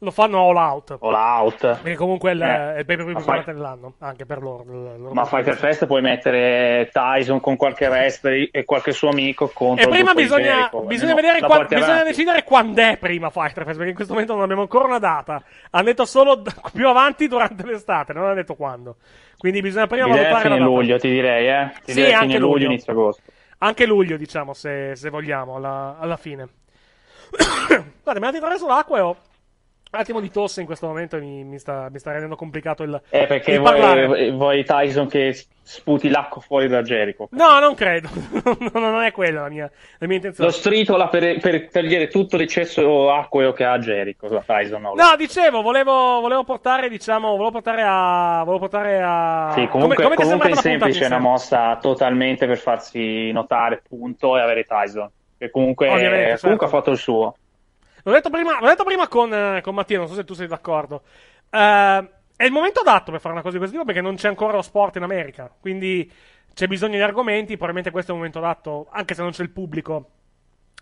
Lo fanno all out. All out. Perché comunque il, eh. è eh, il pay per view più fai... dell'anno. Anche per loro. loro Ma Fighter Fest puoi mettere Tyson con qualche wrestler e qualche suo amico contro. E prima bisogna, Jericho, bisogna, vedere qua, bisogna decidere quando è prima Fighter Fest. Perché in questo momento non abbiamo ancora una data. Hanno detto solo più avanti durante l'estate. Non hanno detto quando. Quindi bisogna prima valutare. Fine luglio, ti direi, eh? Ti sì, direi anche luglio, luglio, inizio agosto. Anche luglio, diciamo, se, se vogliamo, alla, alla fine. Guarda, mi ha ripreso l'acqua e ho un attimo di tosse in questo momento mi, mi, sta, mi sta, rendendo complicato il. Eh, perché il vuoi, vuoi, Tyson che sputi l'acqua fuori da Jericho? No, non credo. non è quella la mia, la mia, intenzione. Lo stritola per, per togliere tutto l'eccesso acqueo che ha Jericho. Tyson, no, no dicevo, volevo, volevo, portare, diciamo, volevo portare a. Volevo portare a... Sì, comunque, come, come comunque è semplice, è una diciamo? mossa totalmente per farsi notare, punto, e avere Tyson. Che comunque, comunque certo. ha fatto il suo. L'ho detto prima, l'ho detto prima con, eh, con, Mattia, non so se tu sei d'accordo. Uh, è il momento adatto per fare una cosa di questo tipo perché non c'è ancora lo sport in America. Quindi c'è bisogno di argomenti. Probabilmente questo è il momento adatto, anche se non c'è il pubblico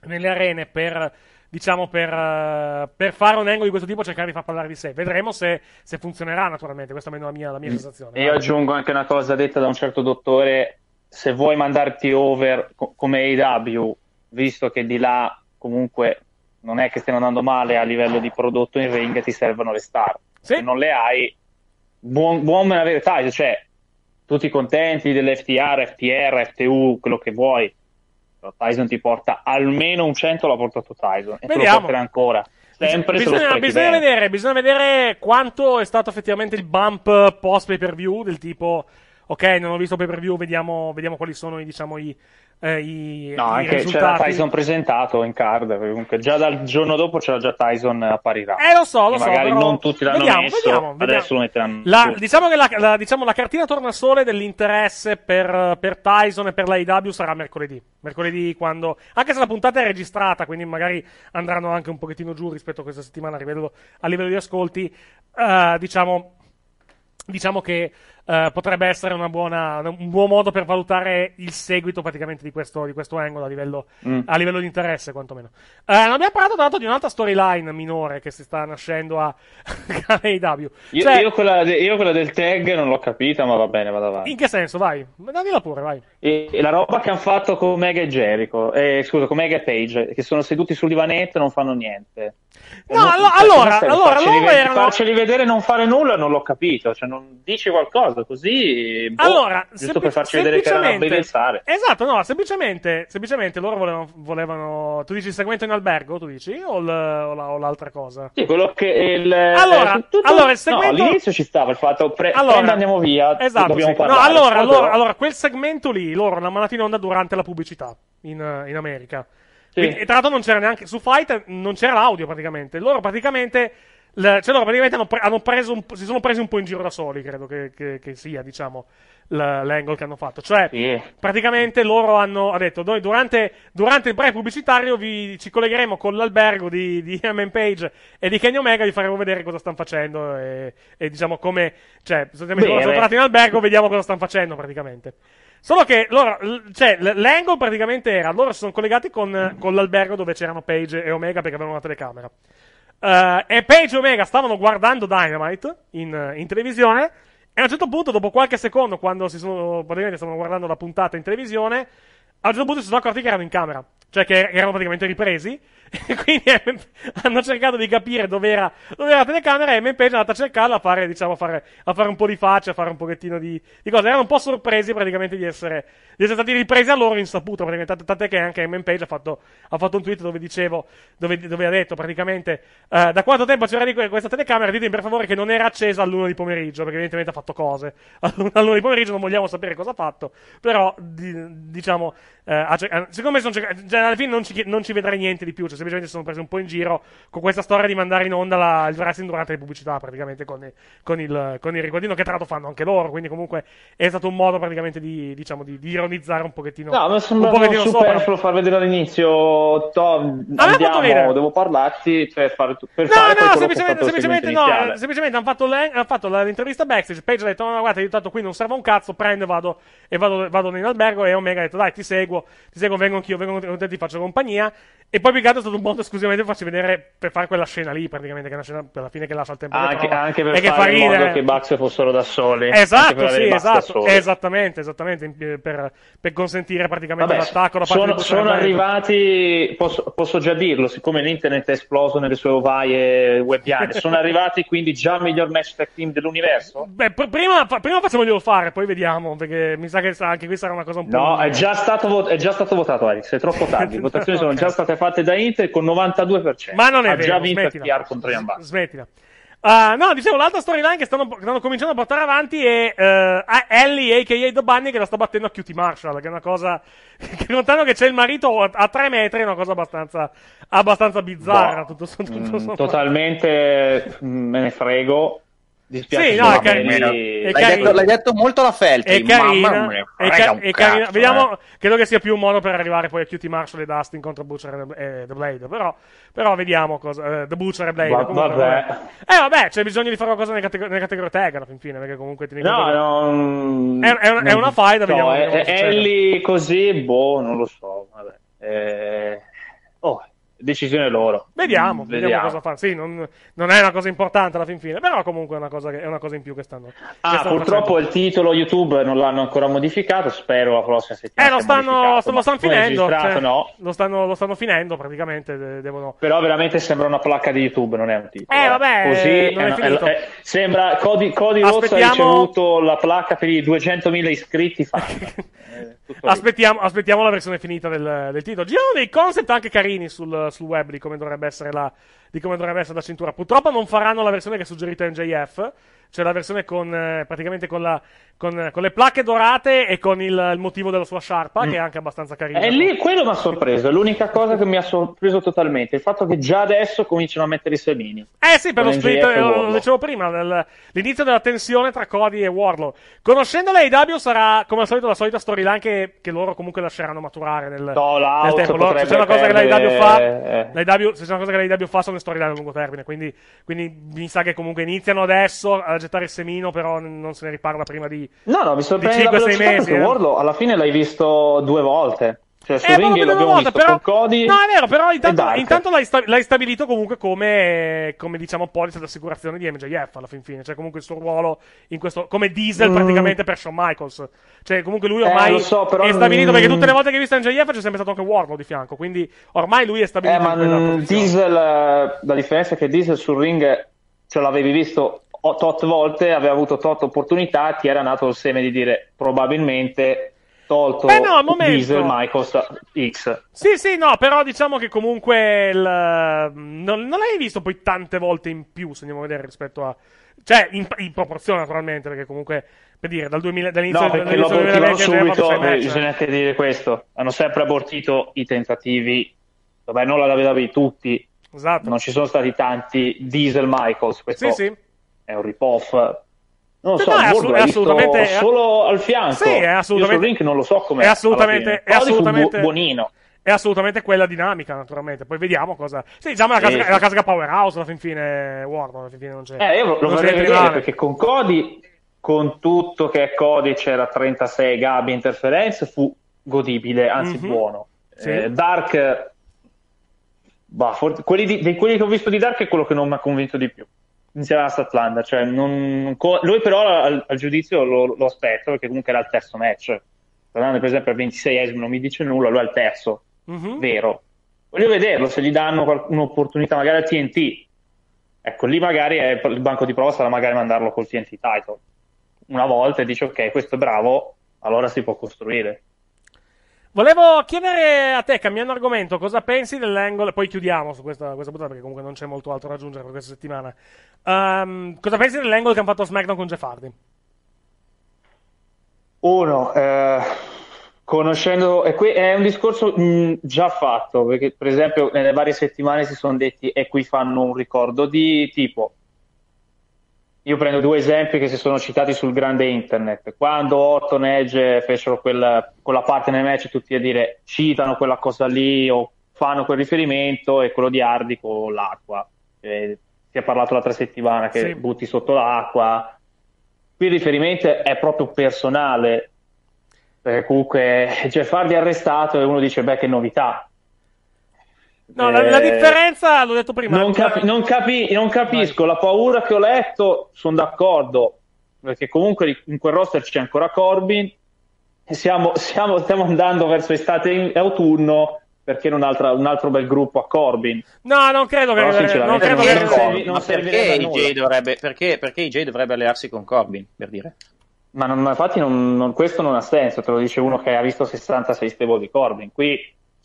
nelle arene per diciamo, per, eh, per, fare un angolo di questo tipo, e cercare di far parlare di sé. Vedremo se, se funzionerà, naturalmente. Questa è la mia, la mia mm. sensazione. E io aggiungo anche una cosa detta da un certo dottore: se vuoi mandarti over co- come AW, visto che di là comunque non è che stiamo andando male a livello di prodotto in ring, ti servono le star. Sì. Se non le hai, buon, buon avere Tyson, cioè tutti contenti dell'FTR, FTR, FTU, quello che vuoi. Però Tyson ti porta almeno un 100 l'ha portato Tyson e Vediamo. te lo porterà ancora. Sempre bisogna, bisogna vedere, bisogna vedere quanto è stato effettivamente il bump post pay per view del tipo ok, non ho visto pay per view, vediamo, vediamo, quali sono diciamo, i, eh, i, no, i anche c'era Tyson presentato in card. Comunque, già dal giorno dopo c'era già Tyson apparirà. Eh, lo so, lo so. Magari però... non tutti l'hanno vediamo, messo, vediamo, vediamo. adesso lo metteranno. La, diciamo che la, la, diciamo, la cartina tornasole dell'interesse per, per, Tyson e per la sarà mercoledì. Mercoledì, quando. Anche se la puntata è registrata, quindi magari andranno anche un pochettino giù rispetto a questa settimana a livello, a livello di ascolti. Uh, diciamo diciamo che eh, potrebbe essere una buona, un buon modo per valutare il seguito praticamente di questo, di questo angolo a livello, mm. a livello, di interesse quantomeno. Eh, non abbiamo parlato tanto di un'altra storyline minore che si sta nascendo a AEW. Io, cioè... io, quella io quella del tag non l'ho capita, ma va bene, vado avanti. In che senso? Vai, dammela pure, vai. E, e la roba che hanno fatto con Mega e Jericho, eh, scusa, con Mega e Page, che sono seduti sul divanetto e non fanno niente. No, allo- allora, allora farceli, loro erano... farceli vedere non fare nulla non l'ho capito, cioè non dici qualcosa così boh, allora, giusto sempl- per farci vedere che era bene fare. Esatto, no, semplicemente, semplicemente loro volevano, volevano, tu dici il segmento in albergo, tu dici o, l- o, la- o l'altra cosa? Sì, quello che il Allora, eh, tutto... allora il segmento no, all'inizio ci stava il fatto pre- allora, andiamo via, esatto, dobbiamo sì. parlare. No, allora, allora, allora, quel segmento lì loro l'hanno mandato in onda durante la pubblicità in, in America. Sì. e tra l'altro non c'era neanche, su Fight non c'era l'audio praticamente. Loro praticamente, cioè loro praticamente hanno, pre- hanno preso un, si sono presi un po' in giro da soli, credo che, che, che sia, diciamo, l'angle che hanno fatto. Cioè, sì. praticamente loro hanno, ha detto, noi durante, durante il break pubblicitario vi, ci collegheremo con l'albergo di, di Herman Page e di Kenny Omega, vi faremo vedere cosa stanno facendo e, e diciamo come, cioè, sono entrati in albergo, vediamo cosa stanno facendo praticamente. Solo che loro, cioè, l'angle praticamente era, loro si sono collegati con, con l'albergo dove c'erano Page e Omega perché avevano una telecamera. Uh, e Page e Omega stavano guardando Dynamite in, in, televisione e a un certo punto, dopo qualche secondo, quando si sono, praticamente stavano guardando la puntata in televisione, a un certo punto si sono accorti che erano in camera, cioè che er-, erano praticamente ripresi quindi hanno cercato di capire dove era, dove era la telecamera e MPage è andata a cercarla a fare, diciamo, a fare, a fare, un po' di faccia, a fare un pochettino di, di cose. Erano un po' sorpresi praticamente di essere, di essere stati ripresi a loro insaputo. Praticamente, tant'è che anche MPage ha fatto, ha fatto un tweet dove dicevo, dove, dove ha detto praticamente eh, da quanto tempo c'era di questa telecamera, ditemi per favore che non era accesa all'uno di pomeriggio, perché evidentemente ha fatto cose. All'uno di pomeriggio non vogliamo sapere cosa ha fatto, però di, diciamo, eh, siccome sono, cioè, alla fine non ci, non ci vedrai niente di più. Cioè, cioè, semplicemente si sono presi un po' in giro con questa storia di mandare in onda la, il wrestling durante le pubblicità, praticamente con, con, il, con, il, ricordino, che tra l'altro fanno anche loro. Quindi, comunque, è stato un modo praticamente di, diciamo, di, di ironizzare un pochettino. No, mi sembra superfluo sopra. far vedere all'inizio. To, andiamo, devo parlarti. Cioè, far, per no, fare no, semplicemente, semplicemente no. Semplicemente hanno fatto, le, hanno fatto l'intervista backstage. Page ha detto: no, guarda, io tanto qui non serve un cazzo, prendo e vado, e vado, vado in albergo. E Omega ha detto: dai, ti seguo, ti seguo, vengo anch'io, vengo con te, ti faccio compagnia. E poi Piccato stato un bot esclusivamente per farci vedere per fare quella scena lì, praticamente, che è una scena per la fine che lascia il tempo. Anche, trova, anche per fare in modo che i Bucks fossero da soli. Esatto, sì, esatto. Esattamente, esattamente per, per, consentire praticamente Vabbè, l'attacco da parte sono, di sono arrivati, posso, posso, già dirlo, siccome l'internet è esploso nelle sue ovaie webiane, sono arrivati quindi già miglior match tech team dell'universo? Beh, pr- prima, fa- prima facciamoglielo fare, poi vediamo, perché mi sa che anche qui sarà una cosa un po'... No, è già, stato, vo- è già stato votato, Alex, è troppo tardi. Le votazioni okay. sono già state fatte da internet vincente con 92%. Ma non è ha vero. già vinto smettila. PR contro Ian Smettila. Uh, no, dicevo, l'altra storyline che stanno, stanno, cominciando a portare avanti è uh, Ellie, a.k.a. The Bunny, che la sta battendo a Cutie Marshall, che è una cosa... che lontano che c'è il marito a tre metri è una cosa abbastanza, abbastanza bizzarra, boh, tutto, tutto, tutto, mm, Totalmente mm, me ne frego, Dispiace, sì, no, è carino. meno. L'hai, cari- detto, l'hai detto molto la Felt. È carino. è ca- è carina. Cazzo, Vediamo, eh. credo che sia più un modo per arrivare poi a QT Marshall e Dustin contro Butcher e eh, The Blade. Però, però vediamo cosa. Eh, The Butcher e Blade. Va- comunque, vabbè. Eh, vabbè, c'è bisogno di fare qualcosa nella, categ- nella categoria tag alla fin fine. Perché comunque ti No, non... È, è, una, è una faida. So, vediamo. È, è lì così, boh, non lo so. Vabbè. Eh... Oh, decisione loro. Vediamo, mm, vediamo, vediamo, cosa fanno. Sì, non, non, è una cosa importante alla fin fine, però comunque è una cosa, che, è una cosa in più che stanno. Ah, che purtroppo facendo. il titolo YouTube non l'hanno ancora modificato. Spero la prossima settimana. Eh, lo stanno, st- lo stanno finendo. Cioè, no. lo, stanno, lo, stanno, finendo praticamente. De- devono... Però veramente sembra una placca di YouTube, non è un titolo. Eh, vabbè, eh. Così, non è, è, no, è eh, sembra Cody, Cody Aspettiamo... ha ricevuto la placca per i 200.000 iscritti eh, Aspettiamo, aspettiamo, la versione finita del, del titolo. Girano dei concept anche carini sul, sul, sul web di come, la, di come, dovrebbe essere la, cintura. Purtroppo non faranno la versione che è suggerita MJF, c'è cioè, la versione con eh, praticamente con, la, con, con, le placche dorate e con il, il motivo della sua sciarpa, mm. che è anche abbastanza carina. E lì quello mi ha sorpreso. È l'unica cosa che mi ha sorpreso totalmente. Il fatto che già adesso cominciano a mettere i semini. Eh sì, per lo split, eh, lo, lo dicevo prima, nel, l'inizio della tensione tra Cody e Warlow. Conoscendo lei, W sarà come al solito la solita storyline che, che loro comunque lasceranno maturare nel, no, nel tempo. Loro, se c'è una cosa che lei fa, eh. se c'è una cosa che lei fa, sono le storyline a lungo termine. Quindi, quindi mi sa che comunque iniziano adesso eh, gettare il semino, però non se ne riparla prima di. No, no, mi sorprende 5, la velocità mesi, eh. Warlock, alla fine l'hai visto due volte. Cioè, su eh, Ring l'abbiamo volta, visto però... Cody No, è vero, però intanto, intanto l'hai, sta... l'hai, stabilito comunque come, come diciamo, polizia d'assicurazione di MJF alla fin fine. Cioè, comunque il suo ruolo in questo... come Diesel mm. praticamente per Shawn Michaels. Cioè, comunque lui eh, ormai eh, so, però... è stabilito, perché tutte le volte che hai visto MJF c'è sempre stato anche Warlock di fianco, quindi ormai lui è stabilito. Eh, ma mm, Diesel, eh, la differenza è che Diesel sul ring ce l'avevi visto tot volte, aveva avuto tot opportunità, ti era nato il seme di dire probabilmente tolto Beh, no, Diesel Michael X. Sì, sì, no, però diciamo che comunque il... non, non, l'hai visto poi tante volte in più, se andiamo a vedere rispetto a... Cioè, in, in proporzione naturalmente, perché comunque, per dire, dal 2000, dall'inizio, no, perché dall'inizio del 2020... subito, eh, bisogna anche dire questo, hanno sempre abortito i tentativi, vabbè, non la WWE, tutti, esatto. non ci sono stati tanti Diesel Michaels, questo sì, sì è un rip-off. Non lo so, no, assolut- è assolutamente solo al fianco. Sì, è assolutamente. Io Link non lo so come è assolutamente, è assolutamente bu- buonino. È assolutamente quella dinamica, naturalmente. Poi vediamo cosa. Sì, diciamo la casca, eh, la casca Powerhouse, alla fin fine eh, Warner, alla fin fine non c'è. Eh, io lo, vorrei vedere male. perché con Cody, con tutto che è Cody c'era 36 gabbie interferenze, fu godibile, anzi mm-hmm. buono. Sì. Eh, Dark Bah, for... quelli di quelli che ho visto di Dark è quello che non mi ha convinto di più insieme alla Statlanda. Cioè non, lui però al, al giudizio lo, lo, aspetto perché comunque era il terzo match. Statlanda, per esempio al 26esimo non mi dice nulla, lui è il terzo, mm-hmm. vero. Voglio vederlo se gli danno un'opportunità magari al TNT. Ecco, lì magari è, il banco di prova sarà magari mandarlo col TNT title. Una volta dice ok, questo è bravo, allora si può costruire. Volevo chiedere a te, cambiando argomento, cosa pensi dell'angle. Poi chiudiamo su questa, questa puntata perché comunque non c'è molto altro da aggiungere per questa settimana. Um, cosa pensi dell'angle che hanno fatto SmackDown con Jeff Hardy? Uno, eh, conoscendo. E qui è un discorso mh, mm, già fatto perché, per esempio, nelle varie settimane si sono detti e qui fanno un ricordo di tipo io prendo due esempi che si sono citati sul grande internet. Quando e Edge fecero quella, quella parte nel match, tutti a dire citano quella cosa lì o fanno quel riferimento, e quello di Hardy con l'acqua. Eh, si è parlato l'altra settimana che sì. butti sotto l'acqua. Qui il riferimento è proprio personale, perché comunque Jeff Hardy è arrestato e uno dice beh che novità, No, eh, la, la, eh, differenza l'ho detto prima. Non, capi, non, capi, non capisco Vai. la paura che ho letto, sono d'accordo, perché comunque in quel roster c'è ancora Corbin. Siamo, siamo, stiamo andando verso estate e autunno perché non altra, un altro bel gruppo a Corbin. No, non credo che Però, non, credo che non, non perché, IJ dovrebbe, perché, perché IJ dovrebbe allearsi con Corbin, per dire? Ma non, infatti non, questo non ha senso, te lo dice uno che ha visto 66 stable di Corbin. Qui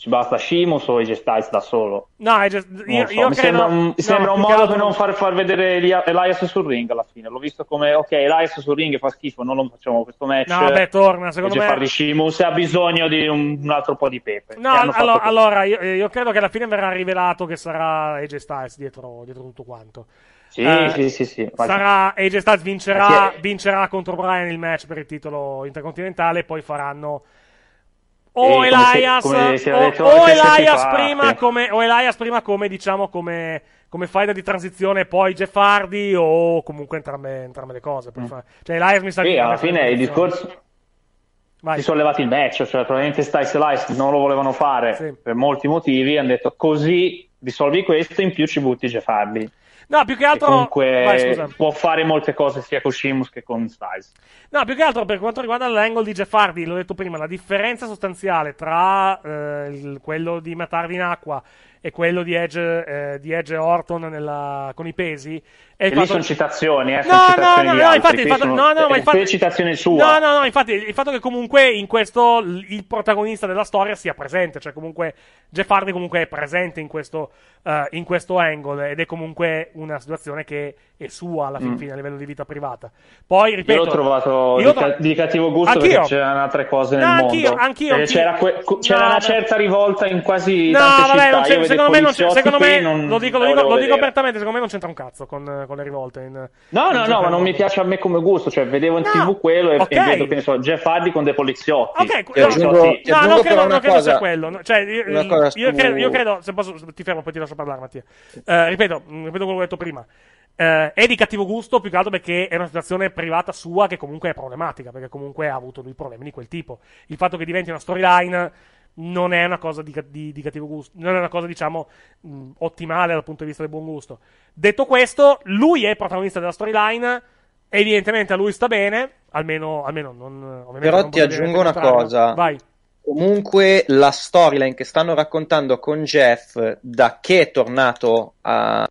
ci basta Shimus o AJ Styles da solo? No, just, io, so. io mi credo... sembra un, no, sembra un modo per non far, far vedere Elias sul ring alla fine. L'ho visto come, ok, Elias sul ring fa schifo, non lo facciamo questo match. No, beh, torna, secondo me... Farli Shimus ha bisogno di un, un, altro po' di pepe. No, all- allora, io, eh, io, credo che alla fine verrà rivelato che sarà AJ Styles dietro, dietro tutto quanto. Sì, eh, sì, sì, sì. Sarà, AJ Styles vincerà, vincerà contro Brian il match per il titolo intercontinentale e poi faranno Oh, Elias, come come se oh, Elias prima come, o Elias prima come, diciamo, come, come faida di transizione, poi Jeff Hardy o comunque entrambe, entrambe le cose. Mm. Cioè, Elias mi sa sì, che... alla fine il discorso... Vai. Si sono levati il match, cioè probabilmente Stice e Lice non lo volevano fare sì. per molti motivi, hanno detto così risolvi questo, in più ci butti Jeff Hardy. No, più che altro. comunque Vai, può fare molte cose sia con Sheamus che con Styles. No, più che altro per quanto riguarda l'angle di Jeff Hardy, l'ho detto prima, la differenza sostanziale tra eh, il, quello di Matarvi in acqua e quello di Edge, eh, di Edge Orton nella, con i pesi e lì sono citazioni, eh, no, sono citazioni no, no, no, infatti, fatto... sono... no, no, ma infatti... citazione sua. No, no, no, infatti il fatto che comunque in questo il protagonista della storia sia presente, cioè comunque Jeff Hardy comunque è presente in questo, uh, in questo angle ed è comunque una situazione che è sua alla fin mm. fine a livello di vita privata. Poi, ripeto... Io l'ho trovato io di, ca- di, cattivo gusto anch'io. perché c'erano altre cose nel no, mondo. Anch'io, eh, anch'io, anch'io. C'era, que- c'era una certa rivolta in quasi no, tante vabbè, città. secondo me, non, secondo me non... lo dico, lo dico, lo dico apertamente, secondo me non c'entra un cazzo con con le rivolte. In, no, in no, no, ma non mi piace a me come gusto. Cioè, vedevo in no. tv quello e, okay. e vedo che ne so, Jeff Hardy con dei poliziotti. Ok, cioè, no, aggiungo, sì. no, non credo, non credo cosa, sia quello. Cioè, io, io, credo, io, credo, se posso, ti fermo, poi ti lascio parlare, Mattia. Uh, ripeto, mm, ripeto quello che ho detto prima. Uh, è di cattivo gusto più che altro perché è una situazione privata sua che comunque è problematica, perché comunque ha avuto lui problemi di quel tipo. Il fatto che diventi una storyline non è una cosa di, di, di cattivo gusto, non è una cosa, diciamo, mh, mm, ottimale dal punto di vista del buon gusto. Detto questo, lui è il protagonista della storyline, evidentemente a lui sta bene, almeno, almeno non... Però non ti aggiungo una cosa. Vai. Comunque la storyline che stanno raccontando con Jeff da che è tornato a,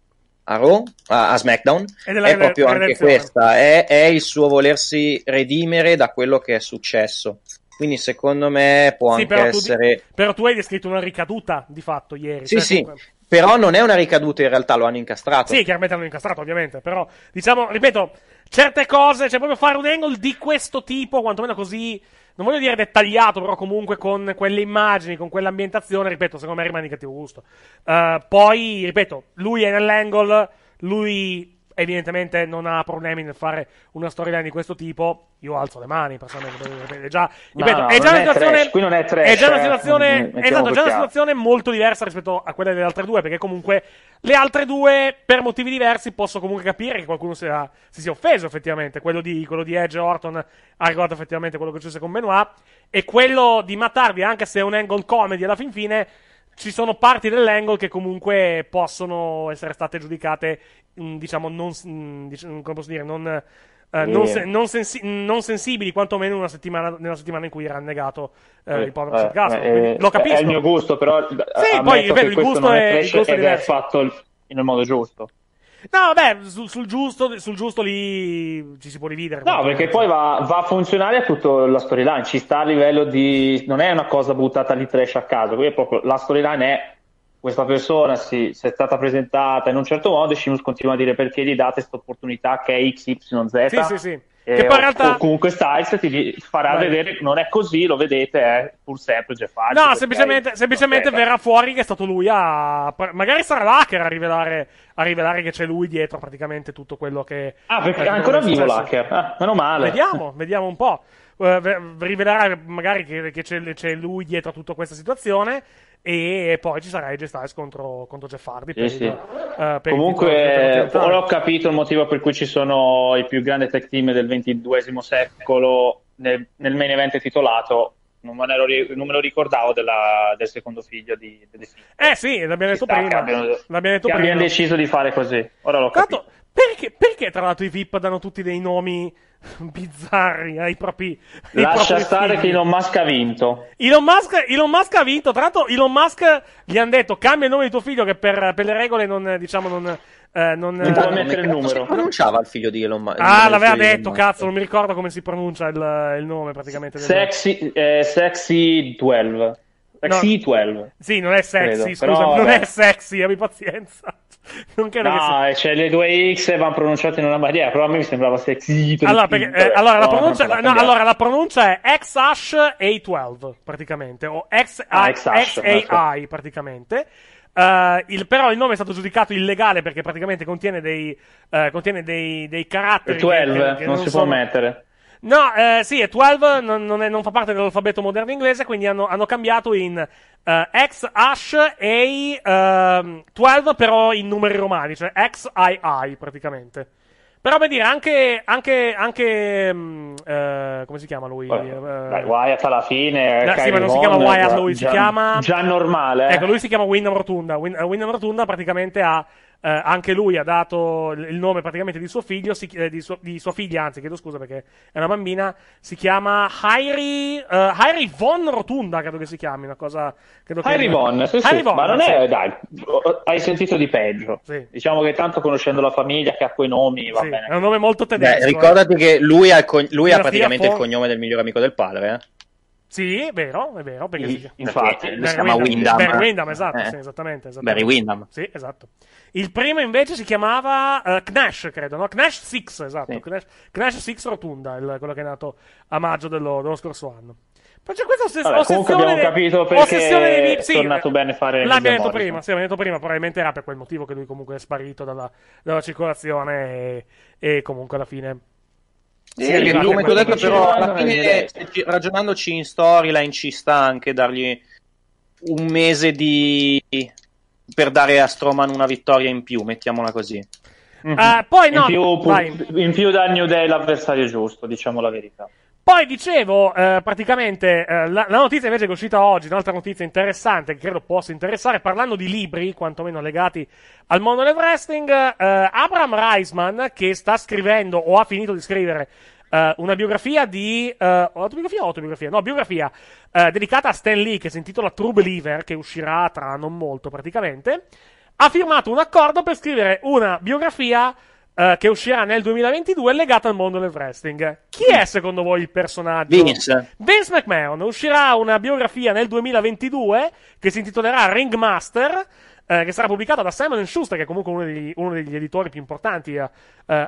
a Raw, a, a SmackDown, è proprio re- anche re- questa, è, è il suo volersi redimere da quello che è successo. Quindi secondo me può sì, anche però essere. Di... Però tu hai descritto una ricaduta di fatto ieri. Sì, cioè, sì. Comunque... Però non è una ricaduta, in realtà lo hanno incastrato. Sì, chiaramente l'hanno incastrato, ovviamente. Però, diciamo, ripeto, certe cose, cioè proprio fare un angle di questo tipo, quantomeno così, non voglio dire dettagliato, però comunque con quelle immagini, con quell'ambientazione, ripeto, secondo me rimane di cattivo gusto. Uh, poi, ripeto, lui è nell'angle, lui evidentemente non ha problemi nel fare una storyline di questo tipo, io alzo le mani personalmente. già, ripeto, no, è, già è, trash, è, trash, è già una eh, situazione, eh, esatto, già una situazione molto diversa rispetto a quella delle altre due, perché comunque le altre due, per motivi diversi, posso comunque capire che qualcuno sia, si sia offeso effettivamente. Quello di, quello di Edge Orton ha riguardato effettivamente quello che successe con Benoit, e quello di Mattarvi, anche se è un angle comedy alla fin fine ci sono parti dell'angle che comunque possono essere state giudicate, mm, diciamo, non, diciamo, come posso dire, non... Eh, non, se, non, sensi- non, sensibili, quantomeno una settimana, nella settimana in cui era annegato eh, il povero eh, caso. Eh, lo capisco. Eh, è il mio gusto, però. Sì, poi ripeto, il gusto, è, è, il gusto è, è, fatto in modo giusto. No, vabbè, sul, sul, giusto, sul giusto lì ci si può dividere. No, perché poi va, va a funzionare a tutta la storyline. Ci sta a livello di. Non è una cosa buttata lì trash a caso. Qui è proprio la storyline è questa persona si, si, è stata presentata in un certo modo e Shimus continua a dire perché gli date questa opportunità che è XYZ. Sì, sì, sì. Che parata... o, o comunque Styles ti farà Vai. vedere che non è così, lo vedete, è pur semplice, facile. No, semplicemente, semplicemente okay, verrà fuori che è stato lui a... Magari sarà l'hacker a rivelare, a rivelare che c'è lui dietro praticamente tutto quello che... Ah, perché è ancora vivo l'hacker ah, meno male. Vediamo, vediamo un po'. Uh, rivelerà magari che, che c'è, c'è lui dietro a tutta questa situazione e poi ci sarà AJ Styles contro, contro Jeff Hardy sì, per, sì. Uh, per comunque ora ho capito il motivo per cui ci sono i più grandi tech team del XXII secolo nel, nel main event titolato non me, ero, non me, lo ricordavo della, del secondo figlio di, di, di Eh sì, l'abbiamo detto prima. Abbiamo, l'abbiamo detto prima. abbiamo deciso di fare così. Ora l'ho Tanto, capito. Perché, perché, tra l'altro i VIP danno tutti dei nomi bizzarri ai propri ai Lascia propri stare figli. che Elon Musk ha vinto. Elon Musk, Elon Musk, ha vinto, tra l'altro Elon Musk gli hanno detto cambia il nome di tuo figlio che per, per le regole non, diciamo, non... Eh, non, non può eh, mettere il numero. Come pronunciava il figlio di Elon ah, Musk? Ah, l'aveva detto, cazzo, non mi ricordo come si pronuncia il, il nome praticamente. Sexy, eh, sexy 12. Taxi no. 12. Sì, non è sexy, credo. scusa, Però, non vabbè. è sexy, abbi pazienza. Non credo no, che... cioè le due X vanno pronunciate in una maniera, però a me mi sembrava sexy. Allora, perché, eh, allora, no, la, pronuncia, no, allora la pronuncia, è X-Ash A12, praticamente, o X-A- ah, X-AI, praticamente. Uh, il, però il nome è stato giudicato illegale perché praticamente contiene dei, uh, contiene dei, dei caratteri. 12, che, che non, non, si sono... può mettere. No, eh, sì, è 12, non, non, è, non, fa parte dell'alfabeto moderno inglese, quindi hanno, hanno cambiato in eh, X, Ash, A, eh, 12, però in numeri romani, cioè X, I, I, praticamente. Però, come dire, anche, anche, anche mh, mm, eh, come si chiama lui? Beh, Wyatt alla fine. No, eh, sì, ma non si chiama Wyatt, lui già, si chiama... Già normale. Ecco, eh. lui si chiama Wyndham Rotunda. Wyndham Rotunda praticamente ha... Eh, anche lui ha dato il nome praticamente di suo figlio, si, eh, di, suo, di, sua figlia, anzi, chiedo scusa perché è una bambina. Si chiama Harry, uh, eh, Hairi Von Rotunda, credo che si chiami, una cosa. Credo Hairi che... Von, sì, Hairi sì, Von, ma non sì. è, dai, hai sentito di peggio. Sì. Diciamo che tanto conoscendo la famiglia che ha quei nomi, va bene. È un nome molto tedesco. Beh, ricordati eh. che lui ha, co- lui ha praticamente Fon... il cognome del migliore amico del padre, eh. Sì, è vero, è vero. Perché I, si... Infatti, si chiama Windham. Barry Windham, esatto, eh. sì, esattamente, esattamente. Barry Windham. Sì, esatto. Il primo invece si chiamava uh, Knash, credo, no? Knash 6, esatto. Sì. Knash, Knash 6 Rotunda, il, quello che è nato a maggio dello, dello scorso anno. Ma c'è questa ossessione. Vabbè, comunque Abbiamo de- capito perché dei... sì, è tornato eh, bene fare. L'abbiamo detto prima, sì, l'abbiamo detto prima. Probabilmente era per quel motivo che lui comunque è sparito dalla, dalla circolazione. E, e comunque alla fine sì, sì, come ti ho detto, però, alla fine, ragionandoci in storyline, ci sta anche dargli un mese di per dare a Stroman una vittoria in più, mettiamola così. Mm-hmm. Uh, poi no, in, più, pu- in più dà New Day l'avversario giusto, diciamo la verità. Poi dicevo, eh, praticamente, eh, la, la, notizia invece che è uscita oggi, un'altra notizia interessante che credo possa interessare, parlando di libri, quantomeno legati al mondo del wrestling, eh, Abram Reisman, che sta scrivendo o ha finito di scrivere Uh, una biografia di. Uh, autobiografia o autobiografia? No, biografia uh, dedicata a Stan Lee che si intitola True Believer, che uscirà tra non molto praticamente. Ha firmato un accordo per scrivere una biografia uh, che uscirà nel 2022 legata al mondo del wrestling. Chi è secondo voi il personaggio? Vince. Vince McMahon. Uscirà una biografia nel 2022 che si intitolerà Ringmaster eh, che sarà pubblicata da Simon Schuster, che è comunque uno degli, uno degli editori più importanti eh,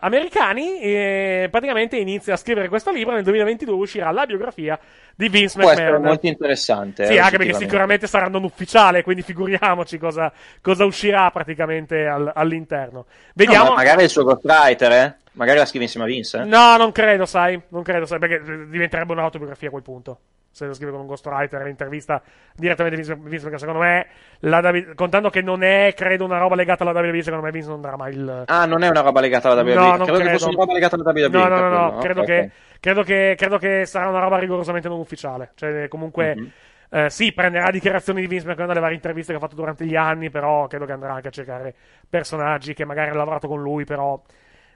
americani, e praticamente inizia a scrivere questo libro. Nel 2022 uscirà la biografia di Vince Può McMahon. Può molto interessante. Sì, eh, anche perché sicuramente sarà non ufficiale, quindi figuriamoci cosa, cosa uscirà praticamente al, all'interno. Vediamo. No, ma magari il suo ghostwriter, eh? Magari la scrive insieme a Vince? Eh? No, non credo, sai. Non credo, sai, perché diventerebbe un'autobiografia a quel punto se lo scrive con un ghostwriter intervista direttamente Vince, Vince perché secondo me w, contando che non è credo una roba legata alla WWE secondo me Vince non darà mai il ah non è una roba legata alla WWE no, non credo, credo. che fosse una roba legata alla WWE no no no, no, no. Credo, okay. che, credo, che, credo, che, sarà una roba rigorosamente non ufficiale cioè comunque mm-hmm. Eh, sì, prenderà dichiarazioni di Vince McMahon dalle varie interviste che ha fatto durante gli anni, però credo che andrà anche a cercare personaggi che magari hanno lavorato con lui, però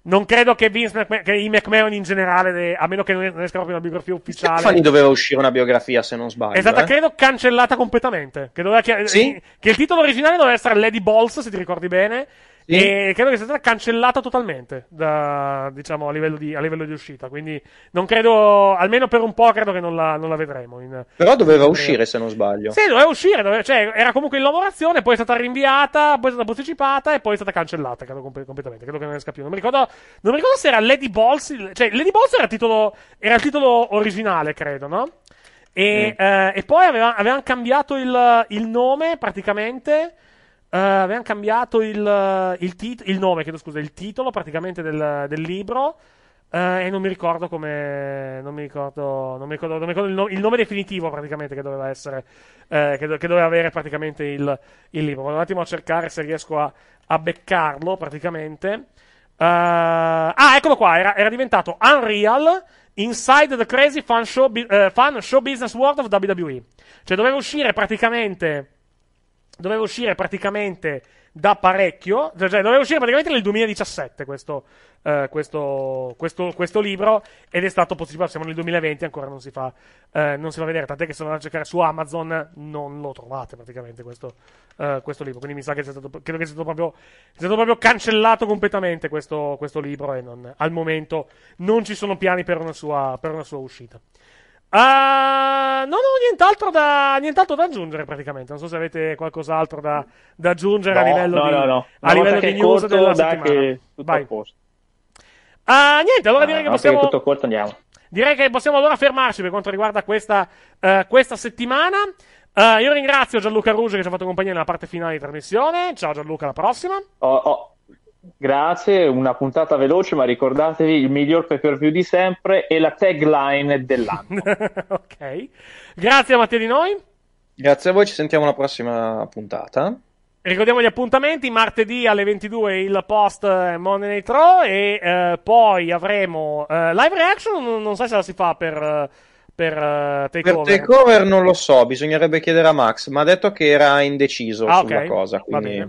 non credo che, Vince McMahon, che i McMahon in generale, a meno che non esca proprio una biografia ufficiale. Stefani doveva uscire una biografia, se non sbaglio. È stata, esatto, eh? credo, cancellata completamente. Che, doveva, sì? che, il titolo originale doveva essere Lady Balls, se ti ricordi bene. E credo che sia stata cancellata totalmente, da, diciamo, a livello, di, a livello, di, uscita. Quindi non credo, almeno per un po', credo che non la, non la vedremo. In, Però doveva in uscire, se non sbaglio. Sì, doveva uscire, doveva, cioè, era comunque in lavorazione, poi è stata rinviata, poi è stata posticipata e poi è stata cancellata, credo, completamente. Credo che non esca più. Non mi ricordo, non mi ricordo se era Lady Balls, cioè Lady Balls era il titolo, era il titolo originale, credo, no? E, mm. eh, e poi avevano aveva cambiato il, il nome, praticamente Uh, abbiamo cambiato il, eh, il, tit- il nome, chiedo scusa, il titolo praticamente del, del libro. Uh, e non mi ricordo come. Non mi ricordo, non mi ricordo, non mi ricordo il, no- il, nome definitivo praticamente che doveva essere. Eh, che, do- che, doveva avere praticamente il, il, libro. Vado un attimo a cercare se riesco a, a beccarlo praticamente. Uh, ah, eccolo qua. Era, era, diventato Unreal Inside the Crazy Fun Show, Bi- Fun Show Business World of WWE. Cioè, doveva uscire praticamente doveva uscire praticamente da parecchio, cioè, cioè doveva uscire praticamente nel 2017 questo, eh, questo, questo, questo libro ed è stato posticipato, siamo nel 2020, ancora non si fa, eh, non si fa vedere, tant'è che se andate a cercare su Amazon non lo trovate praticamente questo, eh, questo libro, quindi mi sa che sia stato, credo che sia stato proprio, sia stato proprio cancellato completamente questo, libro e non, al momento non ci sono piani per una sua, per una sua uscita. Uh, ah, non ho nient'altro da, nient'altro da, aggiungere praticamente. Non so se avete qualcos'altro da, da aggiungere no, a livello no, di, no, no. A livello di news corto, della settimana. Vai. Uh, niente, allora ah, direi che possiamo. Tutto corto, andiamo. Direi che possiamo allora fermarci per quanto riguarda questa, uh, questa settimana. Eh, io ringrazio Gianluca Ruggio che ci ha fatto compagnia nella parte finale di trasmissione. Ciao Gianluca, alla prossima. Oh, oh. Grazie, una puntata veloce, ma ricordatevi il miglior pay per view di sempre e la tagline dell'anno. ok, grazie Matteo di noi. Grazie a voi, ci sentiamo alla prossima puntata. Ricordiamo gli appuntamenti, martedì alle 22 il post eh, Monday Night Raw e eh, poi avremo eh, live reaction, non, so se la si fa per, eh, per uh, takeover. Per takeover non lo so, bisognerebbe chiedere a Max, ma ha detto che era indeciso ah, sulla okay. cosa, quindi...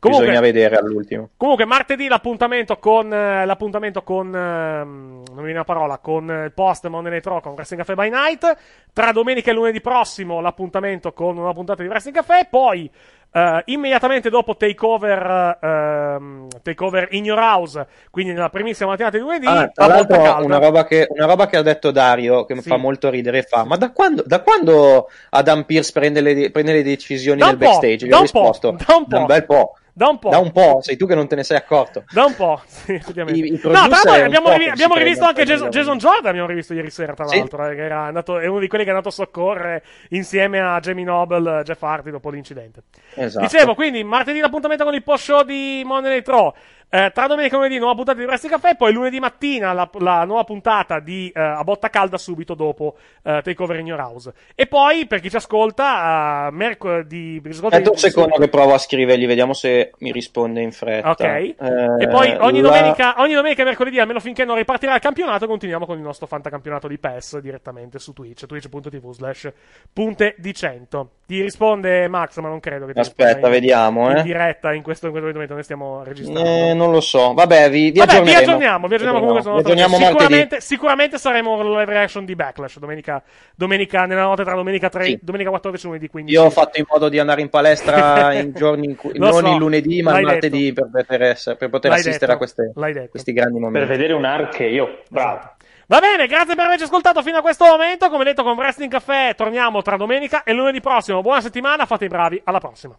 Comunque, Bisogna vedere all'ultimo. Comunque, martedì l'appuntamento con. Eh, l'appuntamento con. Ehm, non mi viene la parola. Con eh, il post Monday Night Raw con Wrestling Cafe by Night. Tra domenica e lunedì prossimo l'appuntamento con una puntata di Wrestling Cafe. Poi. Uh, immediatamente dopo takeover, uh, takeover in your house, quindi nella primissima mattinata di lunedì. Ah, tra l'altro, una roba, che, una roba, che, ha detto Dario, che mi sì. fa molto ridere, fa: Ma da quando, da quando Adam Pierce prende le, prende le decisioni da nel backstage? Gli ho risposto: da un, po'. da un bel po'. Da un po'. Da un po', sei tu che non te ne sei accorto. Da un po', sì, effettivamente. I, i no, tra l'altro abbiamo, rivi- abbiamo rivisto anche Jason, Jason, Jordan, abbiamo rivisto ieri sera, tra l'altro, sì. Eh, che era andato, è uno di quelli che è andato a soccorrere insieme a Jamie Noble, Jeff Hardy, dopo l'incidente. Esatto. Dicevo, quindi, martedì l'appuntamento con il post-show di Monday Night Raw. Eh, tra domenica e lunedì, nuova puntata di Presti Caffè. Poi lunedì mattina la, la nuova puntata di eh, A Botta Calda subito dopo eh, Takeover in Your House. E poi, per chi ci ascolta, uh, mercoledì. Aspetta un secondo che provo a scrivergli, vediamo se mi risponde in fretta. Ok. Eh, e poi ogni, la... domenica, ogni domenica e mercoledì, almeno finché non ripartirà il campionato, continuiamo con il nostro fantacampionato di PES direttamente su Twitch, twitch.tv slash punte di 100. Ti risponde Max, ma non credo che ti Aspetta, in, vediamo. In eh. diretta in questo, in questo momento, noi stiamo registrando. Eh, non lo so. Vabbè, vi, vi Vabbè, aggiorneremo. aggiorniamo, vi aggiorniamo comunque. No. aggiorniamo sicuramente, sicuramente saremo live reaction di Backlash domenica, domenica nella notte tra domenica 3, sì. domenica 14 e lunedì 15. Io ho fatto in modo di andare in palestra in giorni in cui, non so, il lunedì, ma il martedì per poter, essere, per poter assistere detto, a queste, questi grandi momenti. Per vedere un arche, io, bravo. Esatto. Va bene, grazie per averci ascoltato fino a questo momento. Come detto con Wrestling Café, torniamo tra domenica e lunedì prossimo. Buona settimana, fate i bravi, alla prossima.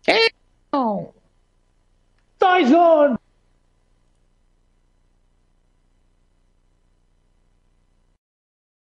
Ciao. Eh. Oh. Tyson